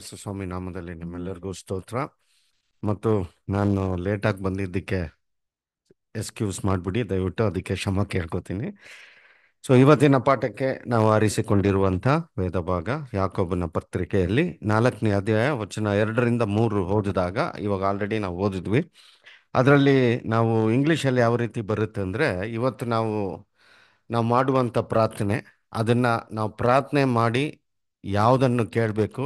ಸ್ವಾಮಿ ನಾಮದಲ್ಲಿ ನಿಮ್ಮೆಲ್ಲರಿಗೂ ಸ್ತೋತ್ರ ಮತ್ತು ನಾನು ಲೇಟಾಗಿ ಬಂದಿದ್ದಕ್ಕೆ ಎಕ್ಸ್ಕ್ಯೂಸ್ ಮಾಡಿಬಿಡಿ ದಯವಿಟ್ಟು ಅದಕ್ಕೆ ಕ್ಷಮ ಕೇಳ್ಕೊತೀನಿ ಸೊ ಇವತ್ತಿನ ಪಾಠಕ್ಕೆ ನಾವು ಆರಿಸಿಕೊಂಡಿರುವಂಥ ವೇದ ಭಾಗ ಯಾಕೊಬ್ಬನ ಪತ್ರಿಕೆಯಲ್ಲಿ ನಾಲ್ಕನೇ ಅಧ್ಯಾಯ ವಚನ ಎರಡರಿಂದ ಮೂರು ಓದಿದಾಗ ಇವಾಗ ಆಲ್ರೆಡಿ ನಾವು ಓದಿದ್ವಿ ಅದರಲ್ಲಿ ನಾವು ಇಂಗ್ಲೀಷಲ್ಲಿ ಯಾವ ರೀತಿ ಬರುತ್ತೆ ಅಂದರೆ ಇವತ್ತು ನಾವು ನಾವು ಮಾಡುವಂಥ ಪ್ರಾರ್ಥನೆ ಅದನ್ನು ನಾವು ಪ್ರಾರ್ಥನೆ ಮಾಡಿ ಯಾವುದನ್ನು ಕೇಳಬೇಕು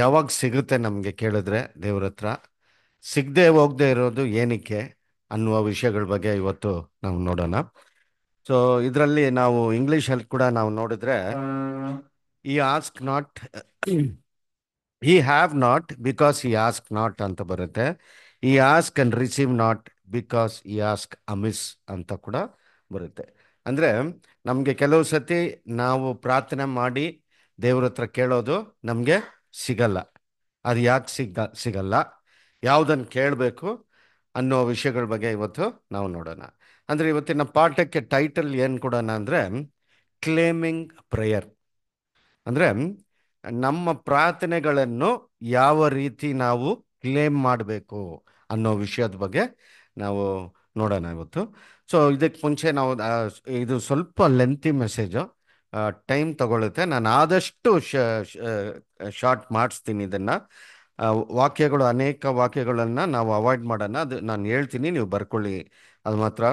ಯಾವಾಗ ಸಿಗುತ್ತೆ ನಮಗೆ ಕೇಳಿದ್ರೆ ದೇವ್ರ ಹತ್ರ ಸಿಗದೆ ಹೋಗದೆ ಇರೋದು ಏನಕ್ಕೆ ಅನ್ನುವ ವಿಷಯಗಳ ಬಗ್ಗೆ ಇವತ್ತು ನಾವು ನೋಡೋಣ ಸೊ ಇದರಲ್ಲಿ ನಾವು ಅಲ್ಲಿ ಕೂಡ ನಾವು ನೋಡಿದ್ರೆ ye ask not ye have not because ye ask not ಅಂತ ಬರುತ್ತೆ ye ask and receive not because ye ask amiss ಅಂತ ಕೂಡ ಬರುತ್ತೆ ಅಂದರೆ ನಮಗೆ ಕೆಲವು ಸತಿ ನಾವು ಪ್ರಾರ್ಥನೆ ಮಾಡಿ ದೇವ್ರ ಹತ್ರ ಕೇಳೋದು ನಮಗೆ ಸಿಗಲ್ಲ ಅದು ಯಾಕೆ ಸಿಗ ಸಿಗಲ್ಲ ಯಾವುದನ್ನು ಕೇಳಬೇಕು ಅನ್ನೋ ವಿಷಯಗಳ ಬಗ್ಗೆ ಇವತ್ತು ನಾವು ನೋಡೋಣ ಅಂದರೆ ಇವತ್ತಿನ ಪಾಠಕ್ಕೆ ಟೈಟಲ್ ಏನು ಕೊಡೋಣ ಅಂದರೆ ಕ್ಲೇಮಿಂಗ್ ಪ್ರೇಯರ್ ಅಂದರೆ ನಮ್ಮ ಪ್ರಾರ್ಥನೆಗಳನ್ನು ಯಾವ ರೀತಿ ನಾವು ಕ್ಲೇಮ್ ಮಾಡಬೇಕು ಅನ್ನೋ ವಿಷಯದ ಬಗ್ಗೆ ನಾವು ನೋಡೋಣ ಇವತ್ತು ಸೊ ಇದಕ್ಕೆ ಮುಂಚೆ ನಾವು ಇದು ಸ್ವಲ್ಪ ಲೆಂತಿ ಮೆಸೇಜು ಟೈಮ್ ತಗೊಳ್ಳುತ್ತೆ ನಾನು ಆದಷ್ಟು ಶಾರ್ಟ್ ಮಾಡಿಸ್ತೀನಿ ಇದನ್ನು ವಾಕ್ಯಗಳು ಅನೇಕ ವಾಕ್ಯಗಳನ್ನು ನಾವು ಅವಾಯ್ಡ್ ಮಾಡೋಣ ಅದು ನಾನು ಹೇಳ್ತೀನಿ ನೀವು ಬರ್ಕೊಳ್ಳಿ ಅದು ಮಾತ್ರ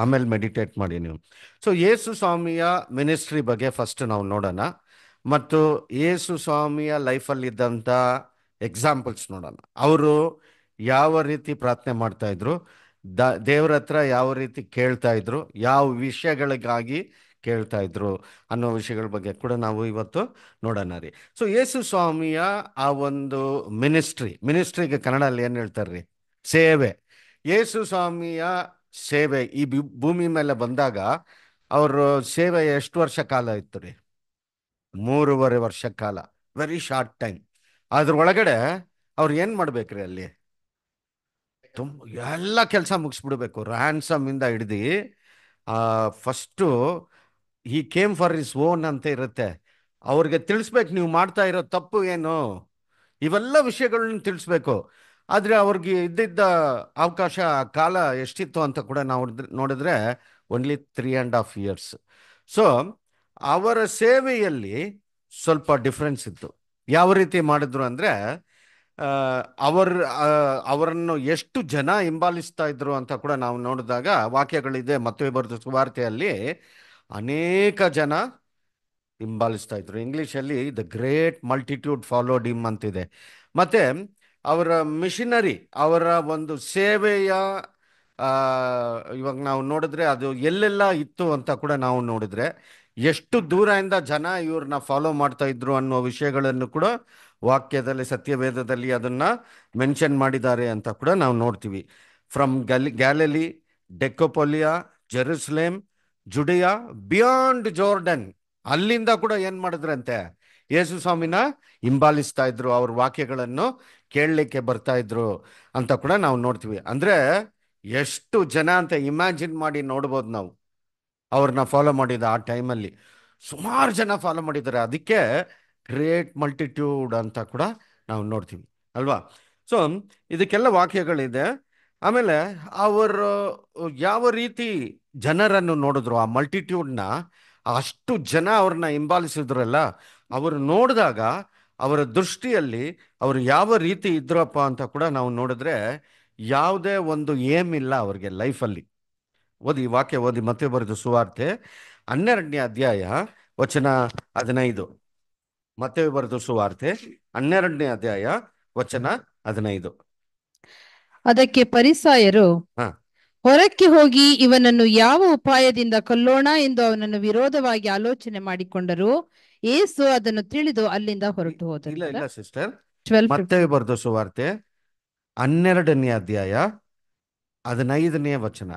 ಆಮೇಲೆ ಮೆಡಿಟೇಟ್ ಮಾಡಿ ನೀವು ಸೊ ಯೇಸು ಸ್ವಾಮಿಯ ಮಿನಿಸ್ಟ್ರಿ ಬಗ್ಗೆ ಫಸ್ಟ್ ನಾವು ನೋಡೋಣ ಮತ್ತು ಯೇಸು ಸ್ವಾಮಿಯ ಲೈಫಲ್ಲಿದ್ದಂಥ ಎಕ್ಸಾಂಪಲ್ಸ್ ನೋಡೋಣ ಅವರು ಯಾವ ರೀತಿ ಪ್ರಾರ್ಥನೆ ಮಾಡ್ತಾ ಇದ್ರು ದ ದೇವ್ರ ಹತ್ರ ಯಾವ ರೀತಿ ಕೇಳ್ತಾ ಇದ್ರು ಯಾವ ವಿಷಯಗಳಿಗಾಗಿ ಕೇಳ್ತಾ ಇದ್ರು ಅನ್ನೋ ವಿಷಯಗಳ ಬಗ್ಗೆ ಕೂಡ ನಾವು ಇವತ್ತು ನೋಡೋಣ ರೀ ಸೊ ಯೇಸು ಸ್ವಾಮಿಯ ಆ ಒಂದು ಮಿನಿಸ್ಟ್ರಿ ಮಿನಿಸ್ಟ್ರಿಗೆ ಅಲ್ಲಿ ಏನು ಹೇಳ್ತಾರ್ರಿ ಸೇವೆ ಯೇಸು ಸ್ವಾಮಿಯ ಸೇವೆ ಈ ಭೂಮಿ ಮೇಲೆ ಬಂದಾಗ ಅವರು ಸೇವೆ ಎಷ್ಟು ವರ್ಷ ಕಾಲ ಇತ್ತು ರೀ ಮೂರುವರೆ ವರ್ಷ ಕಾಲ ವೆರಿ ಶಾರ್ಟ್ ಟೈಮ್ ಅದ್ರ ಒಳಗಡೆ ಅವ್ರು ಏನು ಮಾಡ್ಬೇಕ್ರಿ ಅಲ್ಲಿ ತುಂಬ ಎಲ್ಲ ಕೆಲಸ ಮುಗಿಸ್ಬಿಡ್ಬೇಕು ರ್ಯಾನ್ಸಮ್ ಇಂದ ಹಿಡ್ದು first he came for his own ಅಂತ ಇರುತ್ತೆ ಅವ್ರಿಗೆ ತಿಳಿಸ್ಬೇಕು ನೀವು ಮಾಡ್ತಾ ಇರೋ ತಪ್ಪು ಏನು ಇವೆಲ್ಲ ವಿಷಯಗಳನ್ನ ತಿಳಿಸ್ಬೇಕು ಆದರೆ ಅವ್ರಿಗೆ ಇದ್ದಿದ್ದ ಅವಕಾಶ ಕಾಲ ಎಷ್ಟಿತ್ತು ಅಂತ ಕೂಡ ನಾವು ನೋಡಿದ್ರೆ only three and half years so ಅವರ ಸೇವೆಯಲ್ಲಿ ಸ್ವಲ್ಪ ಡಿಫ್ರೆನ್ಸ್ ಇತ್ತು ಯಾವ ರೀತಿ ಮಾಡಿದ್ರು ಅಂದರೆ ಅವರ ಅವರನ್ನು ಎಷ್ಟು ಜನ ಹಿಂಬಾಲಿಸ್ತಾ ಇದ್ರು ಅಂತ ಕೂಡ ನಾವು ನೋಡಿದಾಗ ವಾಕ್ಯಗಳಿದೆ ಮತ್ತೊಬ್ಬರದ್ದು ಸುವಾರ್ತೆಯಲ್ಲಿ ಅನೇಕ ಜನ ಹಿಂಬಾಲಿಸ್ತಾ ಇದ್ರು ಇಂಗ್ಲೀಷಲ್ಲಿ the great multitude followed him ಅಂತಿದೆ ಮತ್ತೆ ಅವರ ಮಿಷಿನರಿ ಅವರ ಒಂದು ಸೇವೆಯ ಇವಾಗ ನಾವು ನೋಡಿದ್ರೆ ಅದು ಎಲ್ಲೆಲ್ಲ ಇತ್ತು ಅಂತ ಕೂಡ ನಾವು ನೋಡಿದ್ರೆ ಎಷ್ಟು ದೂರದಿಂದ ಜನ ಇವ್ರನ್ನ ಫಾಲೋ ಮಾಡ್ತಾ ಇದ್ರು ಅನ್ನೋ ವಿಷಯಗಳನ್ನು ಕೂಡ ವಾಕ್ಯದಲ್ಲಿ ಸತ್ಯವೇದದಲ್ಲಿ ಅದನ್ನ ಮೆನ್ಷನ್ ಮಾಡಿದ್ದಾರೆ ಅಂತ ಕೂಡ ನಾವು ನೋಡ್ತೀವಿ from Galilee Galilee Decapolis Jerusalem Judea beyond Jordan ಅಲ್ಲಿಂದ ಕೂಡ ಏನ್ ಮಾಡಿದ್ರಂತೆ ಯೇಸು ಸ್ವಾಮಿನ ಹಿಂಬಾಲಿಸ್ತಾ ಇದ್ರು ಅವ್ರ ವಾಕ್ಯಗಳನ್ನು ಕೇಳಲಿಕ್ಕೆ ಬರ್ತಾ ಇದ್ರು ಅಂತ ಕೂಡ ನಾವು ನೋಡ್ತೀವಿ ಅಂದ್ರೆ ಎಷ್ಟು ಜನ ಅಂತ ಇಮ್ಯಾಜಿನ್ ಮಾಡಿ ನೋಡ್ಬೋದು ನಾವು ಅವ್ರನ್ನ ಫಾಲೋ ಮಾಡಿದ ಆ ಟೈಮಲ್ಲಿ ಸುಮಾರು ಜನ ಫಾಲೋ ಮಾಡಿದ್ದಾರೆ ಅದಕ್ಕೆ ಗ್ರೇಟ್ ಮಲ್ಟಿಟ್ಯೂಡ್ ಅಂತ ಕೂಡ ನಾವು ನೋಡ್ತೀವಿ ಅಲ್ವಾ ಸೊ ಇದಕ್ಕೆಲ್ಲ ವಾಕ್ಯಗಳಿದೆ ಆಮೇಲೆ ಅವರು ಯಾವ ರೀತಿ ಜನರನ್ನು ನೋಡಿದ್ರು ಆ ಮಲ್ಟಿಟ್ಯೂಡ್ನ ಅಷ್ಟು ಜನ ಅವ್ರನ್ನ ಹಿಂಬಾಲಿಸಿದ್ರಲ್ಲ ಅವರು ನೋಡಿದಾಗ ಅವರ ದೃಷ್ಟಿಯಲ್ಲಿ ಅವರು ಯಾವ ರೀತಿ ಇದ್ರಪ್ಪ ಅಂತ ಕೂಡ ನಾವು ನೋಡಿದ್ರೆ ಯಾವುದೇ ಒಂದು ಏಮ್ ಇಲ್ಲ ಅವ್ರಿಗೆ ಲೈಫಲ್ಲಿ ಓದಿ ವಾಕ್ಯ ಓದಿ ಮತ್ತೆ ಬರೆದು ಸುವಾರ್ತೆ ಹನ್ನೆರಡನೇ ಅಧ್ಯಾಯ ವಚನ ಹದಿನೈದು ಮತ್ತೆ ಬರೆದು ಸುವಾರ್ತೆ ಹನ್ನೆರಡನೇ ಅಧ್ಯಾಯ ವಚನ ಹದಿನೈದು ಅದಕ್ಕೆ ಪರಿಸಾಯರು ಹೊರಕ್ಕೆ ಹೋಗಿ ಇವನನ್ನು ಯಾವ ಉಪಾಯದಿಂದ ಕೊಲ್ಲೋಣ ಎಂದು ಅವನನ್ನು ವಿರೋಧವಾಗಿ ಆಲೋಚನೆ ಮಾಡಿಕೊಂಡರು ಏಸು ಅದನ್ನು ತಿಳಿದು ಅಲ್ಲಿಂದ ಹೊರಟು ಹೋದರು ಸಿಸ್ಟರ್ ಸುವಾರ್ತೆ ಹನ್ನೆರಡನೇ ಅಧ್ಯಾಯ ಹದಿನೈದನೇ ವಚನ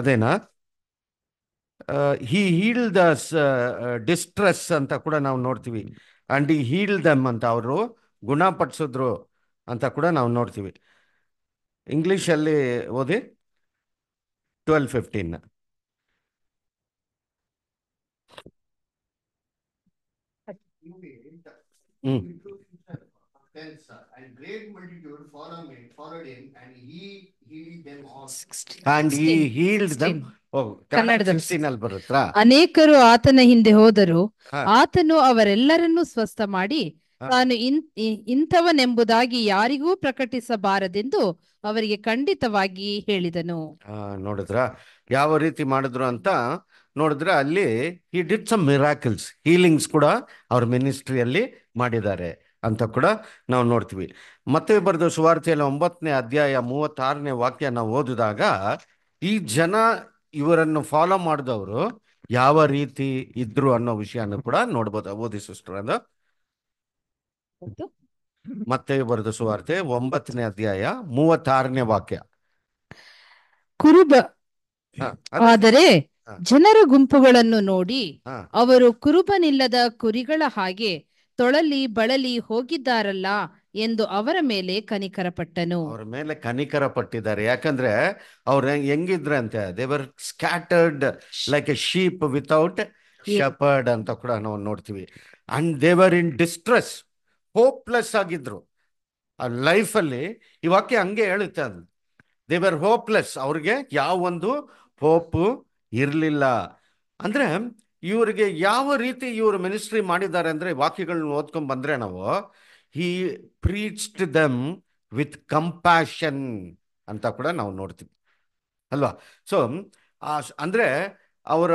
ಅದೇನಾ ಹಿ ಹೀಲ್ ದ ಡಿಸ್ಟ್ರೆಸ್ ಅಂತ ಕೂಡ ನಾವು ನೋಡ್ತೀವಿ ಅಂಡ್ ಈ ಹೀಲ್ ದಮ್ ಅಂತ ಅವರು ಗುಣಪಡಿಸಿದ್ರು ಅಂತ ಕೂಡ ನಾವು ನೋಡ್ತೀವಿ ಇಂಗ್ಲೀಷಲ್ಲಿ ಓದಿ ಟ್ವೆಲ್ oh, ಫಿಫ್ಟೀನ್ ಅನೇಕರು ಆತನ ಹಿಂದೆ ಹೋದರು ಆತನು ಅವರೆಲ್ಲರನ್ನೂ ಸ್ವಸ್ಥ ಮಾಡಿ ತಾನು ಇಂಥವನೆಂಬುದಾಗಿ ಯಾರಿಗೂ ಪ್ರಕಟಿಸಬಾರದೆಂದು ಅವರಿಗೆ ಖಂಡಿತವಾಗಿ ಹೇಳಿದನು ನೋಡಿದ್ರ ಯಾವ ರೀತಿ ಮಾಡಿದ್ರು ಅಂತ ನೋಡಿದ್ರೆ ಅಲ್ಲಿ ಈ ಡಿಡ್ ಸಮ್ ಮಿರಾಕಲ್ಸ್ ಹೀಲಿಂಗ್ಸ್ ಕೂಡ ಅವ್ರ ಮಿನಿಸ್ಟ್ರಿಯಲ್ಲಿ ಮಾಡಿದ್ದಾರೆ ಅಂತ ಕೂಡ ನಾವು ನೋಡ್ತೀವಿ ಮತ್ತೆ ಬರೆದು ಸುವಾರ್ತೆಯಲ್ಲಿ ಒಂಬತ್ತನೇ ಅಧ್ಯಾಯ ಮೂವತ್ತಾರನೇ ವಾಕ್ಯ ನಾವು ಓದಿದಾಗ ಈ ಜನ ಇವರನ್ನು ಫಾಲೋ ಮಾಡಿದವರು ಯಾವ ರೀತಿ ಇದ್ರು ಅನ್ನೋ ವಿಷಯನ ಕೂಡ ನೋಡ್ಬೋದು ಓದಿ ಸಿಸ್ಟರ್ ಅದು ಮತ್ತೆ ಬರೆದ ಸುವಾರ್ತೆ ಒಂಬತ್ತನೇ ಅಧ್ಯಾಯ ಮೂವತ್ತಾರನೇ ವಾಕ್ಯ ಕುರುಬ ಆದರೆ ಜನರ ಗುಂಪುಗಳನ್ನು ನೋಡಿ ಅವರು ಕುರುಬನಿಲ್ಲದ ಕುರಿಗಳ ಹಾಗೆ ತೊಳಲಿ ಬಳಲಿ ಹೋಗಿದ್ದಾರಲ್ಲ ಎಂದು ಅವರ ಮೇಲೆ ಕನಿಕರ ಪಟ್ಟನು ಅವರ ಮೇಲೆ ಕನಿಕರ ಪಟ್ಟಿದ್ದಾರೆ ಯಾಕಂದ್ರೆ ಅವ್ರ ಅಂತ ದೇವರ್ scattered like a sheep without shepherd ಅಂತ ಕೂಡ ನಾವು ನೋಡ್ತೀವಿ ಅಂಡ್ ದೇವರ್ ಇನ್ ಡಿಸ್ಟ್ರೆಸ್ ಹೋಪ್ಲೆಸ್ ಆಗಿದ್ರು ಆ ಲೈಫಲ್ಲಿ ಈ ವಾಕ್ಯ ಹಂಗೆ ಹೇಳುತ್ತೆ ಅದು ದೇ ವರ್ ಹೋಪ್ಲೆಸ್ ಅವ್ರಿಗೆ ಯಾವ ಒಂದು ಹೋಪು ಇರಲಿಲ್ಲ ಅಂದರೆ ಇವರಿಗೆ ಯಾವ ರೀತಿ ಇವರು ಮಿನಿಸ್ಟ್ರಿ ಮಾಡಿದ್ದಾರೆ ಅಂದರೆ ವಾಕ್ಯಗಳನ್ನ ಓದ್ಕೊಂಡು ಬಂದ್ರೆ ನಾವು he preached them with compassion ಅಂತ ಕೂಡ ನಾವು ನೋಡ್ತೀವಿ ಅಲ್ವಾ ಸೊ ಅಂದರೆ ಅವರ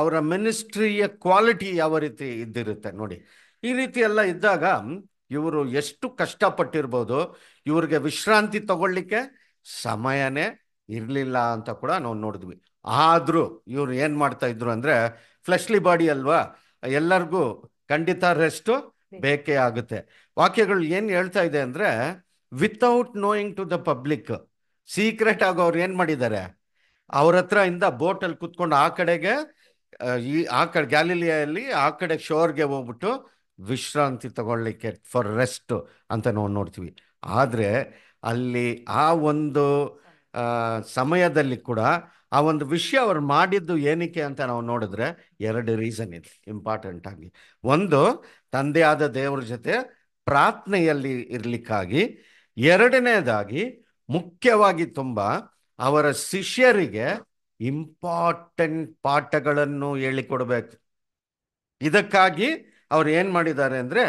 ಅವರ ಮಿನಿಸ್ಟ್ರಿಯ ಕ್ವಾಲಿಟಿ ಯಾವ ರೀತಿ ಇದ್ದಿರುತ್ತೆ ನೋಡಿ ಈ ರೀತಿ ಎಲ್ಲ ಇದ್ದಾಗ ಇವರು ಎಷ್ಟು ಕಷ್ಟಪಟ್ಟಿರ್ಬೋದು ಇವ್ರಿಗೆ ವಿಶ್ರಾಂತಿ ತಗೊಳ್ಲಿಕ್ಕೆ ಸಮಯನೇ ಇರಲಿಲ್ಲ ಅಂತ ಕೂಡ ನಾವು ನೋಡಿದ್ವಿ ಆದರೂ ಇವರು ಏನು ಮಾಡ್ತಾ ಇದ್ರು ಅಂದರೆ ಫ್ಲೆಶ್ಲಿ ಬಾಡಿ ಅಲ್ವಾ ಎಲ್ಲರಿಗೂ ಖಂಡಿತ ರೆಸ್ಟು ಬೇಕೇ ಆಗುತ್ತೆ ವಾಕ್ಯಗಳು ಏನು ಹೇಳ್ತಾ ಇದೆ ಅಂದರೆ without knowing to the public secret ಆಗಿ ಅವ್ರು ಏನು ಮಾಡಿದ್ದಾರೆ ಅವ್ರ ಹತ್ರ ಇಂದ ಬೋಟಲ್ಲಿ ಕುತ್ಕೊಂಡು ಆ ಕಡೆಗೆ ಈ ಆ ಕಡೆ ಗ್ಯಾಲಿಲಿಯಲ್ಲಿ ಆ ಕಡೆ ಶೋರ್ಗೆ ಹೋಗ್ಬಿಟ್ಟು ವಿಶ್ರಾಂತಿ ತಗೊಳ್ಳಿಕ್ಕೆ ಫಾರ್ ರೆಸ್ಟ್ ಅಂತ ನಾವು ನೋಡ್ತೀವಿ ಆದರೆ ಅಲ್ಲಿ ಆ ಒಂದು ಸಮಯದಲ್ಲಿ ಕೂಡ ಆ ಒಂದು ವಿಷಯ ಅವ್ರು ಮಾಡಿದ್ದು ಏನಕ್ಕೆ ಅಂತ ನಾವು ನೋಡಿದ್ರೆ ಎರಡು ರೀಸನ್ ಇದೆ ಇಂಪಾರ್ಟೆಂಟ್ ಆಗಿ ಒಂದು ತಂದೆಯಾದ ದೇವರ ಜೊತೆ ಪ್ರಾರ್ಥನೆಯಲ್ಲಿ ಇರಲಿಕ್ಕಾಗಿ ಎರಡನೇದಾಗಿ ಮುಖ್ಯವಾಗಿ ತುಂಬ ಅವರ ಶಿಷ್ಯರಿಗೆ ಇಂಪಾರ್ಟೆಂಟ್ ಪಾಠಗಳನ್ನು ಹೇಳಿಕೊಡ್ಬೇಕು ಇದಕ್ಕಾಗಿ ಅವ್ರು ಏನು ಮಾಡಿದ್ದಾರೆ ಅಂದರೆ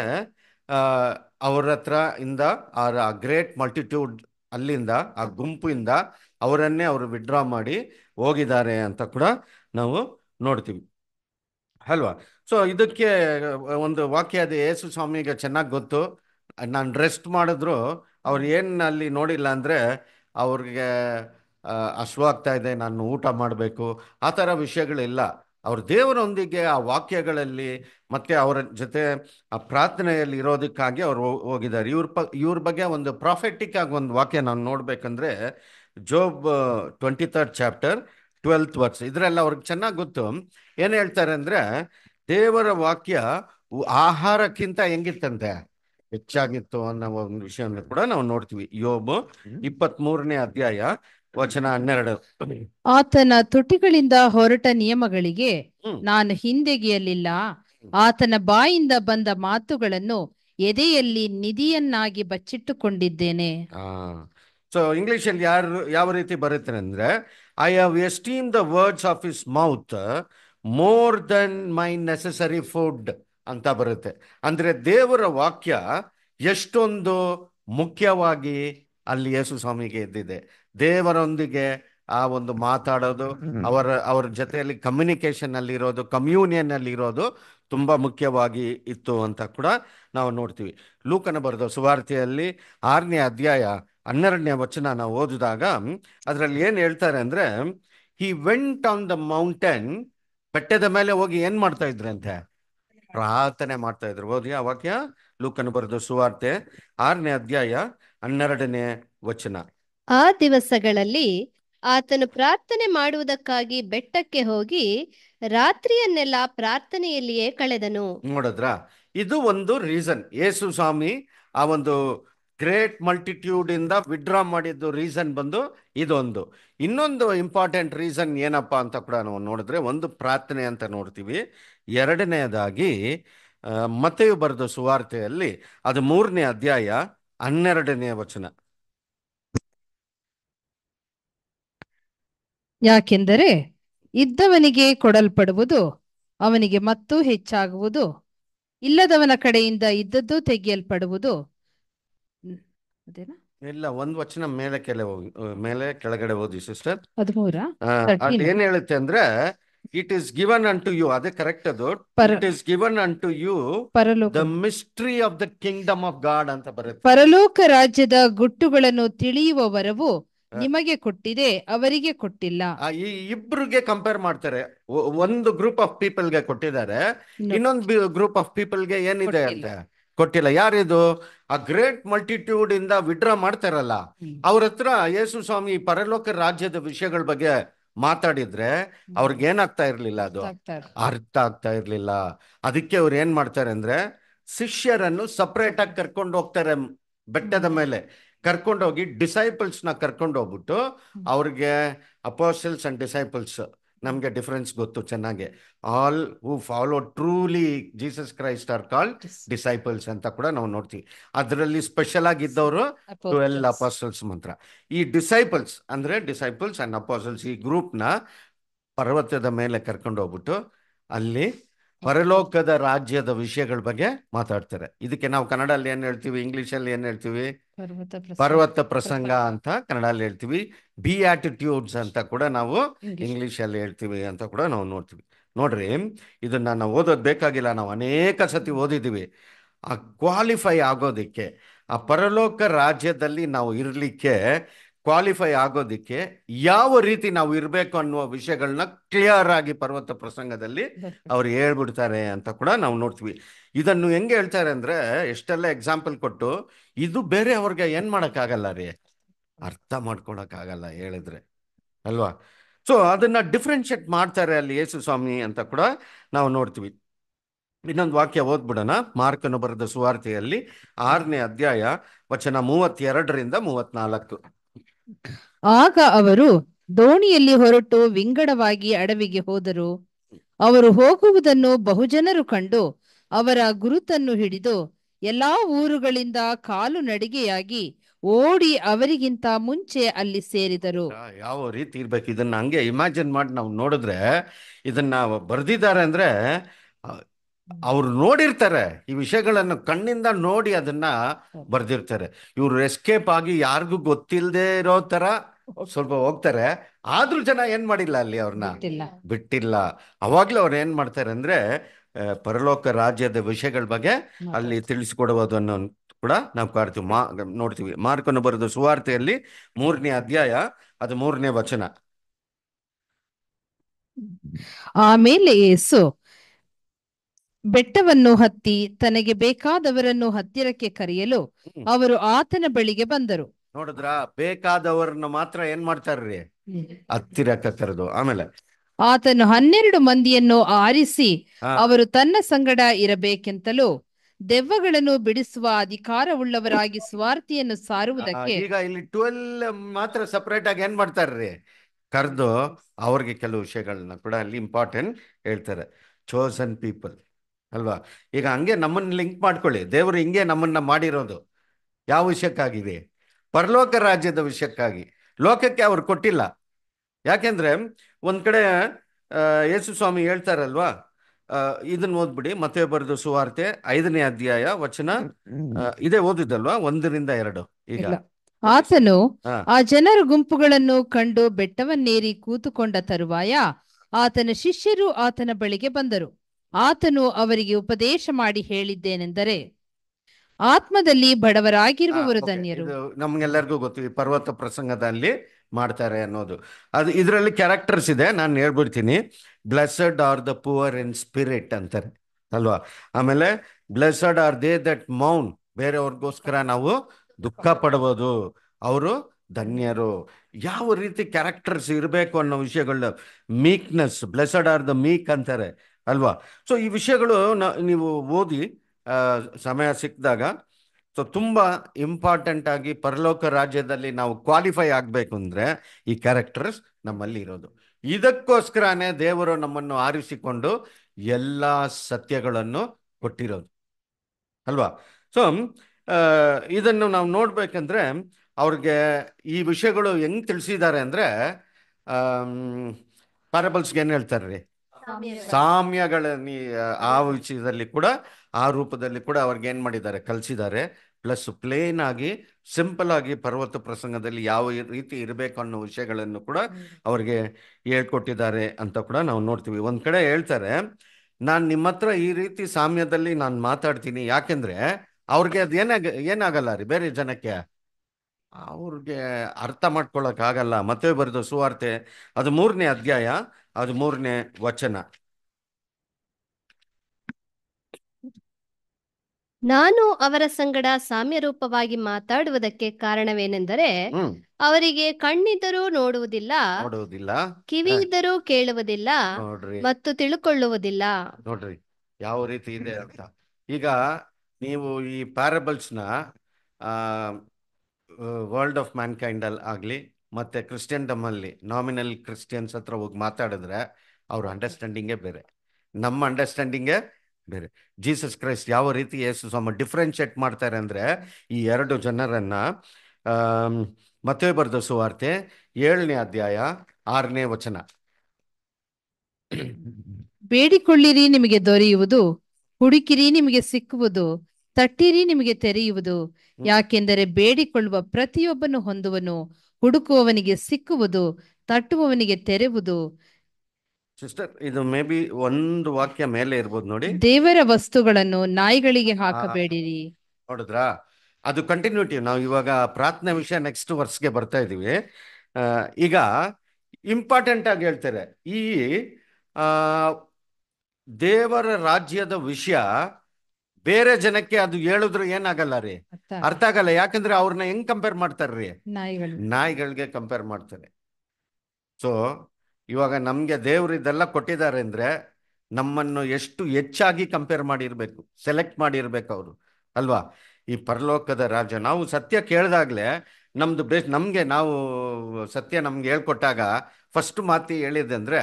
ಅವ್ರ ಹತ್ರ ಇಂದ ಆ ಗ್ರೇಟ್ ಮಲ್ಟಿಟ್ಯೂಡ್ ಅಲ್ಲಿಂದ ಆ ಗುಂಪಿಂದ ಅವರನ್ನೇ ಅವರು ವಿಡ್ರಾ ಮಾಡಿ ಹೋಗಿದ್ದಾರೆ ಅಂತ ಕೂಡ ನಾವು ನೋಡ್ತೀವಿ ಅಲ್ವಾ ಸೊ ಇದಕ್ಕೆ ಒಂದು ವಾಕ್ಯ ಅದು ಯೇಸು ಸ್ವಾಮಿಗೆ ಚೆನ್ನಾಗಿ ಗೊತ್ತು ನಾನು ರೆಸ್ಟ್ ಮಾಡಿದ್ರು ಅವ್ರು ಏನು ಅಲ್ಲಿ ನೋಡಿಲ್ಲ ಅಂದರೆ ಅವ್ರಿಗೆ ಹಸುವಾಗ್ತಾ ಇದೆ ನಾನು ಊಟ ಮಾಡಬೇಕು ಆ ಥರ ವಿಷಯಗಳಿಲ್ಲ ಅವ್ರ ದೇವರೊಂದಿಗೆ ಆ ವಾಕ್ಯಗಳಲ್ಲಿ ಮತ್ತೆ ಅವರ ಜೊತೆ ಆ ಪ್ರಾರ್ಥನೆಯಲ್ಲಿ ಇರೋದಕ್ಕಾಗಿ ಅವ್ರು ಹೋಗಿದ್ದಾರೆ ಇವ್ರ ಪ ಇವ್ರ ಬಗ್ಗೆ ಒಂದು ಪ್ರಾಫೆಟಿಕ್ ಆಗಿ ಒಂದು ವಾಕ್ಯ ನಾನು ನೋಡ್ಬೇಕಂದ್ರೆ Job twenty third chapter twelfth verse ಇದರೆಲ್ಲ ಅವ್ರಿಗೆ ಚೆನ್ನಾಗಿ ಗೊತ್ತು ಏನು ಹೇಳ್ತಾರೆ ಅಂದರೆ ದೇವರ ವಾಕ್ಯ ಆಹಾರಕ್ಕಿಂತ ಹೆಂಗಿತ್ತಂತೆ ಹೆಚ್ಚಾಗಿತ್ತು ಅನ್ನೋ ಒಂದು ವಿಷಯವನ್ನು ಕೂಡ ನಾವು ನೋಡ್ತೀವಿ ಯೋಬ್ ಇಪ್ಪತ್ತ್ ಮೂರನೇ ಅಧ್ಯಾಯ ವಚನ ಹನ್ನೆರಡು ಆತನ ತುಟಿಗಳಿಂದ ಹೊರಟ ನಿಯಮಗಳಿಗೆ ನಾನು ಹಿಂದೆಗೆಯಲಿಲ್ಲ ಆತನ ಬಾಯಿಂದ ಬಂದ ಮಾತುಗಳನ್ನು ಎದೆಯಲ್ಲಿ ನಿಧಿಯನ್ನಾಗಿ ಬಚ್ಚಿಟ್ಟುಕೊಂಡಿದ್ದೇನೆ ಸೊ ಇಂಗ್ಲಿಷ್ ಅಲ್ಲಿ ಯಾರು ಯಾವ ರೀತಿ ಬರುತ್ತೆ ಅಂದ್ರೆ I have esteem the words of his mouth more than my necessary food ಅಂತ ಬರುತ್ತೆ ಅಂದ್ರೆ ದೇವರ ವಾಕ್ಯ ಎಷ್ಟೊಂದು ಮುಖ್ಯವಾಗಿ ಅಲ್ಲಿ ಯೇಸು ಸ್ವಾಮಿಗೆ ಎದ್ದಿದೆ ದೇವರೊಂದಿಗೆ ಆ ಒಂದು ಮಾತಾಡೋದು ಅವರ ಅವ್ರ ಜೊತೆಯಲ್ಲಿ ಕಮ್ಯುನಿಕೇಶನ್ ಅಲ್ಲಿ ಇರೋದು ಕಮ್ಯೂನಿಯನ್ ಅಲ್ಲಿ ಇರೋದು ತುಂಬಾ ಮುಖ್ಯವಾಗಿ ಇತ್ತು ಅಂತ ಕೂಡ ನಾವು ನೋಡ್ತೀವಿ ಲೂಕನ ಬರೆದ ಸುವಾರ್ತೆಯಲ್ಲಿ ಆರನೇ ಅಧ್ಯಾಯ ಹನ್ನೆರಡನೇ ವಚನ ನಾವು ಓದಿದಾಗ ಅದರಲ್ಲಿ ಏನು ಹೇಳ್ತಾರೆ ಅಂದ್ರೆ he went on the mountain ಬೆಟ್ಟದ ಮೇಲೆ ಹೋಗಿ ಏನ್ ಮಾಡ್ತಾ ಇದ್ರಂತೆ ಪ್ರಾರ್ಥನೆ ಮಾಡ್ತಾ ಇದ್ರು ಓದಿ ಆ ವಾಕ್ಯ ಲೂಕನ ಬರೆದ ಸುವಾರ್ತೆ ಆರನೇ ಅಧ್ಯಾಯ ಹನ್ನೆರಡನೇ ವಚನ ಆ ದಿವಸಗಳಲ್ಲಿ ಆತನು ಪ್ರಾರ್ಥನೆ ಮಾಡುವುದಕ್ಕಾಗಿ ಬೆಟ್ಟಕ್ಕೆ ಹೋಗಿ ರಾತ್ರಿಯನ್ನೆಲ್ಲ ಪ್ರಾರ್ಥನೆಯಲ್ಲಿಯೇ ಕಳೆದನು ನೋಡಿದ್ರ ಇದು ಒಂದು ರೀಸನ್ ಯೇಸು ಸ್ವಾಮಿ ಆ ಒಂದು ಗ್ರೇಟ್ ಮಲ್ಟಿಟ್ಯೂಡ್ ಇಂದ ವಿಡ್ರಾ ಮಾಡಿದ್ದು ರೀಸನ್ ಬಂದು ಇದೊಂದು ಇನ್ನೊಂದು ಇಂಪಾರ್ಟೆಂಟ್ ರೀಸನ್ ಏನಪ್ಪಾ ಅಂತ ಕೂಡ ನಾವು ನೋಡಿದ್ರೆ ಒಂದು ಪ್ರಾರ್ಥನೆ ಅಂತ ನೋಡ್ತೀವಿ ಎರಡನೆಯದಾಗಿ ಮತೆಯು ಬರೆದ ಸುವಾರ್ತೆಯಲ್ಲಿ ಅದು ಮೂರನೇ ಅಧ್ಯಾಯ ಹನ್ನೆರಡನೇ ವಚನ ಯಾಕೆಂದರೆ ಇದ್ದವನಿಗೆ ಕೊಡಲ್ಪಡುವುದು ಅವನಿಗೆ ಮತ್ತೂ ಹೆಚ್ಚಾಗುವುದು ಇಲ್ಲದವನ ಕಡೆಯಿಂದ ಇದ್ದದ್ದು ತೆಗೆಯಲ್ಪಡುವುದು ಇಲ್ಲ ಒಂದ್ ವಚನ ಮೇಲೆ ಮೇಲೆ ಕೆಳಗಡೆ ಸಿಸ್ಟರ್ ಏನ್ ಹೇಳುತ್ತೆ ಅಂದ್ರೆ it is given unto you ಅದೇ ಕರೆಕ್ಟ್ ಅದು it is given unto you the mystery of the kingdom of God ಅಂತ ಬರುತ್ತೆ ಪರಲೋಕ ರಾಜ್ಯದ ಗುಟ್ಟುಗಳನ್ನು ತಿಳಿಯುವ ವರವು ನಿಮಗೆ ಕೊಟ್ಟಿದೆ ಅವರಿಗೆ ಕೊಟ್ಟಿಲ್ಲ ಈ ಇಬ್ರಿಗೆ ಕಂಪೇರ್ ಮಾಡ್ತಾರೆ ಒಂದು ಗ್ರೂಪ್ ಆಫ್ ಪೀಪಲ್ ಗೆ ಕೊಟ್ಟಿದ್ದಾರೆ ಇನ್ನೊಂದು ಗ್ರೂಪ್ ಆಫ್ ಪೀಪಲ್ ಗೆ ಏನಿದೆ ಅಂತ ಕೊಟ್ಟಿಲ್ಲ ಯಾರಿದು ಆ ಗ್ರೇಟ್ ಮಲ್ಟಿಟ್ಯೂಡ್ ಇಂದ ವಿಡ್ರಾ ಮಾಡ್ತಾರಲ್ಲ ಅವ್ರ ಹತ್ರ ಯೇಸು ಸ್ವಾಮಿ ಪರಲೋಕ ರಾಜ್ಯದ ವಿಷಯಗಳ ಬಗ್ಗೆ ಮಾತಾಡಿದ್ರೆ ಅವ್ರಿಗೆ ಏನಾಗ್ತಾ ಇರ್ಲಿಲ್ಲ ಅದು ಅರ್ಥ ಆಗ್ತಾ ಇರ್ಲಿಲ್ಲ ಅದಕ್ಕೆ ಅವ್ರು ಏನ್ ಮಾಡ್ತಾರೆ ಅಂದ್ರೆ ಶಿಷ್ಯರನ್ನು ಸಪ್ರೇಟ್ ಆಗಿ ಕರ್ಕೊಂಡು ಹೋಗ್ತಾರೆ ಬೆಟ್ಟದ ಮೇಲೆ ಕರ್ಕೊಂಡೋಗಿ ಡಿಸೈಪಲ್ಸ್ನ ಹೋಗ್ಬಿಟ್ಟು ಅವ್ರಿಗೆ ಅಪೋಸಲ್ಸ್ ಅಂಡ್ ಡಿಸೈಪಲ್ಸ್ ನಮಗೆ ಡಿಫರೆನ್ಸ್ ಗೊತ್ತು ಚೆನ್ನಾಗಿ all who follow truly Jesus Christ are called disciples ಅಂತ ಕೂಡ ನಾವು ನೋಡ್ತೀವಿ ಅದರಲ್ಲಿ ಸ್ಪೆಷಲ್ ಇದ್ದವರು ಟ್ವೆಲ್ ಅಪೋಸ್ಟಲ್ಸ್ ಮಂತ್ರ ಈ ಡಿಸೈಪಲ್ಸ್ ಅಂದ್ರೆ ಡಿಸೈಪಲ್ಸ್ ಅಂಡ್ ಅಪೋಸಲ್ಸ್ ಈ ಗ್ರೂಪ್ನ ಪರ್ವತದ ಮೇಲೆ ಕರ್ಕೊಂಡು ಹೋಗ್ಬಿಟ್ಟು ಅಲ್ಲಿ ಪರಲೋಕದ ರಾಜ್ಯದ ವಿಷಯಗಳ ಬಗ್ಗೆ ಮಾತಾಡ್ತಾರೆ ಇದಕ್ಕೆ ನಾವು ಅಲ್ಲಿ ಏನು ಹೇಳ್ತೀವಿ ಇಂಗ್ಲೀಷಲ್ಲಿ ಏನು ಹೇಳ್ತೀವಿ ಪರ್ವತ ಪ್ರಸಂಗ ಅಂತ ಕನ್ನಡಲ್ಲಿ ಹೇಳ್ತೀವಿ ಬಿ ಆಟಿಟ್ಯೂಡ್ಸ್ ಅಂತ ಕೂಡ ನಾವು ಇಂಗ್ಲಿಷ್ ಅಲ್ಲಿ ಹೇಳ್ತೀವಿ ಅಂತ ಕೂಡ ನಾವು ನೋಡ್ತೀವಿ ನೋಡ್ರಿ ಇದನ್ನ ನಾವು ಓದೋದು ಬೇಕಾಗಿಲ್ಲ ನಾವು ಅನೇಕ ಸತಿ ಓದಿದ್ದೀವಿ ಆ ಕ್ವಾಲಿಫೈ ಆಗೋದಕ್ಕೆ ಆ ಪರಲೋಕ ರಾಜ್ಯದಲ್ಲಿ ನಾವು ಇರಲಿಕ್ಕೆ ಕ್ವಾಲಿಫೈ ಆಗೋದಿಕ್ಕೆ ಯಾವ ರೀತಿ ನಾವು ಇರಬೇಕು ಅನ್ನುವ ವಿಷಯಗಳನ್ನ ಕ್ಲಿಯರ್ ಆಗಿ ಪರ್ವತ ಪ್ರಸಂಗದಲ್ಲಿ ಅವ್ರು ಹೇಳ್ಬಿಡ್ತಾರೆ ಅಂತ ಕೂಡ ನಾವು ನೋಡ್ತೀವಿ ಇದನ್ನು ಹೆಂಗೆ ಹೇಳ್ತಾರೆ ಅಂದ್ರೆ ಎಷ್ಟೆಲ್ಲ ಎಕ್ಸಾಂಪಲ್ ಕೊಟ್ಟು ಇದು ಬೇರೆ ಅವ್ರಿಗೆ ಏನ್ ಮಾಡೋಕ್ಕಾಗಲ್ಲ ರೀ ಅರ್ಥ ಆಗಲ್ಲ ಹೇಳಿದ್ರೆ ಅಲ್ವಾ ಸೊ ಅದನ್ನ ಡಿಫ್ರೆನ್ಶಿಯೇಟ್ ಮಾಡ್ತಾರೆ ಅಲ್ಲಿ ಯೇಸು ಸ್ವಾಮಿ ಅಂತ ಕೂಡ ನಾವು ನೋಡ್ತೀವಿ ಇನ್ನೊಂದು ವಾಕ್ಯ ಓದ್ಬಿಡೋಣ ಮಾರ್ಕನು ಬರೆದ ಸುವಾರ್ತೆಯಲ್ಲಿ ಆರನೇ ಅಧ್ಯಾಯ ವಚನ ಮೂವತ್ತೆರಡರಿಂದ ಮೂವತ್ನಾಲ್ಕು ಆಗ ಅವರು ದೋಣಿಯಲ್ಲಿ ಹೊರಟು ವಿಂಗಡವಾಗಿ ಅಡವಿಗೆ ಹೋದರು ಅವರು ಹೋಗುವುದನ್ನು ಬಹುಜನರು ಕಂಡು ಅವರ ಗುರುತನ್ನು ಹಿಡಿದು ಎಲ್ಲಾ ಊರುಗಳಿಂದ ಕಾಲು ನಡಿಗೆಯಾಗಿ ಓಡಿ ಅವರಿಗಿಂತ ಮುಂಚೆ ಅಲ್ಲಿ ಸೇರಿದರು ಯಾವ ರೀತಿ ಇರ್ಬೇಕು ಇದನ್ನ ಹಂಗೆ ಇಮ್ಯಾಜಿನ್ ಮಾಡಿ ನಾವು ನೋಡಿದ್ರೆ ಇದನ್ನ ಬರ್ದಿದ್ದಾರೆ ಅಂದ್ರೆ ಅವ್ರು ನೋಡಿರ್ತಾರೆ ಈ ವಿಷಯಗಳನ್ನು ಕಣ್ಣಿಂದ ನೋಡಿ ಅದನ್ನ ಬರ್ದಿರ್ತಾರೆ ಇವ್ರು ಎಸ್ಕೇಪ್ ಆಗಿ ಯಾರಿಗೂ ಗೊತ್ತಿಲ್ಲದೆ ಇರೋ ತರ ಸ್ವಲ್ಪ ಹೋಗ್ತಾರೆ ಆದ್ರೂ ಜನ ಏನ್ ಮಾಡಿಲ್ಲ ಅಲ್ಲಿ ಅವ್ರನ್ನ ಬಿಟ್ಟಿಲ್ಲ ಅವಾಗ್ಲೂ ಅವ್ರು ಏನ್ ಮಾಡ್ತಾರೆ ಅಂದ್ರೆ ಪರಲೋಕ ರಾಜ್ಯದ ವಿಷಯಗಳ ಬಗ್ಗೆ ಅಲ್ಲಿ ಅನ್ನೋ ಕೂಡ ನಾವು ಕಾಡ್ತೀವಿ ಮಾ ನೋಡ್ತೀವಿ ಮಾರ್ಕನ್ನು ಬರೆದ ಸುವಾರ್ತೆಯಲ್ಲಿ ಮೂರನೇ ಅಧ್ಯಾಯ ಅದು ಮೂರನೇ ವಚನ ಆಮೇಲೆ ಯೇಸು ಬೆಟ್ಟವನ್ನು ಹತ್ತಿ ತನಗೆ ಬೇಕಾದವರನ್ನು ಹತ್ತಿರಕ್ಕೆ ಕರೆಯಲು ಅವರು ಆತನ ಬಳಿಗೆ ಬಂದರು ನೋಡಿದ್ರ ಬೇಕಾದವರನ್ನು ಮಾತ್ರ ಏನ್ ಮಾಡ್ತಾರ್ರಿ ಹತ್ತಿರಕ್ಕೆ ಕರೆದು ಆಮೇಲೆ ಆತನು ಹನ್ನೆರಡು ಮಂದಿಯನ್ನು ಆರಿಸಿ ಅವರು ತನ್ನ ಸಂಗಡ ಇರಬೇಕೆಂತಲೂ ದೆವ್ವಗಳನ್ನು ಬಿಡಿಸುವ ಅಧಿಕಾರವುಳ್ಳವರಾಗಿ ಸ್ವಾರ್ಥಿಯನ್ನು ಸಾರುವುದಕ್ಕೆ ಈಗ ಇಲ್ಲಿ ಟ್ವೆಲ್ ಮಾತ್ರ ಸಪರೇಟ್ ಆಗಿ ಏನ್ ಮಾಡ್ತಾರ್ರಿ ಕರೆದು ಅವ್ರಿಗೆ ಕೆಲವು ವಿಷಯಗಳನ್ನ ಕೂಡ ಅಲ್ಲಿ ಇಂಪಾರ್ಟೆಂಟ್ ಹೇಳ್ತಾರೆ ಚೋಸನ್ ಪೀಪಲ್ ಅಲ್ವಾ ಈಗ ಹಂಗೆ ನಮ್ಮನ್ನ ಲಿಂಕ್ ಮಾಡ್ಕೊಳ್ಳಿ ದೇವರು ಹಿಂಗೆ ನಮ್ಮನ್ನ ಮಾಡಿರೋದು ಯಾವ ವಿಷಯಕ್ಕಾಗಿದೆ ಪರಲೋಕ ರಾಜ್ಯದ ವಿಷಯಕ್ಕಾಗಿ ಲೋಕಕ್ಕೆ ಅವ್ರು ಕೊಟ್ಟಿಲ್ಲ ಯಾಕೆಂದ್ರೆ ಒಂದ್ ಕಡೆ ಯೇಸು ಸ್ವಾಮಿ ಹೇಳ್ತಾರಲ್ವಾ ಇದನ್ನ ಓದ್ಬಿಡಿ ಮತ್ತೆ ಬರೆದು ಸುವಾರ್ತೆ ಐದನೇ ಅಧ್ಯಾಯ ವಚನ ಇದೇ ಓದಿದಲ್ವಾ ಒಂದರಿಂದ ಎರಡು ಈಗ ಆತನು ಆ ಜನರ ಗುಂಪುಗಳನ್ನು ಕಂಡು ಬೆಟ್ಟವನ್ನೇರಿ ಕೂತುಕೊಂಡ ತರುವಾಯ ಆತನ ಶಿಷ್ಯರು ಆತನ ಬಳಿಗೆ ಬಂದರು ಆತನು ಅವರಿಗೆ ಉಪದೇಶ ಮಾಡಿ ಹೇಳಿದ್ದೇನೆಂದರೆ ಆತ್ಮದಲ್ಲಿ ಬಡವರಾಗಿರುವವರು ಧನ್ಯರು ನಮ್ಗೆಲ್ಲರಿಗೂ ಈ ಪರ್ವತ ಪ್ರಸಂಗದಲ್ಲಿ ಮಾಡ್ತಾರೆ ಅನ್ನೋದು ಅದು ಇದರಲ್ಲಿ ಕ್ಯಾರೆಕ್ಟರ್ಸ್ ಇದೆ ನಾನು ಹೇಳ್ಬಿಡ್ತೀನಿ blessed are the poor in spirit ಅಂತಾರೆ ಅಲ್ವಾ ಆಮೇಲೆ ಬ್ಲೆಸ್ಸಡ್ ಆರ್ ದೇ ದಟ್ ಮೌನ್ ಬೇರೆಯವ್ರಿಗೋಸ್ಕರ ನಾವು ದುಃಖ ಪಡಬಹುದು ಅವರು ಧನ್ಯರು ಯಾವ ರೀತಿ ಕ್ಯಾರೆಕ್ಟರ್ಸ್ ಇರಬೇಕು ಅನ್ನೋ ವಿಷಯಗಳು meekness blessed are the meek ಅಂತಾರೆ ಅಲ್ವಾ ಸೊ ಈ ವಿಷಯಗಳು ನೀವು ಓದಿ ಸಮಯ ಸಿಕ್ಕಿದಾಗ ಸೊ ತುಂಬ ಇಂಪಾರ್ಟೆಂಟ್ ಆಗಿ ಪರಲೋಕ ರಾಜ್ಯದಲ್ಲಿ ನಾವು ಕ್ವಾಲಿಫೈ ಆಗಬೇಕು ಅಂದರೆ ಈ ಕ್ಯಾರೆಕ್ಟರ್ಸ್ ನಮ್ಮಲ್ಲಿ ಇರೋದು ಇದಕ್ಕೋಸ್ಕರನೇ ದೇವರು ನಮ್ಮನ್ನು ಆರಿಸಿಕೊಂಡು ಎಲ್ಲ ಸತ್ಯಗಳನ್ನು ಕೊಟ್ಟಿರೋದು ಅಲ್ವಾ ಸೊ ಇದನ್ನು ನಾವು ನೋಡ್ಬೇಕಂದ್ರೆ ಅವ್ರಿಗೆ ಈ ವಿಷಯಗಳು ಹೆಂಗ್ ತಿಳಿಸಿದ್ದಾರೆ ಅಂದರೆ ಪ್ಯಾರಬಲ್ಸ್ಗೆ ಏನು ಹೇಳ್ತಾರೆ ರೀ ಸಾಮ್ಯಗಳ ಆ ವಿಷಯದಲ್ಲಿ ಕೂಡ ಆ ರೂಪದಲ್ಲಿ ಕೂಡ ಅವ್ರಿಗೆ ಏನ್ ಮಾಡಿದ್ದಾರೆ ಕಲಿಸಿದ್ದಾರೆ ಪ್ಲಸ್ ಪ್ಲೇನ್ ಆಗಿ ಸಿಂಪಲ್ ಆಗಿ ಪರ್ವತ ಪ್ರಸಂಗದಲ್ಲಿ ಯಾವ ರೀತಿ ಇರಬೇಕು ಅನ್ನೋ ವಿಷಯಗಳನ್ನು ಕೂಡ ಅವ್ರಿಗೆ ಹೇಳ್ಕೊಟ್ಟಿದ್ದಾರೆ ಅಂತ ಕೂಡ ನಾವು ನೋಡ್ತೀವಿ ಒಂದ್ ಕಡೆ ಹೇಳ್ತಾರೆ ನಾನು ನಿಮ್ಮ ಹತ್ರ ಈ ರೀತಿ ಸಾಮ್ಯದಲ್ಲಿ ನಾನು ಮಾತಾಡ್ತೀನಿ ಯಾಕೆಂದ್ರೆ ಅವ್ರಿಗೆ ಅದು ಏನಾಗ ಏನಾಗಲ್ಲ ರೀ ಬೇರೆ ಜನಕ್ಕೆ ಅವ್ರಿಗೆ ಅರ್ಥ ಮಾಡ್ಕೊಳಕ್ ಆಗಲ್ಲ ಮತ್ತೆ ಬರೆದು ಸುವಾರ್ತೆ ಅದು ಮೂರನೇ ಅಧ್ಯಾಯ ಅದು ಮೂರನೇ ವಚನ ನಾನು ಅವರ ಸಂಗಡ ಸಾಮ್ಯರೂಪವಾಗಿ ಮಾತಾಡುವುದಕ್ಕೆ ಕಾರಣವೇನೆಂದರೆ ಅವರಿಗೆ ಕಣ್ಣಿದ್ದರೂ ನೋಡುವುದಿಲ್ಲ ನೋಡುವುದಿಲ್ಲ ಕಿವಿ ಇದ್ದರೂ ಕೇಳುವುದಿಲ್ಲ ಮತ್ತು ತಿಳ್ಕೊಳ್ಳುವುದಿಲ್ಲ ನೋಡ್ರಿ ಯಾವ ರೀತಿ ಇದೆ ಅಂತ ಈಗ ನೀವು ಈ ಪ್ಯಾರಬಲ್ಸ್ ನ ವರ್ಲ್ಡ್ ಆಫ್ ಮ್ಯಾನ್ಕೈಂಡ್ ಅಲ್ಲಿ ಆಗ್ಲಿ ಮತ್ತೆ ಕ್ರಿಶ್ಚಿಯನ್ ಅಲ್ಲಿ ನಾಮಿನಲ್ ಕ್ರಿಶ್ಚಿಯನ್ಸ್ ಹತ್ರ ಹೋಗಿ ಮಾತಾಡಿದ್ರೆ ಅವ್ರ ಅಂಡರ್ಸ್ಟ್ಯಾಂಡಿಂಗೇ ಬೇರೆ ನಮ್ಮ ಅಂಡರ್ಸ್ಟ್ಯಾಂಡಿಂಗೇ ಬೇರೆ ಜೀಸಸ್ ಕ್ರೈಸ್ಟ್ ಯಾವ ರೀತಿ ಯೇಸು ಸ್ವಾಮ ಡಿಫ್ರೆನ್ಶಿಯೇಟ್ ಮಾಡ್ತಾರೆ ಅಂದ್ರೆ ಈ ಎರಡು ಜನರನ್ನ ಮತ್ತೆ ಬರೆದ ಸುವಾರ್ತೆ ಏಳನೇ ಅಧ್ಯಾಯ ಆರನೇ ವಚನ ಬೇಡಿಕೊಳ್ಳಿರಿ ನಿಮಗೆ ದೊರೆಯುವುದು ಹುಡುಕಿರಿ ನಿಮಗೆ ಸಿಕ್ಕುವುದು ತಟ್ಟಿರಿ ನಿಮಗೆ ತೆರೆಯುವುದು ಯಾಕೆಂದರೆ ಬೇಡಿಕೊಳ್ಳುವ ಪ್ರತಿಯೊಬ್ಬನು ಹೊಂದುವನು ಹುಡುಕುವವನಿಗೆ ಸಿಕ್ಕುವುದು ತಟ್ಟುವವನಿಗೆ ತೆರೆವುದು ಸಿಸ್ಟರ್ ಇದು ಮೇ ಬಿ ಒಂದು ವಾಕ್ಯ ಮೇಲೆ ಇರ್ಬೋದು ನೋಡಿ ದೇವರ ವಸ್ತುಗಳನ್ನು ನಾಯಿಗಳಿಗೆ ಹಾಕಬೇಡಿರಿ ನೋಡಿದ್ರಾ ಅದು ಕಂಟಿನ್ಯೂಟಿ ನಾವು ಇವಾಗ ಪ್ರಾರ್ಥನೆ ವಿಷಯ ನೆಕ್ಸ್ಟ್ ವರ್ಸ್ಗೆ ಬರ್ತಾ ಇದೀವಿ ಈಗ ಇಂಪಾರ್ಟೆಂಟ್ ಆಗಿ ಹೇಳ್ತಾರೆ ಈ ದೇವರ ರಾಜ್ಯದ ವಿಷಯ ಬೇರೆ ಜನಕ್ಕೆ ಅದು ಹೇಳಿದ್ರು ಏನಾಗಲ್ಲ ರೀ ಅರ್ಥ ಆಗಲ್ಲ ಯಾಕಂದ್ರೆ ಅವ್ರನ್ನ ಹೆಂಗ್ ಕಂಪೇರ್ ರೀ ನಾಯಿಗಳಿಗೆ ಕಂಪೇರ್ ಮಾಡ್ತಾರೆ ಸೊ ಇವಾಗ ನಮ್ಗೆ ದೇವ್ರು ಇದೆಲ್ಲ ಕೊಟ್ಟಿದ್ದಾರೆ ಅಂದ್ರೆ ನಮ್ಮನ್ನು ಎಷ್ಟು ಹೆಚ್ಚಾಗಿ ಕಂಪೇರ್ ಮಾಡಿರ್ಬೇಕು ಸೆಲೆಕ್ಟ್ ಮಾಡಿರ್ಬೇಕು ಅವರು ಅಲ್ವಾ ಈ ಪರಲೋಕದ ರಾಜ ನಾವು ಸತ್ಯ ಕೇಳ್ದಾಗ್ಲೆ ನಮ್ದು ಬೇಸ್ ನಮ್ಗೆ ನಾವು ಸತ್ಯ ನಮ್ಗೆ ಹೇಳ್ಕೊಟ್ಟಾಗ ಫಸ್ಟ್ ಮಾತಿ ಹೇಳಿದೆ ಅಂದ್ರೆ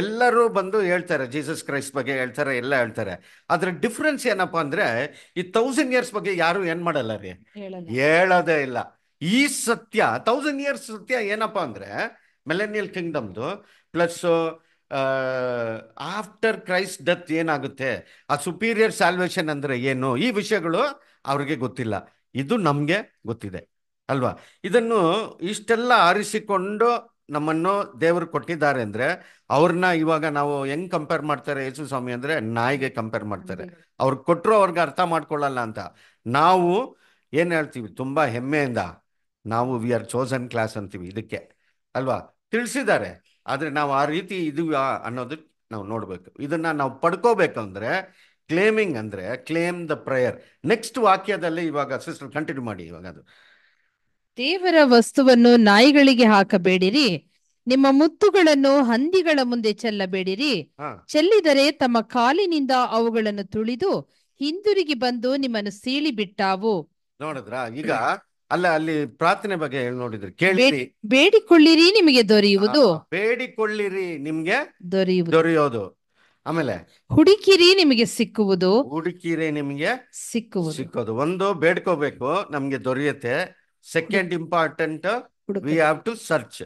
ಎಲ್ಲರೂ ಬಂದು ಹೇಳ್ತಾರೆ ಜೀಸಸ್ ಕ್ರೈಸ್ಟ್ ಬಗ್ಗೆ ಹೇಳ್ತಾರೆ ಎಲ್ಲ ಹೇಳ್ತಾರೆ ಆದ್ರೆ ಡಿಫ್ರೆನ್ಸ್ ಏನಪ್ಪಾ ಅಂದ್ರೆ ಈ ತೌಸಂಡ್ ಇಯರ್ಸ್ ಬಗ್ಗೆ ಯಾರು ಏನ್ ಮಾಡಲ್ಲ ರೀ ಹೇಳೋದೇ ಇಲ್ಲ ಈ ಸತ್ಯ ತೌಸಂಡ್ ಇಯರ್ಸ್ ಸತ್ಯ ಏನಪ್ಪಾ ಅಂದ್ರೆ ಮೆಲೆನಿಯಲ್ ಕಿಂಗ್ಡಮ್ದು ಪ್ಲಸ್ ಆಫ್ಟರ್ ಕ್ರೈಸ್ಟ್ ಡೆತ್ ಏನಾಗುತ್ತೆ ಆ ಸುಪೀರಿಯರ್ ಸ್ಯಾಲ್ವೇಷನ್ ಅಂದ್ರೆ ಏನು ಈ ವಿಷಯಗಳು ಅವ್ರಿಗೆ ಗೊತ್ತಿಲ್ಲ ಇದು ನಮ್ಗೆ ಗೊತ್ತಿದೆ ಅಲ್ವಾ ಇದನ್ನು ಇಷ್ಟೆಲ್ಲ ಆರಿಸಿಕೊಂಡು ನಮ್ಮನ್ನು ದೇವರು ಕೊಟ್ಟಿದ್ದಾರೆ ಅಂದ್ರೆ ಅವ್ರನ್ನ ಇವಾಗ ನಾವು ಹೆಂಗ್ ಕಂಪೇರ್ ಮಾಡ್ತಾರೆ ಯೇಸು ಸ್ವಾಮಿ ಅಂದ್ರೆ ನಾಯಿಗೆ ಕಂಪೇರ್ ಮಾಡ್ತಾರೆ ಅವ್ರಿಗೆ ಕೊಟ್ಟರು ಅವ್ರಿಗೆ ಅರ್ಥ ಮಾಡ್ಕೊಳ್ಳಲ್ಲ ಅಂತ ನಾವು ಏನ್ ಹೇಳ್ತೀವಿ ತುಂಬಾ ಹೆಮ್ಮೆಯಿಂದ ನಾವು ವಿ ಆರ್ ಚೋಸನ್ ಕ್ಲಾಸ್ ಅಂತೀವಿ ಇದಕ್ಕೆ ಅಲ್ವಾ ತಿಳಿಸಿದ್ದಾರೆ ಆದ್ರೆ ನಾವು ಆ ರೀತಿ ಇದು ಅನ್ನೋದು ನಾವು ನೋಡ್ಬೇಕು ಇದನ್ನ ನಾವು ಪಡ್ಕೋಬೇಕಂದ್ರೆ ಕ್ಲೇಮಿಂಗ್ ಅಂದ್ರೆ ಕ್ಲೇಮ್ ದ ಪ್ರೇಯರ್ ನೆಕ್ಸ್ಟ್ ವಾಕ್ಯದಲ್ಲಿ ಇವಾಗ ಸಿಸ್ಟರ್ ಕಂಟಿನ್ಯೂ ಮಾಡಿ ಇವಾಗ ಅದು ದೇವರ ವಸ್ತುವನ್ನು ನಾಯಿಗಳಿಗೆ ಹಾಕಬೇಡಿರಿ ನಿಮ್ಮ ಮುತ್ತುಗಳನ್ನು ಹಂದಿಗಳ ಮುಂದೆ ಚೆಲ್ಲಬೇಡಿರಿ ಚೆಲ್ಲಿದರೆ ತಮ್ಮ ಕಾಲಿನಿಂದ ಅವುಗಳನ್ನು ತುಳಿದು ಹಿಂದಿರುಗಿ ಬಂದು ನಿಮ್ಮನ್ನು ಸೀಳಿ ಬಿಟ್ಟಾವು ನೋಡಿದ್ರ ಈಗ ಅಲ್ಲ ಅಲ್ಲಿ ಪ್ರಾರ್ಥನೆ ಬಗ್ಗೆ ನೋಡಿದ್ರು ನೋಡಿದ್ರಿ ಕೇಳಿ ಬೇಡಿಕೊಳ್ಳಿರಿ ನಿಮಗೆ ದೊರೆಯುವುದು ಬೇಡಿಕೊಳ್ಳಿರಿ ನಿಮ್ಗೆ ದೊರೆಯುವುದು ದೊರೆಯೋದು ಆಮೇಲೆ ಹುಡುಕಿರಿ ನಿಮಗೆ ಸಿಕ್ಕುವುದು ಹುಡುಕಿರಿ ನಿಮಗೆ ಸಿಕ್ಕುವುದು ಸಿಕ್ಕೋದು ಒಂದು ಬೇಡ್ಕೋಬೇಕು ನಮ್ಗೆ ದೊರೆಯುತ್ತೆ second important we have to search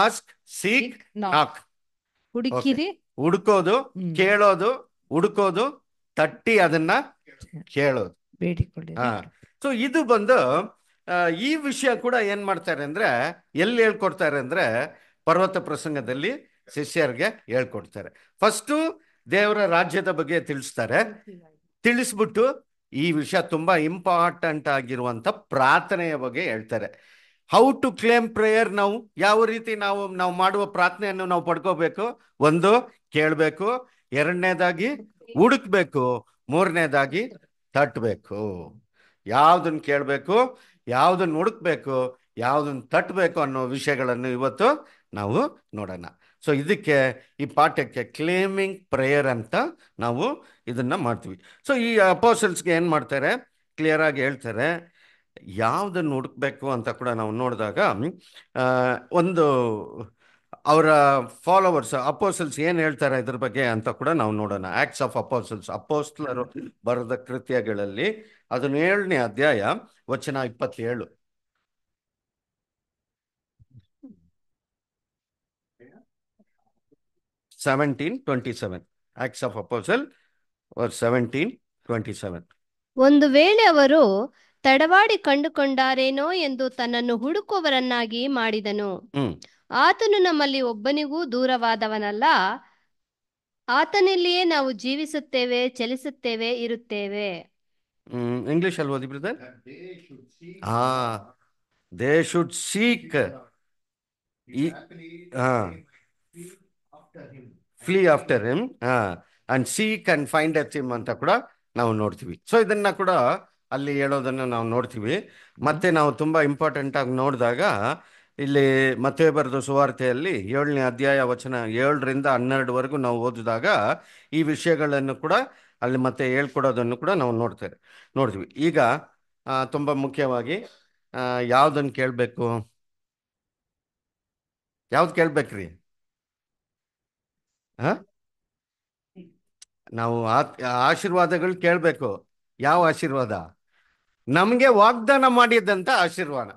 ask seek knock ಹುಡುಕೋದು ಕೇಳೋದು ಹುಡುಕೋದು ತಟ್ಟಿ ಅದನ್ನ ಕೇಳೋದು ಸೊ ಇದು ಬಂದು ಈ ವಿಷಯ ಕೂಡ ಏನ್ ಮಾಡ್ತಾರೆ ಅಂದ್ರೆ ಎಲ್ಲಿ ಹೇಳ್ಕೊಡ್ತಾರೆ ಅಂದ್ರೆ ಪರ್ವತ ಪ್ರಸಂಗದಲ್ಲಿ ಶಿಷ್ಯರಿಗೆ ಹೇಳ್ಕೊಡ್ತಾರೆ ಫಸ್ಟು ದೇವರ ರಾಜ್ಯದ ಬಗ್ಗೆ ತಿಳಿಸ್ತಾರೆ ತಿಳಿಸ್ಬಿಟ್ಟು ಈ ವಿಷಯ ತುಂಬಾ ಇಂಪಾರ್ಟೆಂಟ್ ಆಗಿರುವಂತ ಪ್ರಾರ್ಥನೆಯ ಬಗ್ಗೆ ಹೇಳ್ತಾರೆ ಹೌ ಟು ಕ್ಲೇಮ್ ಪ್ರೇಯರ್ ನಾವು ಯಾವ ರೀತಿ ನಾವು ನಾವು ಮಾಡುವ ಪ್ರಾರ್ಥನೆಯನ್ನು ನಾವು ಪಡ್ಕೋಬೇಕು ಒಂದು ಕೇಳಬೇಕು ಎರಡನೇದಾಗಿ ಹುಡುಕ್ಬೇಕು ಮೂರನೇದಾಗಿ ತಟ್ಟಬೇಕು ಯಾವ್ದನ್ನ ಕೇಳಬೇಕು ಯಾವ್ದನ್ನ ಹುಡುಕ್ಬೇಕು ಯಾವ್ದನ್ನ ತಟ್ಟಬೇಕು ಅನ್ನೋ ವಿಷಯಗಳನ್ನು ಇವತ್ತು ನಾವು ನೋಡೋಣ ಸೊ ಇದಕ್ಕೆ ಈ ಪಾಠಕ್ಕೆ ಕ್ಲೇಮಿಂಗ್ ಪ್ರೇಯರ್ ಅಂತ ನಾವು ಇದನ್ನು ಮಾಡ್ತೀವಿ ಸೊ ಈ ಅಪೋಸಲ್ಸ್ಗೆ ಏನು ಮಾಡ್ತಾರೆ ಕ್ಲಿಯರ್ ಆಗಿ ಹೇಳ್ತಾರೆ ಯಾವುದನ್ನು ಹುಡುಕ್ಬೇಕು ಅಂತ ಕೂಡ ನಾವು ನೋಡಿದಾಗ ಒಂದು ಅವರ ಫಾಲೋವರ್ಸ್ ಅಪೋಸಲ್ಸ್ ಏನು ಹೇಳ್ತಾರೆ ಇದ್ರ ಬಗ್ಗೆ ಅಂತ ಕೂಡ ನಾವು ನೋಡೋಣ ಆಕ್ಟ್ಸ್ ಆಫ್ ಅಪೋಸಲ್ಸ್ ಅಪೋಸ್ಲರು ಬರೆದ ಕೃತ್ಯಗಳಲ್ಲಿ ಅದನ್ನು ಏಳನೇ ಅಧ್ಯಾಯ ವಚನ ಇಪ್ಪತ್ತೇಳು seventeen twenty seven of apostle seventeen twenty ಒಂದು ವೇಳೆ ಅವರು ತಡವಾಡಿ ಕಂಡುಕೊಂಡಾರೇನೋ ಎಂದು ತನ್ನನ್ನು ಹುಡುಕುವವರನ್ನಾಗಿ ಮಾಡಿದನು ಆತನು ನಮ್ಮಲ್ಲಿ ಒಬ್ಬನಿಗೂ ದೂರವಾದವನಲ್ಲ ಆತನಲ್ಲಿಯೇ ನಾವು ಜೀವಿಸುತ್ತೇವೆ ಚಲಿಸುತ್ತೇವೆ ಇರುತ್ತೇವೆ ಇಂಗ್ಲಿಷ್ ಅಲ್ಲಿ ಬ್ರದರ್ ಆ they should seek haply after him and seek and find ಎತ್ ಹಿಮ್ ಅಂತ ಕೂಡ ನಾವು ನೋಡ್ತೀವಿ ಸೊ ಇದನ್ನ ಕೂಡ ಅಲ್ಲಿ ಹೇಳೋದನ್ನ ನಾವು ನೋಡ್ತೀವಿ ಮತ್ತೆ ನಾವು ತುಂಬಾ ಇಂಪಾರ್ಟೆಂಟ್ ಆಗಿ ನೋಡಿದಾಗ ಇಲ್ಲಿ ಮತ್ತೆ ಬರೆದು ಸುವಾರ್ತೆಯಲ್ಲಿ ಏಳನೇ ಅಧ್ಯಾಯ ವಚನ ಏಳರಿಂದ ಹನ್ನೆರಡುವರೆಗೂ ನಾವು ಓದಿದಾಗ ಈ ವಿಷಯಗಳನ್ನು ಕೂಡ ಅಲ್ಲಿ ಮತ್ತೆ ಹೇಳ್ಕೊಡೋದನ್ನು ಕೂಡ ನಾವು ನೋಡ್ತೇವೆ ನೋಡ್ತೀವಿ ಈಗ ತುಂಬ ಮುಖ್ಯವಾಗಿ ಯಾವುದನ್ನು ಕೇಳಬೇಕು ಯಾವ್ದು ಕೇಳ್ಬೇಕ್ರಿ ನಾವು ಆಶೀರ್ವಾದಗಳು ಕೇಳಬೇಕು ಯಾವ ಆಶೀರ್ವಾದ ನಮಗೆ ವಾಗ್ದಾನ ಮಾಡಿದಂತ ಆಶೀರ್ವಾದ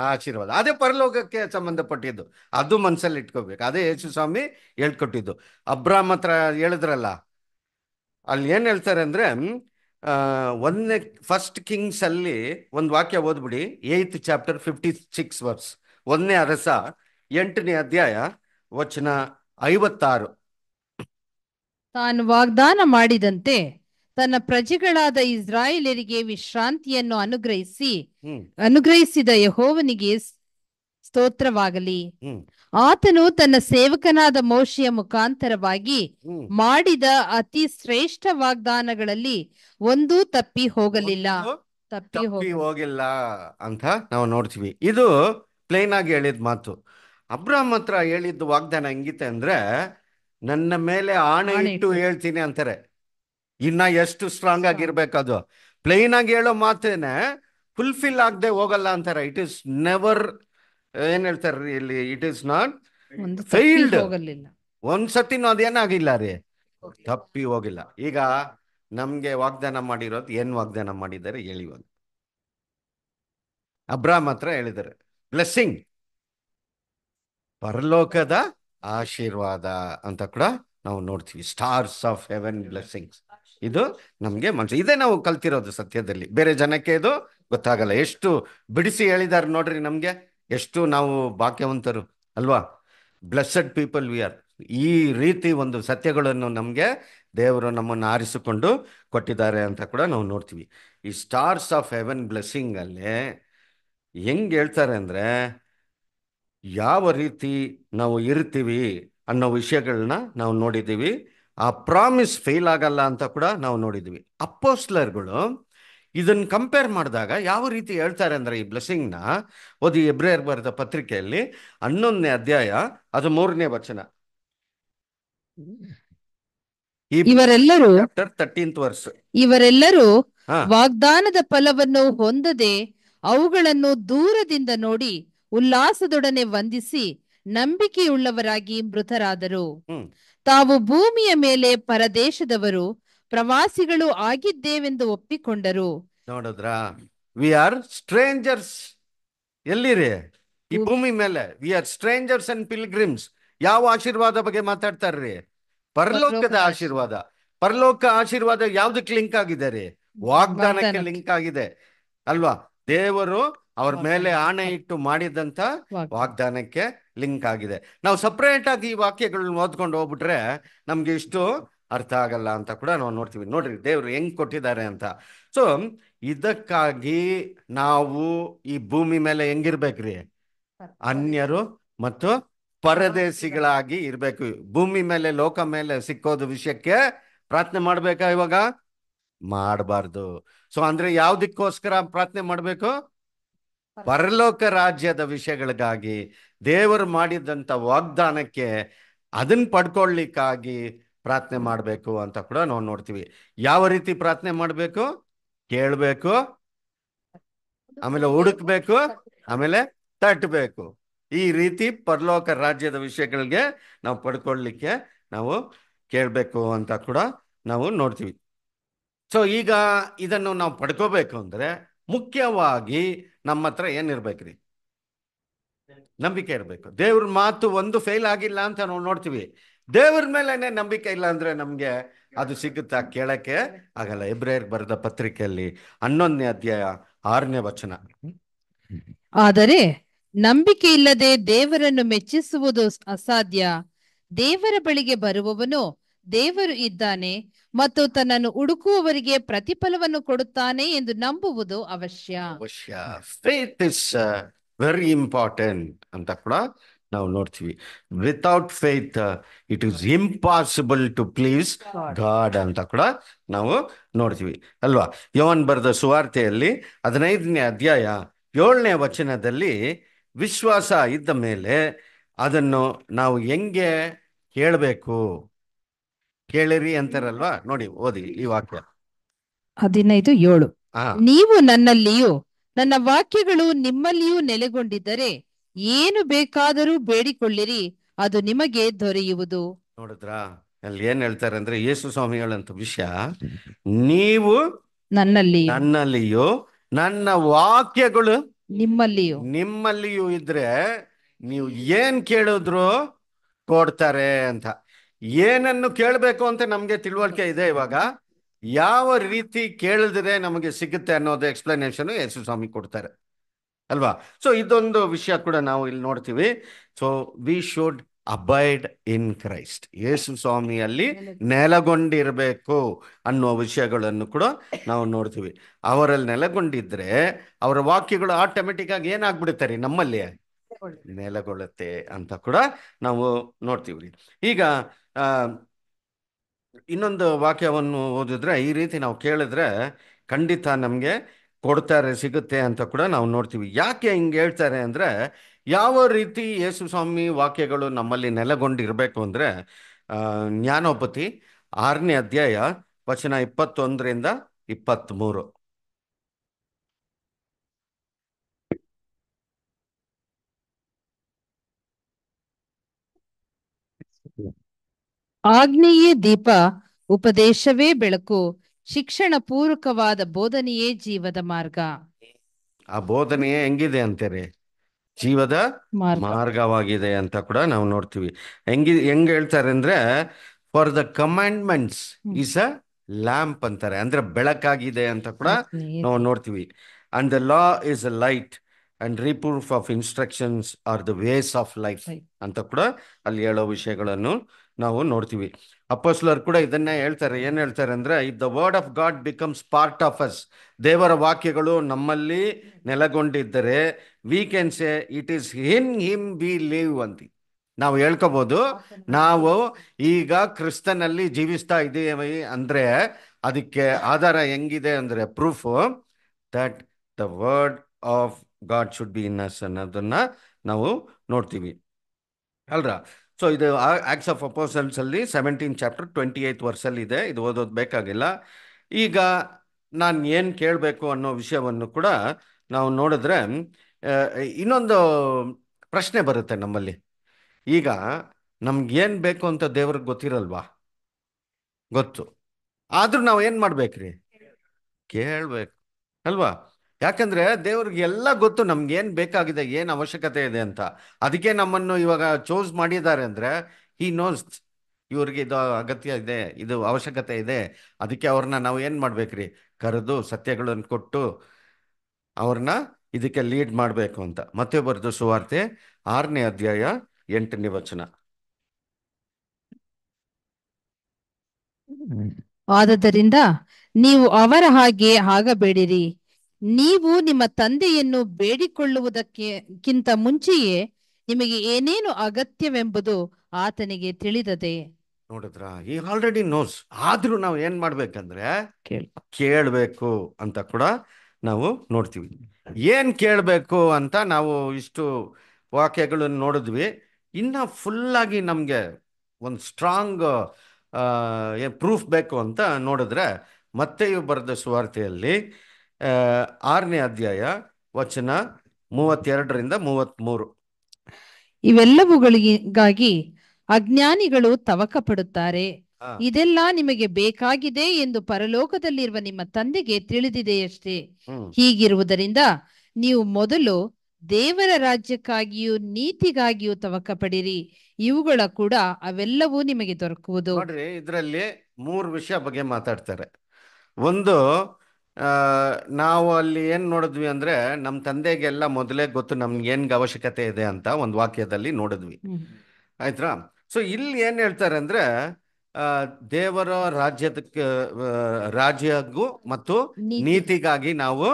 ಆ ಆಶೀರ್ವಾದ ಅದೇ ಪರಲೋಕಕ್ಕೆ ಸಂಬಂಧಪಟ್ಟಿದ್ದು ಅದು ಮನಸ್ಸಲ್ಲಿ ಇಟ್ಕೋಬೇಕು ಅದೇ ಯೇಸು ಸ್ವಾಮಿ ಹೇಳ್ಕೊಟ್ಟಿದ್ದು ಅಬ್ರಾಮ್ ಹತ್ರ ಹೇಳಿದ್ರಲ್ಲ ಅಲ್ಲಿ ಏನು ಹೇಳ್ತಾರೆ ಅಂದರೆ ಒಂದನೇ ಫಸ್ಟ್ ಕಿಂಗ್ಸ್ ಅಲ್ಲಿ ಒಂದು ವಾಕ್ಯ ಓದ್ಬಿಡಿ eighth chapter fifty six verse ಒಂದನೇ ಅರಸ ಎಂಟನೇ ಅಧ್ಯಾಯ ವಚನ ಐವತ್ತಾರು ತಾನು ವಾಗ್ದಾನ ಮಾಡಿದಂತೆ ತನ್ನ ಪ್ರಜೆಗಳಾದ ಇಸ್ರಾಯೇಲರಿಗೆ ವಿಶ್ರಾಂತಿಯನ್ನು ಅನುಗ್ರಹಿಸಿ ಅನುಗ್ರಹಿಸಿದ ಯಹೋವನಿಗೆ ಸ್ತೋತ್ರವಾಗಲಿ ಆತನು ತನ್ನ ಸೇವಕನಾದ ಮೋಶೆಯ ಮುಖಾಂತರವಾಗಿ ಮಾಡಿದ ಅತಿ ಶ್ರೇಷ್ಠ ವಾಗ್ದಾನಗಳಲ್ಲಿ ಒಂದು ತಪ್ಪಿ ಹೋಗಲಿಲ್ಲ ತಪ್ಪಿ ಹೋಗಿಲ್ಲ ಅಂತ ನಾವು ನೋಡ್ತೀವಿ ಇದು ಪ್ಲೇನ್ ಆಗಿ ಹೇಳಿದ ಮಾತು ಅಬ್ರಾಮ್ ಹತ್ರ ಹೇಳಿದ್ದು ವಾಗ್ದಾನ ಅಂದ್ರೆ ನನ್ನ ಮೇಲೆ ಆಣೆ ಇಟ್ಟು ಹೇಳ್ತೀನಿ ಅಂತಾರೆ ಇನ್ನ ಎಷ್ಟು ಸ್ಟ್ರಾಂಗ್ ಆಗಿರ್ಬೇಕದು ಪ್ಲೈನ್ ಆಗಿ ಹೇಳೋ ಮಾತೇನೆ ಫುಲ್ಫಿಲ್ ಆಗದೆ ಹೋಗಲ್ಲ ಅಂತಾರೆ ಇಟ್ ಇಸ್ ನೆವರ್ ಏನ್ ಹೇಳ್ತಾರೆ ಇಲ್ಲಿ ಇಟ್ ಇಸ್ ನಾಟ್ ಫೈಲ್ಡ್ ಒಂದ್ಸತಿನೂ ಅದೇನಾಗಿಲ್ಲ ರೀ ತಪ್ಪಿ ಹೋಗಿಲ್ಲ ಈಗ ನಮ್ಗೆ ವಾಗ್ದಾನ ಮಾಡಿರೋದು ಏನ್ ವಾಗ್ದಾನ ಮಾಡಿದ್ದಾರೆ ಹೇಳಿ ಒಂದು ಅಬ್ರಾಮ್ ಹತ್ರ ಹೇಳಿದ್ದಾರೆ ಬ್ಲೆಸ್ಸಿಂಗ್ ಪರಲೋಕದ ಆಶೀರ್ವಾದ ಅಂತ ಕೂಡ ನಾವು ನೋಡ್ತೀವಿ ಸ್ಟಾರ್ಸ್ ಆಫ್ ಹೆವೆನ್ ಬ್ಲೆಸ್ಸಿಂಗ್ಸ್ ಇದು ನಮಗೆ ಮನಸ್ಸು ಇದೇ ನಾವು ಕಲ್ತಿರೋದು ಸತ್ಯದಲ್ಲಿ ಬೇರೆ ಜನಕ್ಕೆ ಇದು ಗೊತ್ತಾಗಲ್ಲ ಎಷ್ಟು ಬಿಡಿಸಿ ಹೇಳಿದ್ದಾರೆ ನೋಡ್ರಿ ನಮಗೆ ಎಷ್ಟು ನಾವು ಬಾಕ್ಯವಂತರು ಅಲ್ವಾ ಬ್ಲೆಸ್ಸಡ್ ಪೀಪಲ್ ವಿ ಆರ್ ಈ ರೀತಿ ಒಂದು ಸತ್ಯಗಳನ್ನು ನಮಗೆ ದೇವರು ನಮ್ಮನ್ನು ಆರಿಸಿಕೊಂಡು ಕೊಟ್ಟಿದ್ದಾರೆ ಅಂತ ಕೂಡ ನಾವು ನೋಡ್ತೀವಿ ಈ ಸ್ಟಾರ್ಸ್ ಆಫ್ ಹೆವೆನ್ ಅಲ್ಲಿ ಹೆಂಗೆ ಹೇಳ್ತಾರೆ ಅಂದ್ರೆ ಯಾವ ರೀತಿ ನಾವು ಇರ್ತೀವಿ ಅನ್ನೋ ವಿಷಯಗಳನ್ನ ನಾವು ನೋಡಿದ್ದೀವಿ ಆ ಪ್ರಾಮಿಸ್ ಫೇಲ್ ಆಗಲ್ಲ ಅಂತ ಕೂಡ ನಾವು ನೋಡಿದ್ವಿ ಅಪ್ಪೋಸ್ಲರ್ಗಳು ಇದನ್ನು ಕಂಪೇರ್ ಮಾಡಿದಾಗ ಯಾವ ರೀತಿ ಹೇಳ್ತಾರೆ ಅಂದರೆ ಈ ಬ್ಲೆಸ್ಸಿಂಗ್ನ ಓದಿ ಎಬ್ರೇರ್ ಬರೆದ ಪತ್ರಿಕೆಯಲ್ಲಿ ಹನ್ನೊಂದನೇ ಅಧ್ಯಾಯ ಅದು ಮೂರನೇ ವಚನ ಇವರೆಲ್ಲರೂ ತರ್ಟೀನ್ ವರ್ಸ್ ಇವರೆಲ್ಲರೂ ವಾಗ್ದಾನದ ಫಲವನ್ನು ಹೊಂದದೆ ಅವುಗಳನ್ನು ದೂರದಿಂದ ನೋಡಿ ಉಲ್ಲಾಸದೊಡನೆ ವಂದಿಸಿ ನಂಬಿಕೆಯುಳ್ಳವರಾಗಿ ಮೃತರಾದರು ತಾವು ಭೂಮಿಯ ಮೇಲೆ ಪರದೇಶದವರು ಪ್ರವಾಸಿಗಳು ಆಗಿದ್ದೇವೆಂದು ಒಪ್ಪಿಕೊಂಡರು ನೋಡಿದ್ರಾ ವಿ ಆರ್ ಸ್ಟ್ರೇಂಜರ್ಸ್ ಎಲ್ಲಿರಿ ಈ ಭೂಮಿ ಮೇಲೆ we are strangers and pilgrims ಯಾವ ಆಶೀರ್ವಾದ ಬಗ್ಗೆ ಮಾತಾಡ್ತಾರ್ರಿ ಪರಲೋಕದ ಆಶೀರ್ವಾದ ಪರಲೋಕ ಆಶೀರ್ವಾದ ಯಾವ್ದಕ್ಕೆ ಲಿಂಕ್ ಆಗಿದೆ ರೀ ವಾಗ್ದಾನಕ್ಕೆ ಲಿಂಕ್ ಆಗಿದೆ ಅಲ್ವಾ ದೇವರು ಅವ್ರ ಮೇಲೆ ಆಣೆ ಇಟ್ಟು ಮಾಡಿದಂತ ವಾಗ್ದಾನಕ್ಕೆ ಲಿಂಕ್ ಆಗಿದೆ ನಾವು ಸಪ್ರೇಟ್ ಆಗಿ ಈ ವಾಕ್ಯಗಳನ್ನ ಓದ್ಕೊಂಡು ಹೋಗ್ಬಿಟ್ರೆ ನಮ್ಗೆ ಇಷ್ಟು ಅರ್ಥ ಆಗಲ್ಲ ಅಂತ ಕೂಡ ನಾವು ನೋಡ್ತೀವಿ ನೋಡ್ರಿ ದೇವ್ರು ಹೆಂಗ್ ಕೊಟ್ಟಿದ್ದಾರೆ ಅಂತ ಸೊ ಇದಕ್ಕಾಗಿ ನಾವು ಈ ಭೂಮಿ ಮೇಲೆ ಹೆಂಗಿರ್ಬೇಕ್ರಿ ಅನ್ಯರು ಮತ್ತು ಪರದೇಶಿಗಳಾಗಿ ಇರ್ಬೇಕು ಭೂಮಿ ಮೇಲೆ ಲೋಕ ಮೇಲೆ ಸಿಕ್ಕೋದು ವಿಷಯಕ್ಕೆ ಪ್ರಾರ್ಥನೆ ಮಾಡ್ಬೇಕಾ ಇವಾಗ ಮಾಡಬಾರ್ದು ಸೊ ಅಂದ್ರೆ ಯಾವ್ದಕ್ಕೋಸ್ಕರ ಪ್ರಾರ್ಥನೆ ಮಾಡ್ಬೇಕು ಪರಲೋಕ ರಾಜ್ಯದ ವಿಷಯಗಳಿಗಾಗಿ ದೇವರು ಮಾಡಿದಂತ ವಾಗ್ದಾನಕ್ಕೆ ಅದನ್ನ ಪಡ್ಕೊಳ್ಳಿಕ್ಕಾಗಿ ಪ್ರಾರ್ಥನೆ ಮಾಡಬೇಕು ಅಂತ ಕೂಡ ನಾವು ನೋಡ್ತೀವಿ ಯಾವ ರೀತಿ ಪ್ರಾರ್ಥನೆ ಮಾಡಬೇಕು ಕೇಳಬೇಕು ಆಮೇಲೆ ಹುಡುಕ್ಬೇಕು ಆಮೇಲೆ ತಟ್ಟಬೇಕು ಈ ರೀತಿ ಪರಲೋಕ ರಾಜ್ಯದ ವಿಷಯಗಳಿಗೆ ನಾವು ಪಡ್ಕೊಳ್ಳಿಕ್ಕೆ ನಾವು ಕೇಳಬೇಕು ಅಂತ ಕೂಡ ನಾವು ನೋಡ್ತೀವಿ ಸೊ ಈಗ ಇದನ್ನು ನಾವು ಪಡ್ಕೋಬೇಕು ಅಂದ್ರೆ ಮುಖ್ಯವಾಗಿ ನಮ್ಮ ಹತ್ರ ಏನಿರ್ಬೇಕ್ರಿ ನಂಬಿಕೆ ಇರಬೇಕು ದೇವ್ರ ಮಾತು ಒಂದು ಫೇಲ್ ಆಗಿಲ್ಲ ಅಂತ ನಾವು ನೋಡ್ತೀವಿ ದೇವ್ರ ಮೇಲೇನೆ ನಂಬಿಕೆ ಇಲ್ಲ ಅಂದ್ರೆ ನಮ್ಗೆ ಅದು ಸಿಗುತ್ತಾ ಕೇಳಕ್ಕೆ ಆಗಲ್ಲ ಇಬ್ರೇರ್ ಬರೆದ ಪತ್ರಿಕೆಯಲ್ಲಿ ಹನ್ನೊಂದನೇ ಅಧ್ಯಾಯ ಆರನೇ ವಚನ ಆದರೆ ನಂಬಿಕೆ ಇಲ್ಲದೆ ದೇವರನ್ನು ಮೆಚ್ಚಿಸುವುದು ಅಸಾಧ್ಯ ದೇವರ ಬಳಿಗೆ ಬರುವವನು ದೇವರು ಇದ್ದಾನೆ ಮತ್ತು ತನ್ನನ್ನು ಹುಡುಕುವವರಿಗೆ ಪ್ರತಿಫಲವನ್ನು ಕೊಡುತ್ತಾನೆ ಎಂದು ನಂಬುವುದು ಅವಶ್ಯ ಅವಶ್ಯ ಫೇತ್ ಇಸ್ ವೆರಿ ಇಂಪಾರ್ಟೆಂಟ್ ಅಂತ ಕೂಡ ನಾವು ನೋಡ್ತೀವಿ without faith it is impossible to please God ಅಂತ ಕೂಡ ನಾವು ನೋಡ್ತೀವಿ ಅಲ್ವಾ ಯೋನ್ ಬರೆದ ಸುವಾರ್ತೆಯಲ್ಲಿ ಹದಿನೈದನೇ ಅಧ್ಯಾಯ ಏಳನೇ ವಚನದಲ್ಲಿ ವಿಶ್ವಾಸ ಇದ್ದ ಮೇಲೆ ಅದನ್ನು ನಾವು ಹೆಂಗೆ ಹೇಳಬೇಕು ಕೇಳಿರಿ ಅಂತಾರಲ್ವಾ ನೋಡಿ ಓದಿ ಈ ವಾಕ್ಯ ಹದಿನೈದು ಏಳು ನೀವು ನನ್ನಲ್ಲಿಯೂ ನನ್ನ ವಾಕ್ಯಗಳು ನಿಮ್ಮಲ್ಲಿಯೂ ನೆಲೆಗೊಂಡಿದ್ದರೆ ಏನು ಬೇಕಾದರೂ ಬೇಡಿಕೊಳ್ಳಿರಿ ಅದು ನಿಮಗೆ ದೊರೆಯುವುದು ನೋಡಿದ್ರ ಅಲ್ಲಿ ಏನ್ ಹೇಳ್ತಾರೆ ಅಂದ್ರೆ ಯೇಸು ಹೇಳಂತ ವಿಷಯ ನೀವು ನನ್ನಲ್ಲಿ ನನ್ನಲ್ಲಿಯೂ ನನ್ನ ವಾಕ್ಯಗಳು ನಿಮ್ಮಲ್ಲಿಯೂ ನಿಮ್ಮಲ್ಲಿಯೂ ಇದ್ರೆ ನೀವು ಏನ್ ಕೇಳಿದ್ರು ಕೊಡ್ತಾರೆ ಅಂತ ಏನನ್ನು ಕೇಳಬೇಕು ಅಂತ ನಮಗೆ ತಿಳುವಳಿಕೆ ಇದೆ ಇವಾಗ ಯಾವ ರೀತಿ ಕೇಳಿದ್ರೆ ನಮಗೆ ಸಿಗುತ್ತೆ ಅನ್ನೋದು ಎಕ್ಸ್ಪ್ಲನೇಷನ್ ಯೇಸು ಸ್ವಾಮಿ ಕೊಡ್ತಾರೆ ಅಲ್ವಾ ಸೊ ಇದೊಂದು ವಿಷಯ ಕೂಡ ನಾವು ಇಲ್ಲಿ ನೋಡ್ತೀವಿ so we should abide in Christ Yesu ಸ್ವಾಮಿಯಲ್ಲಿ ನೆಲಗೊಂಡಿರಬೇಕು ಅನ್ನೋ ವಿಷಯಗಳನ್ನು ಕೂಡ ನಾವು ನೋಡ್ತೀವಿ ಅವರಲ್ಲಿ ನೆಲಗೊಂಡಿದ್ರೆ ಅವರ ವಾಕ್ಯಗಳು ಆಟೋಮೆಟಿಕ್ ಆಗಿ ರೀ ನಮ್ಮಲ್ಲಿ ನೆಲಗೊಳ್ಳುತ್ತೆ ಅಂತ ಕೂಡ ನಾವು ನೋಡ್ತೀವಿ ಈಗ ಇನ್ನೊಂದು ವಾಕ್ಯವನ್ನು ಓದಿದ್ರೆ ಈ ರೀತಿ ನಾವು ಕೇಳಿದ್ರೆ ಖಂಡಿತ ನಮಗೆ ಕೊಡ್ತಾರೆ ಸಿಗುತ್ತೆ ಅಂತ ಕೂಡ ನಾವು ನೋಡ್ತೀವಿ ಯಾಕೆ ಹಿಂಗೆ ಹೇಳ್ತಾರೆ ಅಂದರೆ ಯಾವ ರೀತಿ ಯೇಸು ಸ್ವಾಮಿ ವಾಕ್ಯಗಳು ನಮ್ಮಲ್ಲಿ ನೆಲೆಗೊಂಡಿರಬೇಕು ಅಂದರೆ ಜ್ಞಾನೋಪತಿ ಆರನೇ ಅಧ್ಯಾಯ ವಚನ ಇಪ್ಪತ್ತೊಂದರಿಂದ ಇಪ್ಪತ್ತ್ಮೂರು ಆಗ್ನೇಯೇ ದೀಪ ಉಪದೇಶವೇ ಬೆಳಕು ಶಿಕ್ಷಣ ಪೂರಕವಾದ ಬೋಧನೆಯೇ ಜೀವದ ಮಾರ್ಗ ಆ ಬೋಧನೆಯೇ ಹೆಂಗಿದೆ ಅಂತಾರೆ ಜೀವದ ಮಾರ್ಗವಾಗಿದೆ ಅಂತ ಕೂಡ ನಾವು ನೋಡ್ತೀವಿ ಹೆಂಗಿ ಹೆಂಗ್ ಹೇಳ್ತಾರೆ ಅಂದ್ರೆ for the commandments is a lamp ಅಂತಾರೆ ಅಂದ್ರೆ ಬೆಳಕಾಗಿದೆ ಅಂತ ಕೂಡ ನಾವು ನೋಡ್ತೀವಿ and the law is a light and reproof of instructions are the ways of life ಅಂತ ಕೂಡ ಅಲ್ಲಿ ಹೇಳೋ ವಿಷಯಗಳನ್ನು ನಾವು ನೋಡ್ತೀವಿ ಅಪ್ಪಸ್ಲರ್ ಕೂಡ ಇದನ್ನೇ ಹೇಳ್ತಾರೆ ಏನು ಹೇಳ್ತಾರೆ ಅಂದರೆ if the word of God becomes part of us ದೇವರ ವಾಕ್ಯಗಳು ನಮ್ಮಲ್ಲಿ ನೆಲೆಗೊಂಡಿದ್ದರೆ we can say it is in him be live ಅಂತ ನಾವು ಹೇಳ್ಕೋಬಹುದು ನಾವು ಈಗ ಕ್ರಿಸ್ತನಲ್ಲಿ ಜೀವಿಸ್ತಾ ಇದ್ದೀವಿ ಅಂದರೆ ಅದಕ್ಕೆ ಆಧಾರ ಹೆಂಗಿದೆ ಅಂದರೆ proof that the word of God should be in us ಅನ್ನೋದನ್ನ ನಾವು ನೋಡ್ತೀವಿ ಅಲ್ರ ಸೊ ಇದು ಆಕ್ಸ್ ಆಫ್ ಅಪೋಸಲ್ಸ್ ಅಲ್ಲಿ ಸೆವೆಂಟೀನ್ ಚಾಪ್ಟರ್ ಟ್ವೆಂಟಿ ಏಯ್ತ್ ವರ್ಸಲ್ಲಿ ಇದೆ ಇದು ಓದೋದು ಬೇಕಾಗಿಲ್ಲ ಈಗ ನಾನು ಏನು ಕೇಳಬೇಕು ಅನ್ನೋ ವಿಷಯವನ್ನು ಕೂಡ ನಾವು ನೋಡಿದ್ರೆ ಇನ್ನೊಂದು ಪ್ರಶ್ನೆ ಬರುತ್ತೆ ನಮ್ಮಲ್ಲಿ ಈಗ ಏನು ಬೇಕು ಅಂತ ದೇವ್ರಿಗೆ ಗೊತ್ತಿರಲ್ವಾ ಗೊತ್ತು ಆದ್ರೂ ನಾವು ಏನು ಮಾಡ್ಬೇಕ್ರಿ ಕೇಳಬೇಕು ಅಲ್ವಾ ಯಾಕಂದ್ರೆ ದೇವ್ರಿಗೆ ಎಲ್ಲ ಗೊತ್ತು ನಮ್ಗೆ ಏನ್ ಬೇಕಾಗಿದೆ ಏನ್ ಅವಶ್ಯಕತೆ ಇದೆ ಅಂತ ಅದಕ್ಕೆ ನಮ್ಮನ್ನು ಇವಾಗ ಚೋಸ್ ಮಾಡಿದ್ದಾರೆ ಅಂದ್ರೆ ಹಿ ನೋಸ್ ಇವ್ರಿಗೆ ಇದು ಅಗತ್ಯ ಇದೆ ಇದು ಅವಶ್ಯಕತೆ ಇದೆ ಅದಕ್ಕೆ ಅವ್ರನ್ನ ನಾವು ಏನ್ ಮಾಡ್ಬೇಕ್ರಿ ಕರೆದು ಸತ್ಯಗಳನ್ನು ಕೊಟ್ಟು ಅವ್ರನ್ನ ಇದಕ್ಕೆ ಲೀಡ್ ಮಾಡಬೇಕು ಅಂತ ಮತ್ತೆ ಬರೆದು ಸುವಾರ್ತೆ ಆರನೇ ಅಧ್ಯಾಯ ಎಂಟನೇ ವಚನ ಆದ್ದರಿಂದ ನೀವು ಅವರ ಹಾಗೆ ಆಗಬೇಡಿರಿ ನೀವು ನಿಮ್ಮ ತಂದೆಯನ್ನು ಬೇಡಿಕೊಳ್ಳುವುದಕ್ಕೆ ಮುಂಚೆಯೇ ನಿಮಗೆ ಏನೇನು ಅಗತ್ಯವೆಂಬುದು ಆತನಿಗೆ ತಿಳಿದದೆ ನೋಡಿದ್ರ ಈ ಆಲ್ರೆಡಿ ನೋಸ್ ಆದ್ರೂ ನಾವು ಏನ್ ಮಾಡ್ಬೇಕಂದ್ರೆ ಕೇಳಬೇಕು ಅಂತ ಕೂಡ ನಾವು ನೋಡ್ತೀವಿ ಏನ್ ಕೇಳಬೇಕು ಅಂತ ನಾವು ಇಷ್ಟು ವಾಕ್ಯಗಳನ್ನು ನೋಡಿದ್ವಿ ಇನ್ನ ಫುಲ್ ಆಗಿ ನಮ್ಗೆ ಒಂದು ಸ್ಟ್ರಾಂಗ್ ಪ್ರೂಫ್ ಬೇಕು ಅಂತ ನೋಡಿದ್ರೆ ಮತ್ತೆ ಬರೆದ ಸುವಾರ್ತೆಯಲ್ಲಿ ಆರನೇ ಅಧ್ಯಾಯ ವಚನ ಮೂವತ್ತೆರಡರಿಂದ ಮೂರು ಇವೆಲ್ಲವುಗಳಿಗಾಗಿ ಅಜ್ಞಾನಿಗಳು ತವಕ ಪಡುತ್ತಾರೆ ಇದೆಲ್ಲ ನಿಮಗೆ ಬೇಕಾಗಿದೆ ಎಂದು ಪರಲೋಕದಲ್ಲಿರುವ ನಿಮ್ಮ ತಂದೆಗೆ ತಿಳಿದಿದೆಯಷ್ಟೇ ಹೀಗಿರುವುದರಿಂದ ನೀವು ಮೊದಲು ದೇವರ ರಾಜ್ಯಕ್ಕಾಗಿಯೂ ನೀತಿಗಾಗಿಯೂ ತವಕ ಪಡಿರಿ ಇವುಗಳ ಕೂಡ ಅವೆಲ್ಲವೂ ನಿಮಗೆ ದೊರಕುವುದು ಇದರಲ್ಲಿ ಮೂರು ವಿಷಯ ಬಗ್ಗೆ ಮಾತಾಡ್ತಾರೆ ಒಂದು ನಾವು ಅಲ್ಲಿ ಏನು ನೋಡಿದ್ವಿ ಅಂದರೆ ನಮ್ಮ ತಂದೆಗೆಲ್ಲ ಮೊದಲೇ ಗೊತ್ತು ನಮ್ಗೆ ಏನು ಅವಶ್ಯಕತೆ ಇದೆ ಅಂತ ಒಂದು ವಾಕ್ಯದಲ್ಲಿ ನೋಡಿದ್ವಿ ಆಯ್ತಾ ಸೊ ಇಲ್ಲಿ ಏನು ಹೇಳ್ತಾರೆ ಅಂದ್ರೆ ದೇವರ ರಾಜ್ಯದ ರಾಜ್ಯಗೂ ಮತ್ತು ನೀತಿಗಾಗಿ ನಾವು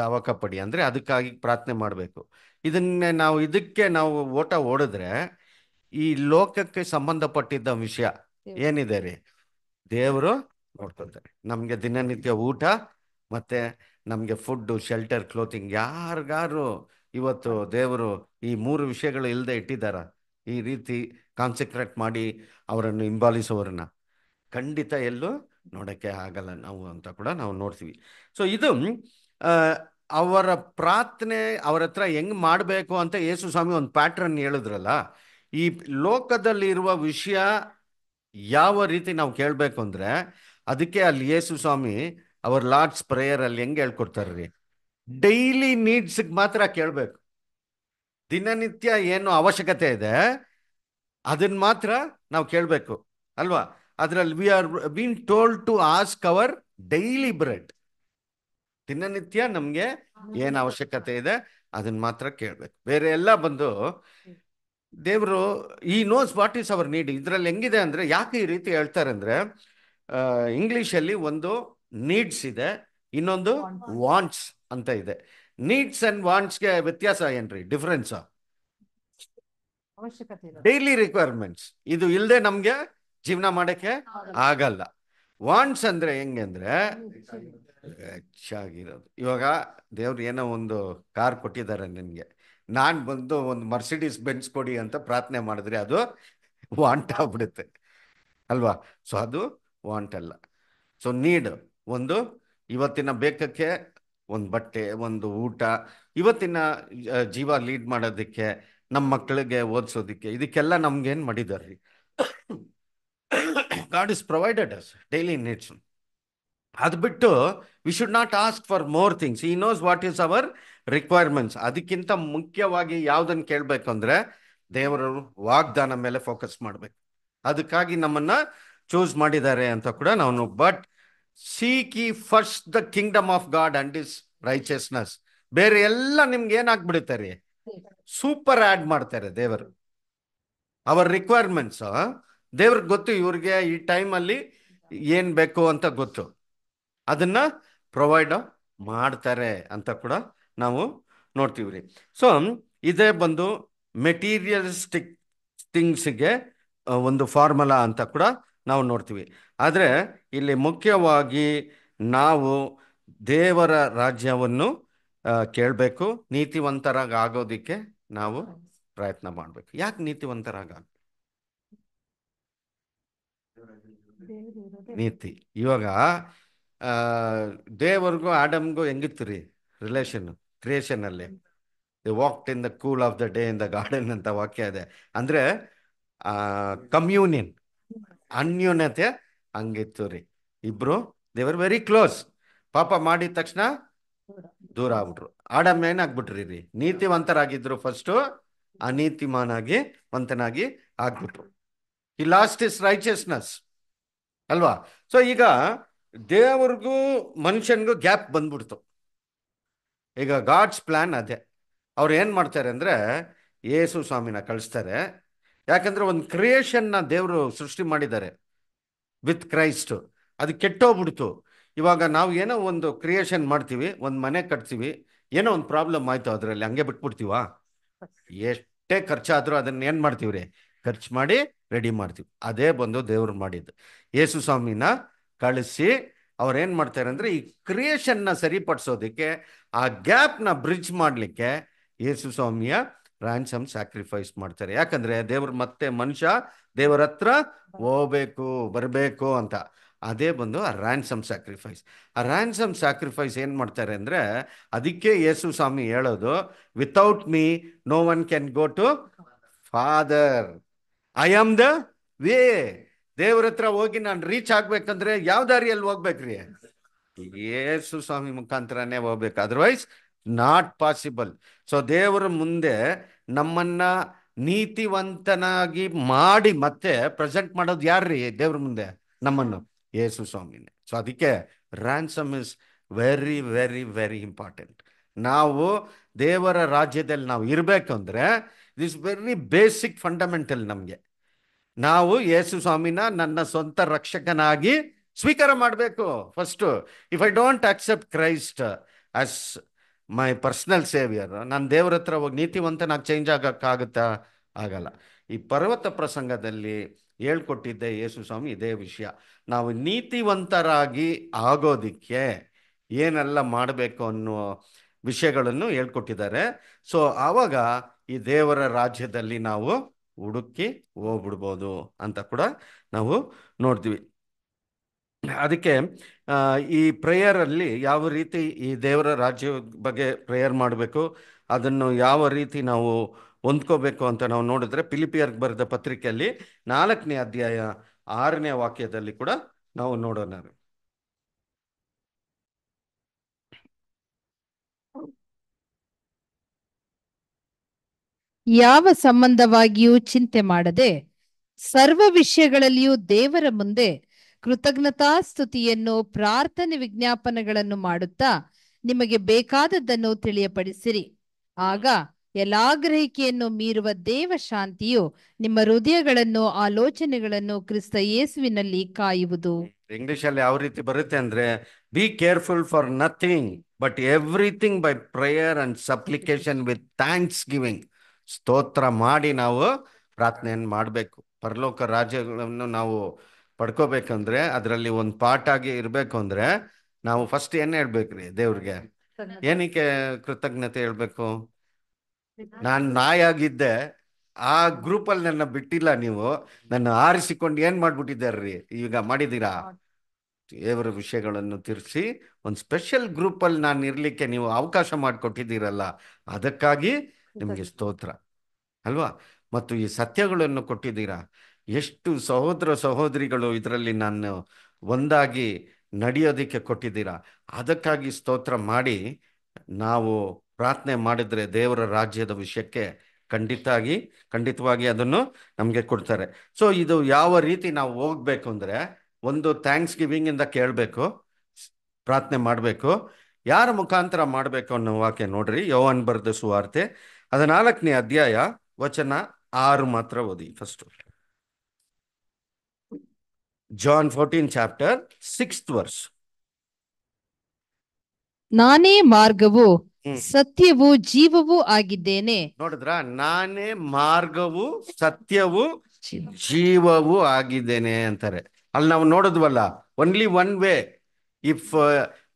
ತವಕ ಪಡಿ ಅಂದ್ರೆ ಅದಕ್ಕಾಗಿ ಪ್ರಾರ್ಥನೆ ಮಾಡಬೇಕು ಇದನ್ನೇ ನಾವು ಇದಕ್ಕೆ ನಾವು ಓಟ ಓಡಿದ್ರೆ ಈ ಲೋಕಕ್ಕೆ ಸಂಬಂಧಪಟ್ಟಿದ್ದ ವಿಷಯ ಏನಿದೆ ರೀ ದೇವರು ನೋಡ್ಕೊಳ್ತಾರೆ ನಮಗೆ ದಿನನಿತ್ಯ ಊಟ ಮತ್ತೆ ನಮಗೆ ಫುಡ್ಡು ಶೆಲ್ಟರ್ ಕ್ಲೋತಿಂಗ್ ಯಾರಿಗಾರು ಇವತ್ತು ದೇವರು ಈ ಮೂರು ವಿಷಯಗಳು ಇಲ್ಲದೆ ಇಟ್ಟಿದ್ದಾರ ಈ ರೀತಿ ಕಾನ್ಸಂಟ್ರೇಟ್ ಮಾಡಿ ಅವರನ್ನು ಹಿಂಬಾಲಿಸೋರನ್ನ ಖಂಡಿತ ಎಲ್ಲೂ ನೋಡೋಕ್ಕೆ ಆಗಲ್ಲ ನಾವು ಅಂತ ಕೂಡ ನಾವು ನೋಡ್ತೀವಿ ಸೊ ಇದು ಅವರ ಪ್ರಾರ್ಥನೆ ಅವರ ಹತ್ರ ಹೆಂಗ್ ಮಾಡಬೇಕು ಅಂತ ಯೇಸು ಸ್ವಾಮಿ ಒಂದು ಪ್ಯಾಟ್ರನ್ ಹೇಳಿದ್ರಲ್ಲ ಈ ಲೋಕದಲ್ಲಿರುವ ವಿಷಯ ಯಾವ ರೀತಿ ನಾವು ಕೇಳಬೇಕು ಅಂದರೆ ಅದಕ್ಕೆ ಅಲ್ಲಿ ಯೇಸು ಸ್ವಾಮಿ ಅವ್ರ ಲಾರ್ಡ್ಸ್ ಪ್ರೇಯರ್ ಅಲ್ಲಿ ಹೆಂಗೆ ರೀ ಡೈಲಿ ನೀಡ್ಸ್ ಮಾತ್ರ ಕೇಳಬೇಕು ದಿನನಿತ್ಯ ಏನು ಅವಶ್ಯಕತೆ ಇದೆ ಅದನ್ನ ಮಾತ್ರ ನಾವು ಕೇಳಬೇಕು ಅಲ್ವಾ ಅದರಲ್ಲಿ we are been told to ask our daily bread ದಿನನಿತ್ಯ ನಮಗೆ ಏನು ಅವಶ್ಯಕತೆ ಇದೆ ಅದನ್ನ ಮಾತ್ರ ಕೇಳಬೇಕು ಬೇರೆ ಎಲ್ಲ ಬಂದು ದೇವರು he knows what is our need ಇದರಲ್ಲಿ ಹೆಂಗಿದೆ ಅಂದ್ರೆ ಯಾಕೆ ಈ ರೀತಿ ಹೇಳ್ತಾರೆ ಅಂದ್ರೆ ಅಲ್ಲಿ ಒಂದು ನೀಡ್ಸ್ ಇದೆ ಇನ್ನೊಂದು ವಾಂಟ್ಸ್ ಅಂತ ಇದೆ ನೀಡ್ಸ್ ಅಂಡ್ ವಾಂಟ್ಸ್ಗೆ ವ್ಯತ್ಯಾಸ ಏನ್ರಿ ಡಿಫ್ರೆನ್ಸ್ ಡೈಲಿ ರಿಕ್ವೈರ್ಮೆಂಟ್ಸ್ ಇದು ಇಲ್ಲದೆ ನಮ್ಗೆ ಜೀವನ ಮಾಡಕ್ಕೆ ಆಗಲ್ಲ ವಾಂಟ್ಸ್ ಅಂದ್ರೆ ಹೆಂಗೆ ಅಂದ್ರೆ ಹೆಚ್ಚಾಗಿರೋದು ಇವಾಗ ದೇವ್ರು ಏನೋ ಒಂದು ಕಾರ್ ಕೊಟ್ಟಿದ್ದಾರೆ ನಿನ್ಗೆ ನಾನ್ ಬಂದು ಒಂದು ಮರ್ಸಿಡೀಸ್ ಬೆನ್ಸ್ ಕೊಡಿ ಅಂತ ಪ್ರಾರ್ಥನೆ ಮಾಡಿದ್ರೆ ಅದು ವಾಂಟ್ ಆಗ್ಬಿಡುತ್ತೆ ಅಲ್ವಾ ಸೊ ಅದು ವಾಂಟ್ ಅಲ್ಲ ಸೊ ನೀಡ್ ಒಂದು ಇವತ್ತಿನ ಬೇಕಕ್ಕೆ ಒಂದು ಬಟ್ಟೆ ಒಂದು ಊಟ ಇವತ್ತಿನ ಜೀವ ಲೀಡ್ ಮಾಡೋದಕ್ಕೆ ನಮ್ಮ ಮಕ್ಕಳಿಗೆ ಓದಿಸೋದಕ್ಕೆ ಇದಕ್ಕೆಲ್ಲ ನಮ್ಗೇನು ಮಾಡಿದಾರ್ರಿ God is provided us daily needs ಅದು ಬಿಟ್ಟು we should not ask for more things he knows what is our requirements ಅದಕ್ಕಿಂತ ಮುಖ್ಯವಾಗಿ ಯಾವುದನ್ನು ಕೇಳಬೇಕು ಅಂದರೆ ದೇವರ ವಾಗ್ದಾನ ಮೇಲೆ ಫೋಕಸ್ ಮಾಡ್ಬೇಕು ಅದಕ್ಕಾಗಿ ನಮ್ಮನ್ನು ಚೂಸ್ ಮಾಡಿದ್ದಾರೆ ಅಂತ ಕೂಡ ನಾವು but seek ye first the kingdom of God and his righteousness ಬೇರೆ ಎಲ್ಲ ನಿಮ್ಗೆ ಏನಾಗ್ಬಿಡುತ್ತೆ ರೀ ಸೂಪರ್ ಆಡ್ ಮಾಡ್ತಾರೆ ದೇವರು ಅವರ್ ರಿಕ್ವೈರ್ಮೆಂಟ್ಸ್ ದೇವ್ರಿಗೆ ಗೊತ್ತು ಇವ್ರಿಗೆ ಈ ಟೈಮಲ್ಲಿ ಏನ್ ಬೇಕು ಅಂತ ಗೊತ್ತು ಅದನ್ನ ಪ್ರೊವೈಡ್ ಮಾಡ್ತಾರೆ ಅಂತ ಕೂಡ ನಾವು ನೋಡ್ತೀವಿ ರೀ ಸೊ ಇದೇ ಬಂದು ಮೆಟೀರಿಯಲಿಸ್ಟಿಕ್ ಥಿಂಗ್ಸ್ಗೆ ಒಂದು ಫಾರ್ಮುಲಾ ಅಂತ ಕೂಡ ನಾವು ನೋಡ್ತೀವಿ ಆದರೆ ಇಲ್ಲಿ ಮುಖ್ಯವಾಗಿ ನಾವು ದೇವರ ರಾಜ್ಯವನ್ನು ಕೇಳಬೇಕು ನೀತಿವಂತರಾಗೋದಕ್ಕೆ ನಾವು ಪ್ರಯತ್ನ ಮಾಡಬೇಕು ಯಾಕೆ ನೀತಿವಂತರಾಗ ನೀತಿ ಇವಾಗ ದೇವರಿಗೂ ಆಡಮ್ಗೂ ಹೆಂಗಿತ್ತು ರೀ ರಿಲೇಷನ್ ಕ್ರಿಯೇಷನ್ ಅಲ್ಲಿ the walk in the cool of the day in the garden ಅಂತ ವಾಕ್ಯ ಇದೆ ಅಂದ್ರೆ ಕಮ್ಯೂನಿಯನ್ ಅನ್ಯೋನ್ಯತೆ ಹಂಗಿತ್ತು ರೀ ಇಬ್ರು ದೇವರ್ ವೆರಿ ಕ್ಲೋಸ್ ಪಾಪ ಮಾಡಿದ ತಕ್ಷಣ ದೂರ ಆಗ್ಬಿಟ್ರು ಆಡಮ್ ಏನಾಗ್ಬಿಟ್ರಿ ರೀ ನೀತಿವಂತರಾಗಿದ್ರು ಫಸ್ಟು ಅನೀತಿಮಾನಾಗಿ ವಂತನಾಗಿ ಆಗ್ಬಿಟ್ರು ಈ ಲಾಸ್ಟ್ ಇಸ್ ರೈಚಿಯಸ್ನೆಸ್ ಅಲ್ವಾ ಸೊ ಈಗ ದೇವ್ರಿಗೂ ಮನುಷ್ಯನಿಗೂ ಗ್ಯಾಪ್ ಬಂದ್ಬಿಡ್ತು ಈಗ ಗಾಡ್ಸ್ ಪ್ಲಾನ್ ಅದೇ ಅವ್ರು ಏನು ಮಾಡ್ತಾರೆ ಅಂದರೆ ಯೇಸು ಸ್ವಾಮಿನ ಕಳಿಸ್ತಾರೆ ಯಾಕಂದ್ರೆ ಒಂದು ಕ್ರಿಯೇಷನ್ನ ದೇವರು ಸೃಷ್ಟಿ ಮಾಡಿದ್ದಾರೆ ವಿತ್ ಕ್ರೈಸ್ಟ್ ಅದು ಕೆಟ್ಟೋಗ್ಬಿಡ್ತು ಇವಾಗ ನಾವು ಏನೋ ಒಂದು ಕ್ರಿಯೇಷನ್ ಮಾಡ್ತೀವಿ ಒಂದು ಮನೆ ಕಟ್ತೀವಿ ಏನೋ ಒಂದು ಪ್ರಾಬ್ಲಮ್ ಆಯ್ತು ಅದರಲ್ಲಿ ಹಂಗೆ ಬಿಟ್ಬಿಡ್ತೀವ ಎಷ್ಟೇ ಖರ್ಚಾದರೂ ಅದನ್ನ ಏನು ಮಾಡ್ತೀವಿ ರೀ ಖರ್ಚು ಮಾಡಿ ರೆಡಿ ಮಾಡ್ತೀವಿ ಅದೇ ಬಂದು ದೇವ್ರು ಮಾಡಿದ್ದು ಯೇಸು ಸ್ವಾಮಿನ ಕಳಿಸಿ ಅವ್ರೇನು ಮಾಡ್ತಾರೆ ಅಂದರೆ ಈ ಕ್ರಿಯೇಷನ್ನ ಸರಿಪಡಿಸೋದಕ್ಕೆ ಆ ಗ್ಯಾಪ್ನ ಬ್ರಿಡ್ಜ್ ಮಾಡಲಿಕ್ಕೆ ಯೇಸು ಸ್ವಾಮಿಯ ರ್ಯಾನ್ಸಮ್ ಸ್ಯಾಕ್ರಿಫೈಸ್ ಮಾಡ್ತಾರೆ ಯಾಕಂದ್ರೆ ದೇವ್ರ ಮತ್ತೆ ಮನುಷ್ಯ ದೇವರ ಹತ್ರ ಹೋಗ್ಬೇಕು ಬರಬೇಕು ಅಂತ ಅದೇ ಬಂದು ಆ ರ್ಯಾನ್ಸಮ್ ಸ್ಯಾಕ್ರಿಫೈಸ್ ಆ ರ್ಯಾನ್ಸಮ್ ಸ್ಯಾಕ್ರಿಫೈಸ್ ಏನ್ ಮಾಡ್ತಾರೆ ಅಂದ್ರೆ ಅದಕ್ಕೆ ಯೇಸು ಸ್ವಾಮಿ ಹೇಳೋದು without me no one can go to father I am the way ದೇವ್ರ ಹತ್ರ ಹೋಗಿ ನಾನು ರೀಚ್ ಆಗ್ಬೇಕಂದ್ರೆ ಯಾವ ದಾರಿಯಲ್ಲಿ ಹೋಗ್ಬೇಕ್ರಿ ಯೇಸು ಸ್ವಾಮಿ ಮುಖಾಂತರನೇ ಹೋಗ್ಬೇಕು ಅದರ್ವೈಸ್ ನಾಟ್ ಪಾಸಿಬಲ್ ಸೊ ದೇವರ ಮುಂದೆ ನಮ್ಮನ್ನ ನೀತಿವಂತನಾಗಿ ಮಾಡಿ ಮತ್ತೆ ಪ್ರೆಸೆಂಟ್ ಮಾಡೋದು ಯಾರ್ರೀ ದೇವ್ರ ಮುಂದೆ ನಮ್ಮನ್ನು ಯೇಸು ಸ್ವಾಮಿನೇ ಸೊ ಅದಕ್ಕೆ ransom is very very very important ನಾವು ದೇವರ ರಾಜ್ಯದಲ್ಲಿ ನಾವು ಇರಬೇಕು ಅಂದರೆ ದಿಸ್ ವೆರಿ ಬೇಸಿಕ್ ಫಂಡಮೆಂಟಲ್ ನಮಗೆ ನಾವು ಯೇಸು ಸ್ವಾಮಿನ ನನ್ನ ಸ್ವಂತ ರಕ್ಷಕನಾಗಿ ಸ್ವೀಕಾರ ಮಾಡಬೇಕು first if I don't accept Christ as my personal saviour ನಾನು ದೇವ್ರ ಹತ್ರ ಹೋಗಿ ನೀತಿವಂತನಾಗಿ ಚೇಂಜ್ ಆಗೋಕ್ಕಾಗುತ್ತಾ ಆಗಲ್ಲ ಈ ಪರ್ವತ ಪ್ರಸಂಗದಲ್ಲಿ ಹೇಳ್ಕೊಟ್ಟಿದ್ದೆ ಯೇಸು ಸ್ವಾಮಿ ಇದೇ ವಿಷಯ ನಾವು ನೀತಿವಂತರಾಗಿ ಆಗೋದಿಕ್ಕೆ ಏನೆಲ್ಲ ಮಾಡಬೇಕು ಅನ್ನೋ ವಿಷಯಗಳನ್ನು ಹೇಳ್ಕೊಟ್ಟಿದ್ದಾರೆ ಸೊ ಆವಾಗ ಈ ದೇವರ ರಾಜ್ಯದಲ್ಲಿ ನಾವು ಹುಡುಕಿ ಹೋಗ್ಬಿಡ್ಬೋದು ಅಂತ ಕೂಡ ನಾವು ನೋಡ್ತೀವಿ ಅದಕ್ಕೆ ಈ ಪ್ರೇಯರ್ ಅಲ್ಲಿ ಯಾವ ರೀತಿ ಈ ದೇವರ ರಾಜ್ಯ ಬಗ್ಗೆ ಪ್ರೇಯರ್ ಮಾಡಬೇಕು ಅದನ್ನು ಯಾವ ರೀತಿ ನಾವು ಹೊಂದ್ಕೋಬೇಕು ಅಂತ ನಾವು ನೋಡಿದ್ರೆ ಪಿಲಿಪಿಯರ್ಗೆ ಬರೆದ ಪತ್ರಿಕೆಯಲ್ಲಿ ನಾಲ್ಕನೇ ಅಧ್ಯಾಯ ಆರನೇ ವಾಕ್ಯದಲ್ಲಿ ಕೂಡ ನಾವು ನೋಡೋಣ ಯಾವ ಸಂಬಂಧವಾಗಿಯೂ ಚಿಂತೆ ಮಾಡದೆ ಸರ್ವ ವಿಷಯಗಳಲ್ಲಿಯೂ ದೇವರ ಮುಂದೆ ಕೃತಜ್ಞತಾ ಸ್ತುತಿಯನ್ನು ಪ್ರಾರ್ಥನೆ ವಿಜ್ಞಾಪನೆಗಳನ್ನು ಮಾಡುತ್ತಾ ನಿಮಗೆ ಬೇಕಾದದ್ದನ್ನು ತಿಳಿಯಪಡಿಸಿರಿ ಆಗ ಎಲ್ಲಾ ಗ್ರಹಿಕೆಯನ್ನು ಮೀರುವ ದೇವ ಶಾಂತಿಯು ನಿಮ್ಮ ಹೃದಯಗಳನ್ನು ಆಲೋಚನೆಗಳನ್ನು ಕ್ರಿಸ್ತ ಯೇಸುವಿನಲ್ಲಿ ಕಾಯುವುದು ಇಂಗ್ಲಿಷ್ ಅಲ್ಲಿ ಯಾವ ರೀತಿ ಬರುತ್ತೆ ಅಂದ್ರೆ be careful for nothing but everything by prayer and supplication with thanksgiving ಸ್ತೋತ್ರ ಮಾಡಿ ನಾವು ಪ್ರಾರ್ಥನೆಯನ್ನು ಮಾಡಬೇಕು ಪರಲೋಕ ರಾಜ್ಯಗಳನ್ನು ನಾವು ಪಡ್ಕೋಬೇಕಂದ್ರೆ ಅದರಲ್ಲಿ ಒಂದು ಪಾರ್ಟ್ ಆಗಿ ಇರಬೇಕು ಅಂದ್ರೆ ನಾವು ಫಸ್ಟ್ ಏನ್ ಹೇಳ್ಬೇಕ್ರಿ ದೇವ್ರಿಗೆ ಏನಕ್ಕೆ ಕೃತಜ್ಞತೆ ಹೇಳ್ಬೇಕು ನಾನ್ ನಾಯಾಗಿದ್ದೆ ಆ ಗ್ರೂಪ್ ಅಲ್ಲಿ ನನ್ನ ಬಿಟ್ಟಿಲ್ಲ ನೀವು ನನ್ನ ಆರಿಸಿಕೊಂಡು ಏನ್ ಮಾಡ್ಬಿಟ್ಟಿದ್ದಾರ್ರಿ ಈಗ ಮಾಡಿದೀರಾ ದೇವರ ವಿಷಯಗಳನ್ನು ತಿರ್ಸಿ ಒಂದು ಸ್ಪೆಷಲ್ ಗ್ರೂಪ್ ಅಲ್ಲಿ ನಾನು ಇರ್ಲಿಕ್ಕೆ ನೀವು ಅವಕಾಶ ಮಾಡಿಕೊಟ್ಟಿದ್ದೀರಲ್ಲ ಅದಕ್ಕಾಗಿ ನಿಮ್ಗೆ ಸ್ತೋತ್ರ ಅಲ್ವಾ ಮತ್ತು ಈ ಸತ್ಯಗಳನ್ನು ಕೊಟ್ಟಿದ್ದೀರಾ ಎಷ್ಟು ಸಹೋದರ ಸಹೋದರಿಗಳು ಇದರಲ್ಲಿ ನಾನು ಒಂದಾಗಿ ನಡೆಯೋದಕ್ಕೆ ಕೊಟ್ಟಿದ್ದೀರಾ ಅದಕ್ಕಾಗಿ ಸ್ತೋತ್ರ ಮಾಡಿ ನಾವು ಪ್ರಾರ್ಥನೆ ಮಾಡಿದರೆ ದೇವರ ರಾಜ್ಯದ ವಿಷಯಕ್ಕೆ ಖಂಡಿತಾಗಿ ಖಂಡಿತವಾಗಿ ಅದನ್ನು ನಮಗೆ ಕೊಡ್ತಾರೆ ಸೊ ಇದು ಯಾವ ರೀತಿ ನಾವು ಹೋಗ್ಬೇಕು ಅಂದರೆ ಒಂದು ಥ್ಯಾಂಕ್ಸ್ ಗಿವಿಂಗಿಂದ ಕೇಳಬೇಕು ಪ್ರಾರ್ಥನೆ ಮಾಡಬೇಕು ಯಾರ ಮುಖಾಂತರ ಮಾಡಬೇಕು ಅನ್ನೋ ವಾಕ್ಯ ನೋಡ್ರಿ ಯೋವನ್ ಬರೆದ ಸುವಾರ್ತೆ ನಾಲ್ಕನೇ ಅಧ್ಯಾಯ ವಚನ ಆರು ಮಾತ್ರ ಓದಿ first John fourteen chapter sixth verse ನಾನೇ ಮಾರ್ಗವು ಸತ್ಯವು ಜೀವವು ಆಗಿದ್ದೇನೆ ನೋಡಿದ್ರ ನಾನೇ ಮಾರ್ಗವು ಸತ್ಯವು ಜೀವವು ಆಗಿದ್ದೇನೆ ಅಂತಾರೆ ಅಲ್ಲಿ ನಾವು ನೋಡಿದ್ವಲ್ಲ ಒನ್ಲಿ ಒನ್ ವೇ ಇಫ್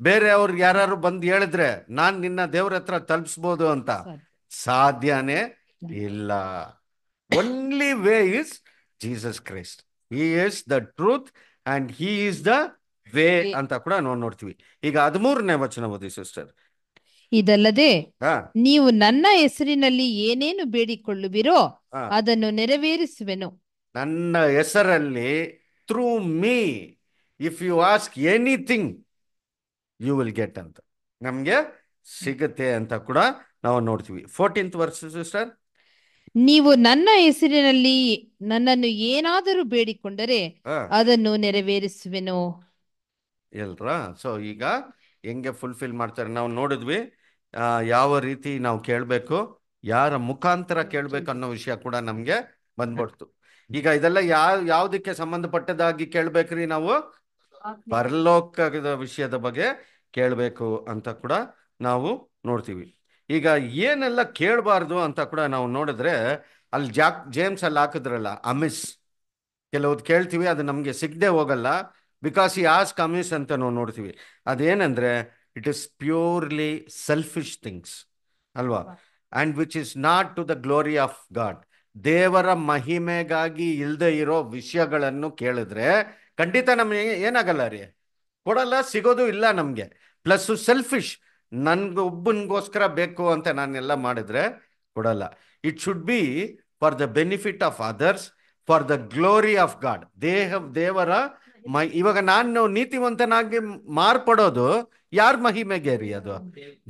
ಬೇರೆ ಅವ್ರು ಯಾರು ಬಂದು ಹೇಳಿದ್ರೆ ನಾನ್ ನಿನ್ನ ದೇವ್ರ ಹತ್ರ ತಲುಪಿಸ್ಬೋದು ಅಂತ ಸಾಧ್ಯನೇ ಇಲ್ಲ only way is Jesus Christ he is the truth and he is the way ಅಂತ ಕೂಡ ನಾವು ನೋಡ್ತೀವಿ ಈಗ ಹದಿಮೂರನೇ ವಚನ ಓದಿ ಸಿಸ್ಟರ್ ಇದಲ್ಲದೆ ನೀವು ನನ್ನ ಹೆಸರಿನಲ್ಲಿ ಏನೇನು ಬೇಡಿಕೊಳ್ಳುವಿರೋ ಅದನ್ನು ನೆರವೇರಿಸುವೆನು ನನ್ನ ಹೆಸರಲ್ಲಿ through me if you ask anything you will get ಅಂತ ನಮ್ಗೆ ಸಿಗುತ್ತೆ ಅಂತ ಕೂಡ ನಾವು ನೋಡ್ತೀವಿ ಫೋರ್ಟೀನ್ತ್ ವರ್ಷ ಸಿಸ್ಟರ್ ನೀವು ನನ್ನ ಹೆಸರಿನಲ್ಲಿ ನನ್ನನ್ನು ಏನಾದರೂ ಬೇಡಿಕೊಂಡರೆ ಅದನ್ನು ನೆರವೇರಿಸುವೆನು ಎಲ್ರಾ ಸೊ ಈಗ ಹೆಂಗೆ ಫುಲ್ಫಿಲ್ ಮಾಡ್ತಾರೆ ನಾವು ನೋಡಿದ್ವಿ ಯಾವ ರೀತಿ ನಾವು ಕೇಳಬೇಕು ಯಾರ ಮುಖಾಂತರ ಕೇಳಬೇಕು ಅನ್ನೋ ವಿಷಯ ಕೂಡ ನಮ್ಗೆ ಬಂದ್ಬಿಡ್ತು ಈಗ ಇದೆಲ್ಲ ಯಾವ ಯಾವ್ದಕ್ಕೆ ಸಂಬಂಧಪಟ್ಟದಾಗಿ ಕೇಳ್ಬೇಕ್ರಿ ನಾವು ಪರಲೋಕದ ವಿಷಯದ ಬಗ್ಗೆ ಕೇಳಬೇಕು ಅಂತ ಕೂಡ ನಾವು ನೋಡ್ತೀವಿ ಈಗ ಏನೆಲ್ಲ ಕೇಳಬಾರ್ದು ಅಂತ ಕೂಡ ನಾವು ನೋಡಿದ್ರೆ ಅಲ್ಲಿ ಜಾಕ್ ಜೇಮ್ಸ್ ಅಲ್ಲಿ ಹಾಕಿದ್ರಲ್ಲ ಅಮಿಸ್ ಕೆಲವೊಂದು ಕೇಳ್ತೀವಿ ಅದು ನಮಗೆ ಸಿಗದೆ ಹೋಗಲ್ಲ ಬಿಕಾಸ್ ಈ ಆಸ್ಕ್ ಅಮಿಸ್ ಅಂತ ನಾವು ನೋಡ್ತೀವಿ ಅದೇನಂದ್ರೆ it is purely selfish things ಅಲ್ವಾ and which is not to the glory of God ದೇವರ ಮಹಿಮೆಗಾಗಿ ಇಲ್ಲದೆ ಇರೋ ವಿಷಯಗಳನ್ನು ಕೇಳಿದ್ರೆ ಖಂಡಿತ ನಮಗೆ ಏನಾಗಲ್ಲ ರೀ ಕೊಡಲ್ಲ ಸಿಗೋದು ಇಲ್ಲ ನಮಗೆ ಪ್ಲಸ್ ಸೆಲ್ಫಿಶ್ ನನ್ಗೊಬ್ಬನಿಗೋಸ್ಕರ ಬೇಕು ಅಂತ ನಾನೆಲ್ಲ ಮಾಡಿದ್ರೆ ಕೊಡಲ್ಲ it should be for the benefit of others for the glory of God ದೇಹ ದೇವರ ಮೈ ಇವಾಗ ನಾನು ನೀತಿವಂತನಾಗಿ ಮಾರ್ಪಡೋದು ಯಾರ ಮಹಿಮೆಗೆ ರೀ ಅದು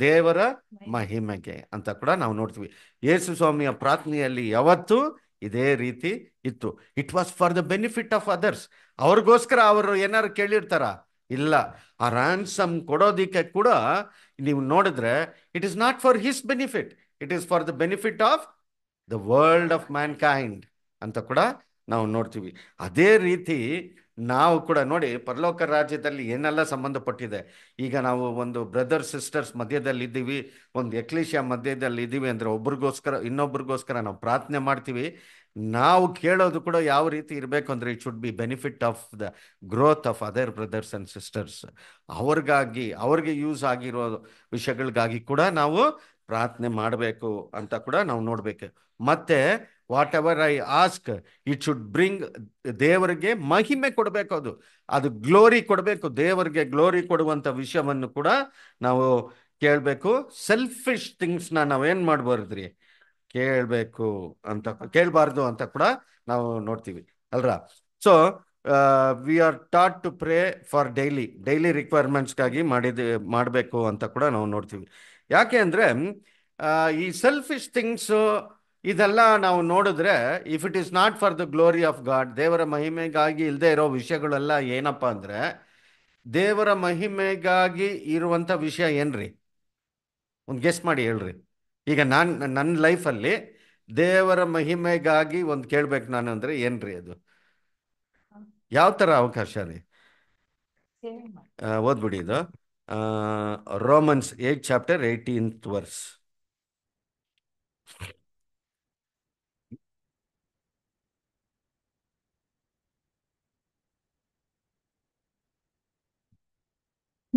ದೇವರ ಮಹಿಮೆಗೆ ಅಂತ ಕೂಡ ನಾವು ನೋಡ್ತೀವಿ ಯೇಸು ಸ್ವಾಮಿಯ ಪ್ರಾರ್ಥನೆಯಲ್ಲಿ ಯಾವತ್ತು ಇದೇ ರೀತಿ ಇತ್ತು it was for the benefit of others ಅವ್ರಿಗೋಸ್ಕರ ಅವರು ಏನಾರು ಕೇಳಿರ್ತಾರ ಇಲ್ಲ ಆ ರ್ಯಾನ್ಸಮ್ ಕೊಡೋದಿಕ್ಕೆ ಕೂಡ ನೀವು ನೋಡಿದ್ರೆ it is not for his benefit it is for the benefit of the world of mankind ಅಂತ ಕೂಡ ನಾವು ನೋಡ್ತೀವಿ ಅದೇ ರೀತಿ ನಾವು ಕೂಡ ನೋಡಿ ಪರಲೋಕ ರಾಜ್ಯದಲ್ಲಿ ಏನೆಲ್ಲ ಸಂಬಂಧಪಟ್ಟಿದೆ ಈಗ ನಾವು ಒಂದು ಬ್ರದರ್ ಸಿಸ್ಟರ್ಸ್ ಮಧ್ಯದಲ್ಲಿ ಇದ್ದೀವಿ ಒಂದು ಎಕ್ಲೇಶಿಯಾ ಮಧ್ಯದಲ್ಲಿ ಇದ್ದೀವಿ ಅಂದರೆ ಒಬ್ರಿಗೋಸ್ಕರ ಇನ್ನೊಬ್ರಿಗೋಸ್ಕರ ನಾವು ಪ್ರಾರ್ಥನೆ ಮಾಡ್ತೀವಿ ನಾವು ಕೇಳೋದು ಕೂಡ ಯಾವ ರೀತಿ ಇರಬೇಕು ಅಂದರೆ it should be benefit of the growth of other brothers and sisters ಅವ್ರಿಗಾಗಿ ಅವ್ರಿಗೆ ಯೂಸ್ ಆಗಿರೋ ವಿಷಯಗಳಿಗಾಗಿ ಕೂಡ ನಾವು ಪ್ರಾರ್ಥನೆ ಮಾಡಬೇಕು ಅಂತ ಕೂಡ ನಾವು ನೋಡಬೇಕು ಮತ್ತೆ whatever I ask it should bring ದೇವರಿಗೆ ಮಹಿಮೆ ಕೊಡಬೇಕು ಅದು ಅದು ಗ್ಲೋರಿ ಕೊಡಬೇಕು ದೇವರಿಗೆ ಗ್ಲೋರಿ ಕೊಡುವಂಥ ವಿಷಯವನ್ನು ಕೂಡ ನಾವು ಕೇಳಬೇಕು ಸೆಲ್ಫಿಶ್ ಥಿಂಗ್ಸ್ನ ನಾವೇನು ಮಾಡ್ಬಾರ್ದ್ರಿ ಕೇಳಬೇಕು ಅಂತ ಕೇಳಬಾರ್ದು ಅಂತ ಕೂಡ ನಾವು ನೋಡ್ತೀವಿ ಅಲ್ರಾ so we are taught to pray for daily daily ರಿಕ್ವೈರ್ಮೆಂಟ್ಸ್ಗಾಗಿ ಮಾಡಿದ ಮಾಡಬೇಕು ಅಂತ ಕೂಡ ನಾವು ನೋಡ್ತೀವಿ ಯಾಕೆ ಅಂದರೆ ಈ ಸೆಲ್ಫಿಶ್ ಥಿಂಗ್ಸು ಇದೆಲ್ಲ ನಾವು ನೋಡಿದ್ರೆ if it is not for the glory of God ದೇವರ ಮಹಿಮೆಗಾಗಿ ಇಲ್ಲದೆ ಇರೋ ವಿಷಯಗಳೆಲ್ಲ ಏನಪ್ಪ ಅಂದರೆ ದೇವರ ಮಹಿಮೆಗಾಗಿ ಇರುವಂಥ ವಿಷಯ ಏನ್ರಿ ಒಂದು ಗೆಸ್ಟ್ ಮಾಡಿ ಹೇಳ್ರಿ ಈಗ ನಾನು ನನ್ನ ಲೈಫಲ್ಲಿ ದೇವರ ಮಹಿಮೆಗಾಗಿ ಒಂದು ಕೇಳ್ಬೇಕು ನಾನು ಅಂದ್ರೆ ಏನ್ರಿ ಅದು ಯಾವ ತರ ಅವಕಾಶ ರೀ ಓದ್ಬಿಡಿ ಇದು Romans eight chapter eighteenth verse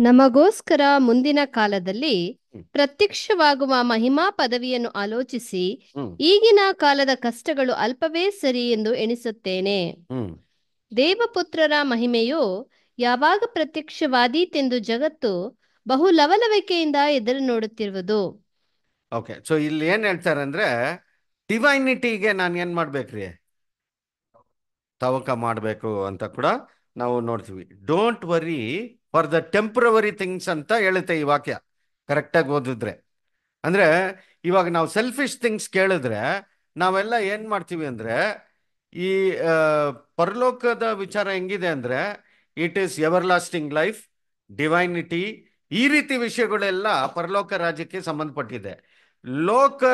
ನಮಗೋಸ್ಕರ ಮುಂದಿನ ಕಾಲದಲ್ಲಿ ಪ್ರತ್ಯಕ್ಷವಾಗುವ ಮಹಿಮಾ ಪದವಿಯನ್ನು ಆಲೋಚಿಸಿ ಈಗಿನ ಕಾಲದ ಕಷ್ಟಗಳು ಅಲ್ಪವೇ ಸರಿ ಎಂದು ಎಣಿಸುತ್ತೇನೆ ದೇವಪುತ್ರರ ಮಹಿಮೆಯು ಯಾವಾಗ ಪ್ರತ್ಯಕ್ಷವಾದೀತೆಂದು ಜಗತ್ತು ಬಹು ಲವಲವಿಕೆಯಿಂದ ಎದುರು ನೋಡುತ್ತಿರುವುದು ಓಕೆ ಸೊ ಇಲ್ಲಿ ಏನ್ ಹೇಳ್ತಾರೆ ಅಂದ್ರೆ ಡಿವೈನಿಟಿಗೆ ನಾನು ಏನ್ ಮಾಡ್ಬೇಕ್ರಿ ತವಕ ಮಾಡಬೇಕು ಅಂತ ಕೂಡ ನಾವು ನೋಡ್ತೀವಿ don't worry for the temporary things ಅಂತ ಹೇಳುತ್ತೆ ಈ ವಾಕ್ಯ ಕರೆಕ್ಟಾಗಿ ಓದಿದ್ರೆ ಅಂದರೆ ಇವಾಗ ನಾವು ಸೆಲ್ಫಿಶ್ ಥಿಂಗ್ಸ್ ಕೇಳಿದ್ರೆ ನಾವೆಲ್ಲ ಏನು ಮಾಡ್ತೀವಿ ಅಂದರೆ ಈ ಪರಲೋಕದ ವಿಚಾರ ಹೆಂಗಿದೆ ಅಂದರೆ it is everlasting life divinity ಈ ರೀತಿ ವಿಷಯಗಳೆಲ್ಲ ಪರಲೋಕ ರಾಜ್ಯಕ್ಕೆ ಸಂಬಂಧಪಟ್ಟಿದೆ ಲೋಕ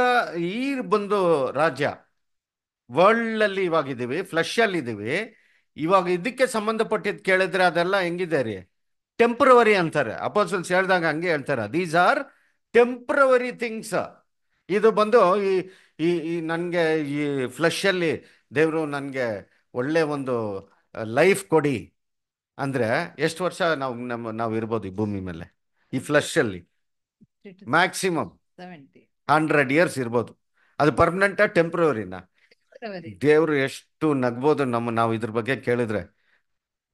ಈ ಬಂದು ರಾಜ್ಯ ವರ್ಲ್ಡಲ್ಲಿ ಇವಾಗಿದ್ದೀವಿ ಫ್ಲಶಲ್ಲಿದ್ದೀವಿ ಇವಾಗ ಇದಕ್ಕೆ ಸಂಬಂಧಪಟ್ಟಿದ್ದು ಕೇಳಿದ್ರೆ ಅದೆಲ್ಲ ಹೆಂಗಿದೆ ರೀ ಟೆಂಪ್ರವರಿ ಅಂತಾರೆ ಅಪೋಸಲ್ಸ್ ಹೇಳ್ದಂಗೆ ಹಂಗೆ ಹೇಳ್ತಾರೆ ದೀಸ್ ಆರ್ ಟೆಂಪ್ರವರಿ ಥಿಂಗ್ಸ್ ಇದು ಬಂದು ಈ ಈ ನನಗೆ ಈ ಫ್ಲಶಲ್ಲಿ ದೇವರು ನನಗೆ ಒಳ್ಳೆ ಒಂದು ಲೈಫ್ ಕೊಡಿ ಅಂದರೆ ಎಷ್ಟು ವರ್ಷ ನಾವು ನಮ್ಮ ನಾವು ಇರ್ಬೋದು ಈ ಭೂಮಿ ಮೇಲೆ ಈ ಫ್ಲಶಲ್ಲಿ ಮ್ಯಾಕ್ಸಿಮಮ್ ಹಂಡ್ರೆಡ್ ಇಯರ್ಸ್ ಇರ್ಬೋದು ಅದು ಪರ್ಮನೆಂಟಾ ಟೆಂಪ್ರವರಿನ ದೇವರು ಎಷ್ಟು ನಗ್ಬೋದು ನಮ್ಮ ನಾವು ಇದ್ರ ಬಗ್ಗೆ ಕೇಳಿದ್ರೆ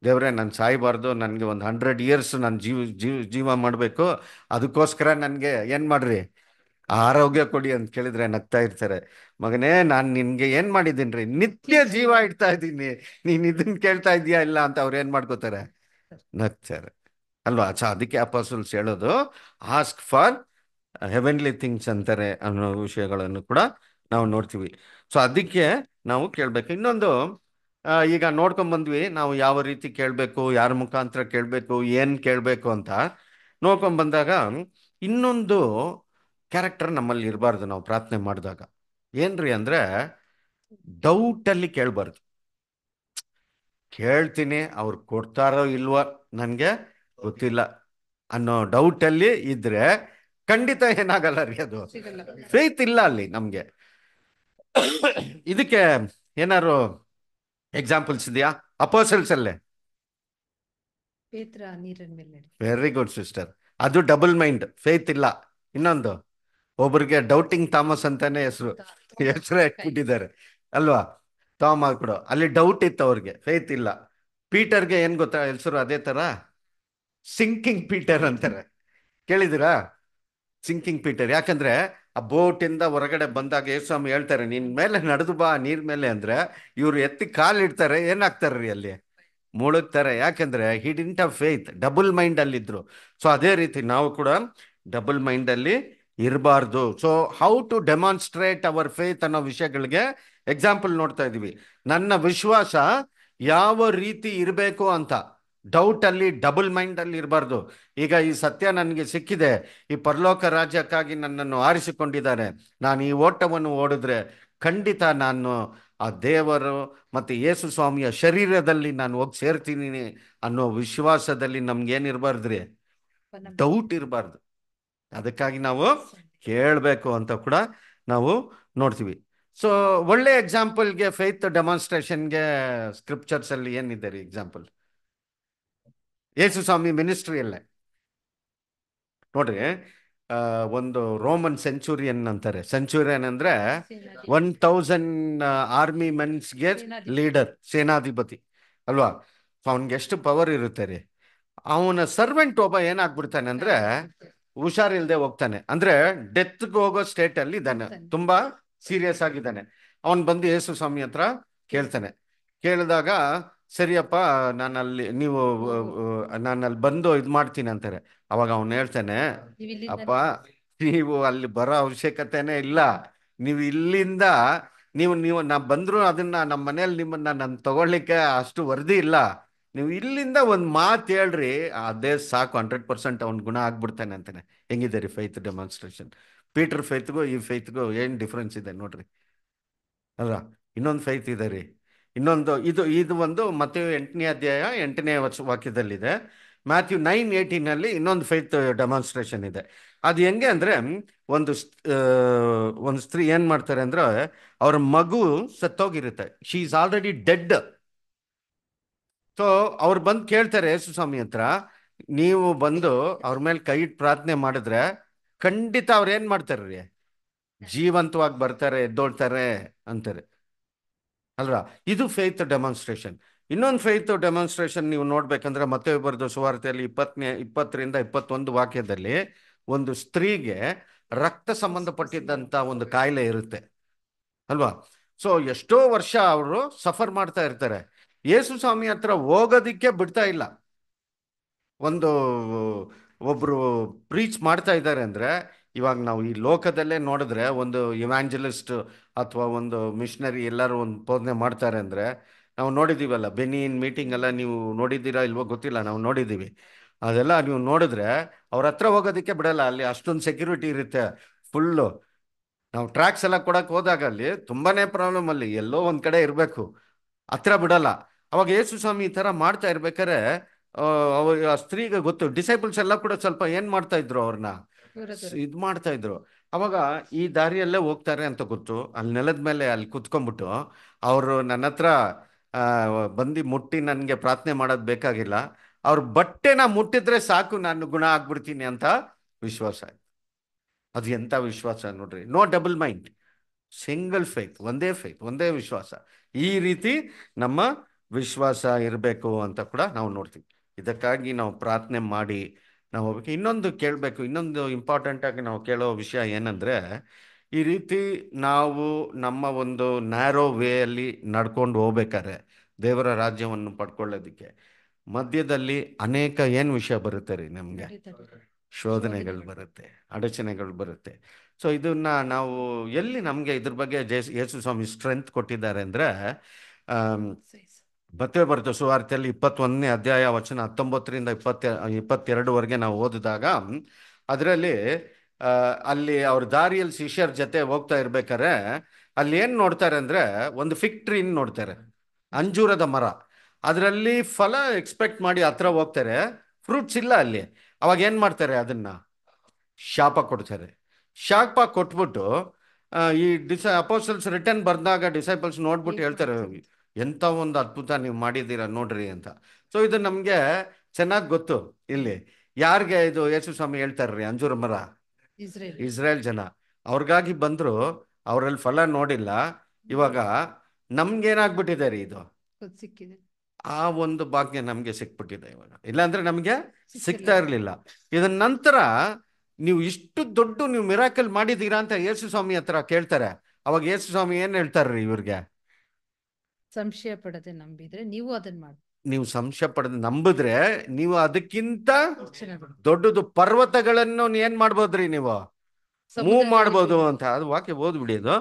ದೇವ್ರೆ ನಾನು ಸಾಯಬಾರ್ದು ನನಗೆ ಒಂದು ಹಂಡ್ರೆಡ್ ಇಯರ್ಸ್ ನಾನು ಜೀವ ಜೀವ ಜೀವ ಮಾಡಬೇಕು ಅದಕ್ಕೋಸ್ಕರ ನನಗೆ ಏನು ಮಾಡ್ರಿ ಆರೋಗ್ಯ ಕೊಡಿ ಅಂತ ಕೇಳಿದ್ರೆ ನಗ್ತಾ ಇರ್ತಾರೆ ಮಗನೇ ನಾನು ನಿನಗೆ ಏನು ಮಾಡಿದ್ದೀನಿ ರೀ ನಿತ್ಯ ಜೀವ ಇಡ್ತಾ ಇದ್ದೀನಿ ನೀನು ಇದನ್ನ ಕೇಳ್ತಾ ಇದೀಯಾ ಇಲ್ಲ ಅಂತ ಅವ್ರು ಏನು ಮಾಡ್ಕೋತಾರೆ ನಗ್ತಾರೆ ಅಲ್ವಾ ಸೊ ಅದಕ್ಕೆ ಅಪಸಲ್ಸ್ ಹೇಳೋದು ಆಸ್ಕ್ ಫಾರ್ ಹೆವೆನ್ಲಿ ಥಿಂಗ್ಸ್ ಅಂತಾರೆ ಅನ್ನೋ ವಿಷಯಗಳನ್ನು ಕೂಡ ನಾವು ನೋಡ್ತೀವಿ ಸೊ ಅದಕ್ಕೆ ನಾವು ಕೇಳ್ಬೇಕು ಇನ್ನೊಂದು ಈಗ ನೋಡ್ಕೊಂಡ್ ಬಂದ್ವಿ ನಾವು ಯಾವ ರೀತಿ ಕೇಳಬೇಕು ಯಾರ ಮುಖಾಂತರ ಕೇಳಬೇಕು ಏನು ಕೇಳಬೇಕು ಅಂತ ನೋಡ್ಕೊಂಡ್ ಬಂದಾಗ ಇನ್ನೊಂದು ಕ್ಯಾರೆಕ್ಟರ್ ನಮ್ಮಲ್ಲಿ ಇರಬಾರ್ದು ನಾವು ಪ್ರಾರ್ಥನೆ ಮಾಡಿದಾಗ ಏನ್ರಿ ಅಂದ್ರೆ ಡೌಟಲ್ಲಿ ಕೇಳಬಾರ್ದು ಕೇಳ್ತೀನಿ ಅವ್ರು ಕೊಡ್ತಾರೋ ಇಲ್ವೋ ನನಗೆ ಗೊತ್ತಿಲ್ಲ ಅನ್ನೋ ಡೌಟಲ್ಲಿ ಇದ್ರೆ ಖಂಡಿತ ಏನಾಗಲ್ಲ ರೀ ಅದು ಫೇತ್ ಇಲ್ಲ ಅಲ್ಲಿ ನಮಗೆ ಇದಕ್ಕೆ ಏನಾರು ಎಕ್ಸಾಂಪಲ್ಸ್ ಇದೆಯಾ ಅಪೋಸಲ್ಸ್ ಅಲ್ಲೇ ವೆರಿ ಗುಡ್ ಸಿಸ್ಟರ್ ಅದು ಡಬಲ್ ಮೈಂಡ್ ಫೇತ್ ಇಲ್ಲ ಇನ್ನೊಂದು ಒಬ್ಬರಿಗೆ ಡೌಟಿಂಗ್ ಥಾಮಸ್ ಅಂತಾನೆ ಹೆಸರು ಹೆಸರು ಇಟ್ಬಿಟ್ಟಿದ್ದಾರೆ ಅಲ್ವಾ ಥಾಮ್ ಆಗ್ಬಿಡು ಅಲ್ಲಿ ಡೌಟ್ ಇತ್ತು ಅವ್ರಿಗೆ ಫೇತ್ ಇಲ್ಲ ಪೀಟರ್ಗೆ ಏನ್ ಗೊತ್ತಾ ಹೆಸರು ಅದೇ ತರ ಸಿಂಕಿಂಗ್ ಪೀಟರ್ ಅಂತಾರೆ ಕೇಳಿದಿರಾ ಸಿಂಕಿಂಗ್ ಪೀಟರ್ ಯಾಕಂದ್ರೆ ಆ ಬೋಟಿಂದ ಹೊರಗಡೆ ಬಂದಾಗ ಸ್ವಾಮಿ ಹೇಳ್ತಾರೆ ನಿನ್ನ ಮೇಲೆ ನಡೆದು ಬಾ ನೀರ್ ಮೇಲೆ ಅಂದ್ರೆ ಇವ್ರು ಎತ್ತಿ ಕಾಲಿಡ್ತಾರೆ ಏನಾಗ್ತಾರೆ ರೀ ಅಲ್ಲಿ ಮುಳುಗ್ತಾರೆ ಯಾಕೆಂದ್ರೆ he didn't a faith double mind ಅಲ್ಲಿ ಇದ್ರು ಸೊ ಅದೇ ರೀತಿ ನಾವು ಕೂಡ ಡಬಲ್ ಮೈಂಡ್ ಅಲ್ಲಿ ಇರಬಾರ್ದು so how to demonstrate our faith ಅನ್ನೋ ವಿಷಯಗಳಿಗೆ ಎಕ್ಸಾಂಪಲ್ ನೋಡ್ತಾ ಇದೀವಿ ನನ್ನ ವಿಶ್ವಾಸ ಯಾವ ರೀತಿ ಇರಬೇಕು ಅಂತ ಡೌಟ್ ಅಲ್ಲಿ ಡಬಲ್ ಮೈಂಡ್ ಅಲ್ಲಿ ಇರಬಾರ್ದು ಈಗ ಈ ಸತ್ಯ ನನಗೆ ಸಿಕ್ಕಿದೆ ಈ ಪರಲೋಕ ರಾಜ್ಯಕ್ಕಾಗಿ ನನ್ನನ್ನು ಆರಿಸಿಕೊಂಡಿದ್ದಾರೆ ನಾನು ಈ ಓಟವನ್ನು ಓಡಿದ್ರೆ ಖಂಡಿತ ನಾನು ಆ ದೇವರು ಮತ್ತು ಯೇಸು ಸ್ವಾಮಿಯ ಶರೀರದಲ್ಲಿ ನಾನು ಹೋಗಿ ಸೇರ್ತೀನಿ ಅನ್ನೋ ವಿಶ್ವಾಸದಲ್ಲಿ ನಮ್ಗೇನಿರಬಾರ್ದ್ರಿ ಡೌಟ್ ಇರಬಾರ್ದು ಅದಕ್ಕಾಗಿ ನಾವು ಕೇಳಬೇಕು ಅಂತ ಕೂಡ ನಾವು ನೋಡ್ತೀವಿ ಸೊ ಒಳ್ಳೆ ಎಕ್ಸಾಂಪಲ್ಗೆ ಫೇತ್ ಡೆಮಾನ್ಸ್ಟ್ರೇಷನ್ಗೆ ಸ್ಕ್ರಿಪ್ಚರ್ಸಲ್ಲಿ ಏನಿದೆ ರೀ ಎಕ್ಸಾಂಪಲ್ ಯೇಸು ಸ್ವಾಮಿ ಮಿನಿಸ್ಟ್ರಿಯಲ್ಲೇ ನೋಡ್ರಿ ಒಂದು ರೋಮನ್ ಸೆಂಚುರಿಯನ್ ಅಂತಾರೆ ಸೆಂಚುರಿಯನ್ ಅಂದ್ರೆ ಒನ್ ತೌಸಂಡ್ ಆರ್ಮಿ ಮೆನ್ಸ್ಗೆ ಲೀಡರ್ ಸೇನಾಧಿಪತಿ ಅಲ್ವಾ ಅವನ್ಗೆ ಎಷ್ಟು ಪವರ್ ಇರುತ್ತೆ ರೀ ಅವನ ಸರ್ವೆಂಟ್ ಒಬ್ಬ ಏನಾಗ್ಬಿಡ್ತಾನೆ ಅಂದ್ರೆ ಹುಷಾರಿಲ್ದೆ ಹೋಗ್ತಾನೆ ಅಂದ್ರೆ ಡೆತ್ಗೆ ಹೋಗೋ ಸ್ಟೇಟ್ ಅಲ್ಲಿ ಇದ್ದಾನೆ ತುಂಬಾ ಸೀರಿಯಸ್ ಆಗಿದ್ದಾನೆ ಅವನ್ ಬಂದು ಯೇಸು ಸ್ವಾಮಿ ಹತ್ರ ಕೇಳ್ತಾನೆ ಕೇಳಿದಾಗ ಸರಿಯಪ್ಪ ನಾನು ಅಲ್ಲಿ ನೀವು ನಾನು ಅಲ್ಲಿ ಬಂದು ಇದು ಮಾಡ್ತೀನಿ ಅಂತಾರೆ ಅವಾಗ ಅವನು ಹೇಳ್ತಾನೆ ಅಪ್ಪ ನೀವು ಅಲ್ಲಿ ಬರೋ ಅವಶ್ಯಕತೆನೇ ಇಲ್ಲ ನೀವು ಇಲ್ಲಿಂದ ನೀವು ನೀವು ನಾ ಬಂದ್ರು ಅದನ್ನ ನಮ್ಮ ಮನೇಲಿ ನಿಮ್ಮನ್ನ ನಾನು ತಗೊಳ್ಲಿಕ್ಕೆ ಅಷ್ಟು ವರದಿ ಇಲ್ಲ ನೀವು ಇಲ್ಲಿಂದ ಒಂದು ಮಾತು ಹೇಳ್ರಿ ಅದೇ ಸಾಕು ಹಂಡ್ರೆಡ್ ಪರ್ಸೆಂಟ್ ಅವ್ನ ಗುಣ ಆಗ್ಬಿಡ್ತಾನೆ ಅಂತಾನೆ ಹೆಂಗಿದೆ ರೀ ಫೈತ್ ಡೆಮಾನ್ಸ್ಟ್ರೇಷನ್ ಪೀಟರ್ ಫೈತ್ಗೂ ಈ ಫೈತ್ಗೂ ಏನ್ ಡಿಫ್ರೆನ್ಸ್ ಇದೆ ನೋಡ್ರಿ ಅಲ್ವಾ ಇನ್ನೊಂದು ಫೈತ್ ಇದೆ ರೀ ಇನ್ನೊಂದು ಇದು ಇದು ಒಂದು ಮತ್ತೆ ಎಂಟನೇ ಅಧ್ಯಾಯ ಎಂಟನೇ ವರ್ಷ ವಾಕ್ಯದಲ್ಲಿದೆ ಮ್ಯಾಥ್ಯೂ ನೈನ್ ಏಯ್ಟೀನಲ್ಲಿ ಇನ್ನೊಂದು ಫೈತ್ ಡೆಮಾನ್ಸ್ಟ್ರೇಷನ್ ಇದೆ ಅದು ಹೆಂಗೆ ಅಂದರೆ ಒಂದು ಒಂದು ಸ್ತ್ರೀ ಏನು ಮಾಡ್ತಾರೆ ಅಂದರೆ ಅವ್ರ ಮಗು ಸತ್ತೋಗಿರುತ್ತೆ she is already dead so ಅವ್ರು ಬಂದು ಕೇಳ್ತಾರೆ ಯೇಸು ಸ್ವಾಮಿ ಹತ್ರ ನೀವು ಬಂದು ಅವ್ರ ಮೇಲೆ ಕೈ ಇಟ್ಟು ಪ್ರಾರ್ಥನೆ ಮಾಡಿದ್ರೆ ಖಂಡಿತ ಅವ್ರು ಏನು ಮಾಡ್ತಾರೆ ರೀ ಜೀವಂತವಾಗಿ ಬರ್ತಾರೆ ಎದ್ದೋಳ್ತಾರೆ ಅಂತಾರೆ ಅಲ್ರಾ ಇದು ಫೇತ್ ಡೆಮಾನ್ಸ್ಟ್ರೇಷನ್ ಇನ್ನೊಂದು ಫೇತ್ ಡೆಮಾನ್ಸ್ಟ್ರೇಷನ್ ನೀವು ನೋಡ್ಬೇಕಂದ್ರೆ ಮತ್ತೆ ಒಬ್ಬರದು ಸುವಾರ್ತೆಯಲ್ಲಿ ಇಪ್ಪತ್ತನೇ ಇಪ್ಪತ್ತರಿಂದ ಇಪ್ಪತ್ತೊಂದು ವಾಕ್ಯದಲ್ಲಿ ಒಂದು ಸ್ತ್ರೀಗೆ ರಕ್ತ ಸಂಬಂಧಪಟ್ಟಿದ್ದಂತ ಒಂದು ಕಾಯಿಲೆ ಇರುತ್ತೆ ಅಲ್ವಾ ಸೊ ಎಷ್ಟೋ ವರ್ಷ ಅವರು ಸಫರ್ ಮಾಡ್ತಾ ಇರ್ತಾರೆ ಯೇಸು ಸ್ವಾಮಿ ಹತ್ರ ಹೋಗೋದಿಕ್ಕೆ ಬಿಡ್ತಾ ಇಲ್ಲ ಒಂದು ಒಬ್ರು ಪ್ರೀಚ್ ಮಾಡ್ತಾ ಇದ್ದಾರೆ ಅಂದ್ರೆ ಇವಾಗ ನಾವು ಈ ಲೋಕದಲ್ಲೇ ನೋಡಿದ್ರೆ ಒಂದು ಇವಾಂಜಲಿಸ್ಟ್ ಅಥವಾ ಒಂದು ಮಿಷನರಿ ಎಲ್ಲರೂ ಒಂದು ಬೋಧನೆ ಮಾಡ್ತಾರೆ ಅಂದರೆ ನಾವು ನೋಡಿದ್ದೀವಲ್ಲ ಬೆನಿನ್ ಮೀಟಿಂಗ್ ಎಲ್ಲ ನೀವು ನೋಡಿದ್ದೀರಾ ಇಲ್ವೋ ಗೊತ್ತಿಲ್ಲ ನಾವು ನೋಡಿದ್ದೀವಿ ಅದೆಲ್ಲ ನೀವು ನೋಡಿದ್ರೆ ಅವ್ರ ಹತ್ರ ಹೋಗೋದಕ್ಕೆ ಬಿಡಲ್ಲ ಅಲ್ಲಿ ಅಷ್ಟೊಂದು ಸೆಕ್ಯೂರಿಟಿ ಇರುತ್ತೆ ಫುಲ್ಲು ನಾವು ಟ್ರ್ಯಾಕ್ಸ್ ಎಲ್ಲ ಕೊಡಕ್ಕೆ ಹೋದಾಗ ಅಲ್ಲಿ ತುಂಬಾನೇ ಪ್ರಾಬ್ಲಮ್ ಅಲ್ಲಿ ಎಲ್ಲೋ ಒಂದು ಕಡೆ ಇರಬೇಕು ಹತ್ರ ಬಿಡಲ್ಲ ಅವಾಗ ಯೇಸು ಸ್ವಾಮಿ ಈ ಥರ ಮಾಡ್ತಾ ಇರ್ಬೇಕಾರೆ ಅವ ಆ ಸ್ತ್ರೀಗೆ ಗೊತ್ತು ಡಿಸೈಬಲ್ಸ್ ಎಲ್ಲ ಕೂಡ ಸ್ವಲ್ಪ ಏನು ಮಾಡ್ತಾ ಇದ್ರು ಅವ್ರನ್ನ ಇದು ಮಾಡ್ತಾ ಇದ್ರು ಅವಾಗ ಈ ದಾರಿಯಲ್ಲೇ ಹೋಗ್ತಾರೆ ಅಂತ ಗೊತ್ತು ಅಲ್ಲಿ ನೆಲದ ಮೇಲೆ ಅಲ್ಲಿ ಕುತ್ಕೊಂಡ್ಬಿಟ್ಟು ಅವರು ನನ್ನ ಹತ್ರ ಬಂದು ಮುಟ್ಟಿ ನನಗೆ ಪ್ರಾರ್ಥನೆ ಮಾಡೋದು ಬೇಕಾಗಿಲ್ಲ ಅವ್ರ ಬಟ್ಟೆನ ಮುಟ್ಟಿದ್ರೆ ಸಾಕು ನಾನು ಗುಣ ಆಗ್ಬಿಡ್ತೀನಿ ಅಂತ ವಿಶ್ವಾಸ ಆಯ್ತು ಅದು ಎಂಥ ವಿಶ್ವಾಸ ನೋಡ್ರಿ no double mind single faith ಒಂದೇ ಫೇತ್ ಒಂದೇ ವಿಶ್ವಾಸ ಈ ರೀತಿ ನಮ್ಮ ವಿಶ್ವಾಸ ಇರಬೇಕು ಅಂತ ಕೂಡ ನಾವು ನೋಡ್ತೀವಿ ಇದಕ್ಕಾಗಿ ನಾವು ಪ್ರಾರ್ಥನೆ ಮಾಡಿ ನಾವು ಹೋಗ್ಬೇಕು ಇನ್ನೊಂದು ಕೇಳಬೇಕು ಇನ್ನೊಂದು ಇಂಪಾರ್ಟೆಂಟ್ ಆಗಿ ನಾವು ಕೇಳೋ ವಿಷಯ ಏನಂದ್ರೆ ಈ ರೀತಿ ನಾವು ನಮ್ಮ ಒಂದು ನ್ಯಾರೋ ಅಲ್ಲಿ ನಡ್ಕೊಂಡು ಹೋಗ್ಬೇಕಾದ್ರೆ ದೇವರ ರಾಜ್ಯವನ್ನು ಪಡ್ಕೊಳ್ಳೋದಿಕ್ಕೆ ಮಧ್ಯದಲ್ಲಿ ಅನೇಕ ಏನು ವಿಷಯ ಬರುತ್ತೆ ರೀ ನಮಗೆ ಶೋಧನೆಗಳು ಬರುತ್ತೆ ಅಡಚಣೆಗಳು ಬರುತ್ತೆ ಸೊ ಇದನ್ನ ನಾವು ಎಲ್ಲಿ ನಮಗೆ ಇದ್ರ ಬಗ್ಗೆ ಜಯ ಯೇಸು ಸ್ವಾಮಿ ಸ್ಟ್ರೆಂತ್ ಕೊಟ್ಟಿದ್ದಾರೆ ಅಂದ್ರೆ ಬರ್ತೇವೆ ಬರುತ್ತೆ ಸುವಾರ್ತೆಯಲ್ಲಿ ಇಪ್ಪತ್ತೊಂದನೇ ಅಧ್ಯಾಯ ವಚನ ಹತ್ತೊಂಬತ್ತರಿಂದ ಇಪ್ಪತ್ತೆ ಇಪ್ಪತ್ತೆರಡುವರೆಗೆ ನಾವು ಓದಿದಾಗ ಅದರಲ್ಲಿ ಅಲ್ಲಿ ಅವ್ರ ದಾರಿಯಲ್ಲಿ ಶಿಷ್ಯರ ಜೊತೆ ಹೋಗ್ತಾ ಇರ್ಬೇಕಾರೆ ಅಲ್ಲಿ ಏನು ನೋಡ್ತಾರೆ ಅಂದರೆ ಒಂದು ಫಿಕ್ ನೋಡ್ತಾರೆ ಅಂಜೂರದ ಮರ ಅದರಲ್ಲಿ ಫಲ ಎಕ್ಸ್ಪೆಕ್ಟ್ ಮಾಡಿ ಹತ್ರ ಹೋಗ್ತಾರೆ ಫ್ರೂಟ್ಸ್ ಇಲ್ಲ ಅಲ್ಲಿ ಅವಾಗ ಏನು ಮಾಡ್ತಾರೆ ಅದನ್ನು ಶಾಪ ಕೊಡ್ತಾರೆ ಶಾಪ ಕೊಟ್ಬಿಟ್ಟು ಈ ಡಿಸ ಅಪೋಸಲ್ಸ್ ರಿಟರ್ನ್ ಬಂದಾಗ ಡಿಸೈಪಲ್ಸ್ ನೋಡ್ಬಿಟ್ಟು ಹೇಳ್ತಾರೆ ಎಂಥ ಒಂದು ಅದ್ಭುತ ನೀವು ಮಾಡಿದ್ದೀರ ನೋಡ್ರಿ ಅಂತ ಸೊ ಇದು ನಮಗೆ ಚೆನ್ನಾಗಿ ಗೊತ್ತು ಇಲ್ಲಿ ಯಾರಿಗೆ ಇದು ಯೇಸು ಸ್ವಾಮಿ ಹೇಳ್ತಾರ್ರಿ ಅಂಜೂರ ಮರ ಇಸ್ರೇಲ್ ಜನ ಅವ್ರಿಗಾಗಿ ಬಂದ್ರು ಅವರಲ್ಲಿ ಫಲ ನೋಡಿಲ್ಲ ಇವಾಗ ನಮ್ಗೇನಾಗ್ಬಿಟ್ಟಿದೆ ರೀ ಇದು ಆ ಒಂದು ಭಾಗ್ಯ ನಮ್ಗೆ ಸಿಕ್ಬಿಟ್ಟಿದೆ ಇವಾಗ ಇಲ್ಲಾಂದ್ರೆ ನಮ್ಗೆ ಸಿಗ್ತಾ ಇರ್ಲಿಲ್ಲ ಇದನ್ನ ನಂತರ ನೀವು ಇಷ್ಟು ದೊಡ್ಡ ನೀವು ಮಿರಾಕಲ್ ಮಾಡಿದ್ದೀರಾ ಅಂತ ಯೇಸು ಸ್ವಾಮಿ ಹತ್ರ ಕೇಳ್ತಾರೆ ಅವಾಗ ಯೇಸು ಸ್ವಾಮಿ ಏನ್ ಹೇಳ್ತಾರ್ರಿ ಇವ್ರಿಗೆ ಸಂಶಯ ಪಡದೆ ನಂಬಿದ್ರೆ ನೀವು ಅದನ್ನ ಮಾಡಿ ನೀವು ಸಂಶಯ ಪಡೆದು ನಂಬಿದ್ರೆ ನೀವು ಅದಕ್ಕಿಂತ ದೊಡ್ಡದು ಪರ್ವತಗಳನ್ನು ಏನ್ ಮಾಡ್ಬೋದ್ರಿ ನೀವು ಮೂವ್ ಮಾಡ್ಬೋದು ಅಂತ ಅದು ವಾಕ್ಯ ಓದ್ಬಿಡಿ ಅದು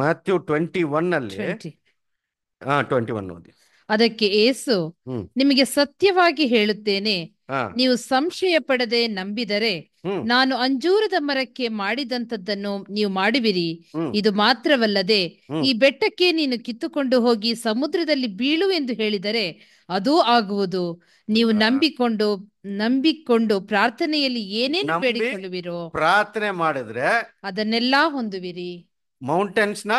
ಮ್ಯಾಥ್ಯೂ ಟ್ವೆಂಟಿ ಒನ್ ಅಲ್ಲಿ ಟ್ವೆಂಟಿ ಒನ್ ಓದಿ ಅದಕ್ಕೆ ಏಸು ನಿಮಗೆ ಸತ್ಯವಾಗಿ ಹೇಳುತ್ತೇನೆ ನೀವು ಸಂಶಯ ಪಡದೆ ನಂಬಿದರೆ ನಾನು ಅಂಜೂರದ ಮರಕ್ಕೆ ಮಾಡಿದಂತದ್ದನ್ನು ನೀವು ಮಾಡುವಿರಿ ಇದು ಮಾತ್ರವಲ್ಲದೆ ಈ ಬೆಟ್ಟಕ್ಕೆ ನೀನು ಕಿತ್ತುಕೊಂಡು ಹೋಗಿ ಸಮುದ್ರದಲ್ಲಿ ಬೀಳು ಎಂದು ಹೇಳಿದರೆ ಅದೂ ಆಗುವುದು ನೀವು ನಂಬಿಕೊಂಡು ನಂಬಿಕೊಂಡು ಪ್ರಾರ್ಥನೆಯಲ್ಲಿ ಏನೇನು ಬೇಡಿಕೊಳ್ಳುವಿರೋ ಪ್ರಾರ್ಥನೆ ಮಾಡಿದ್ರೆ ಅದನ್ನೆಲ್ಲಾ ಹೊಂದುವಿರಿ ಮೌಂಟೇನ್ಸ್ ನ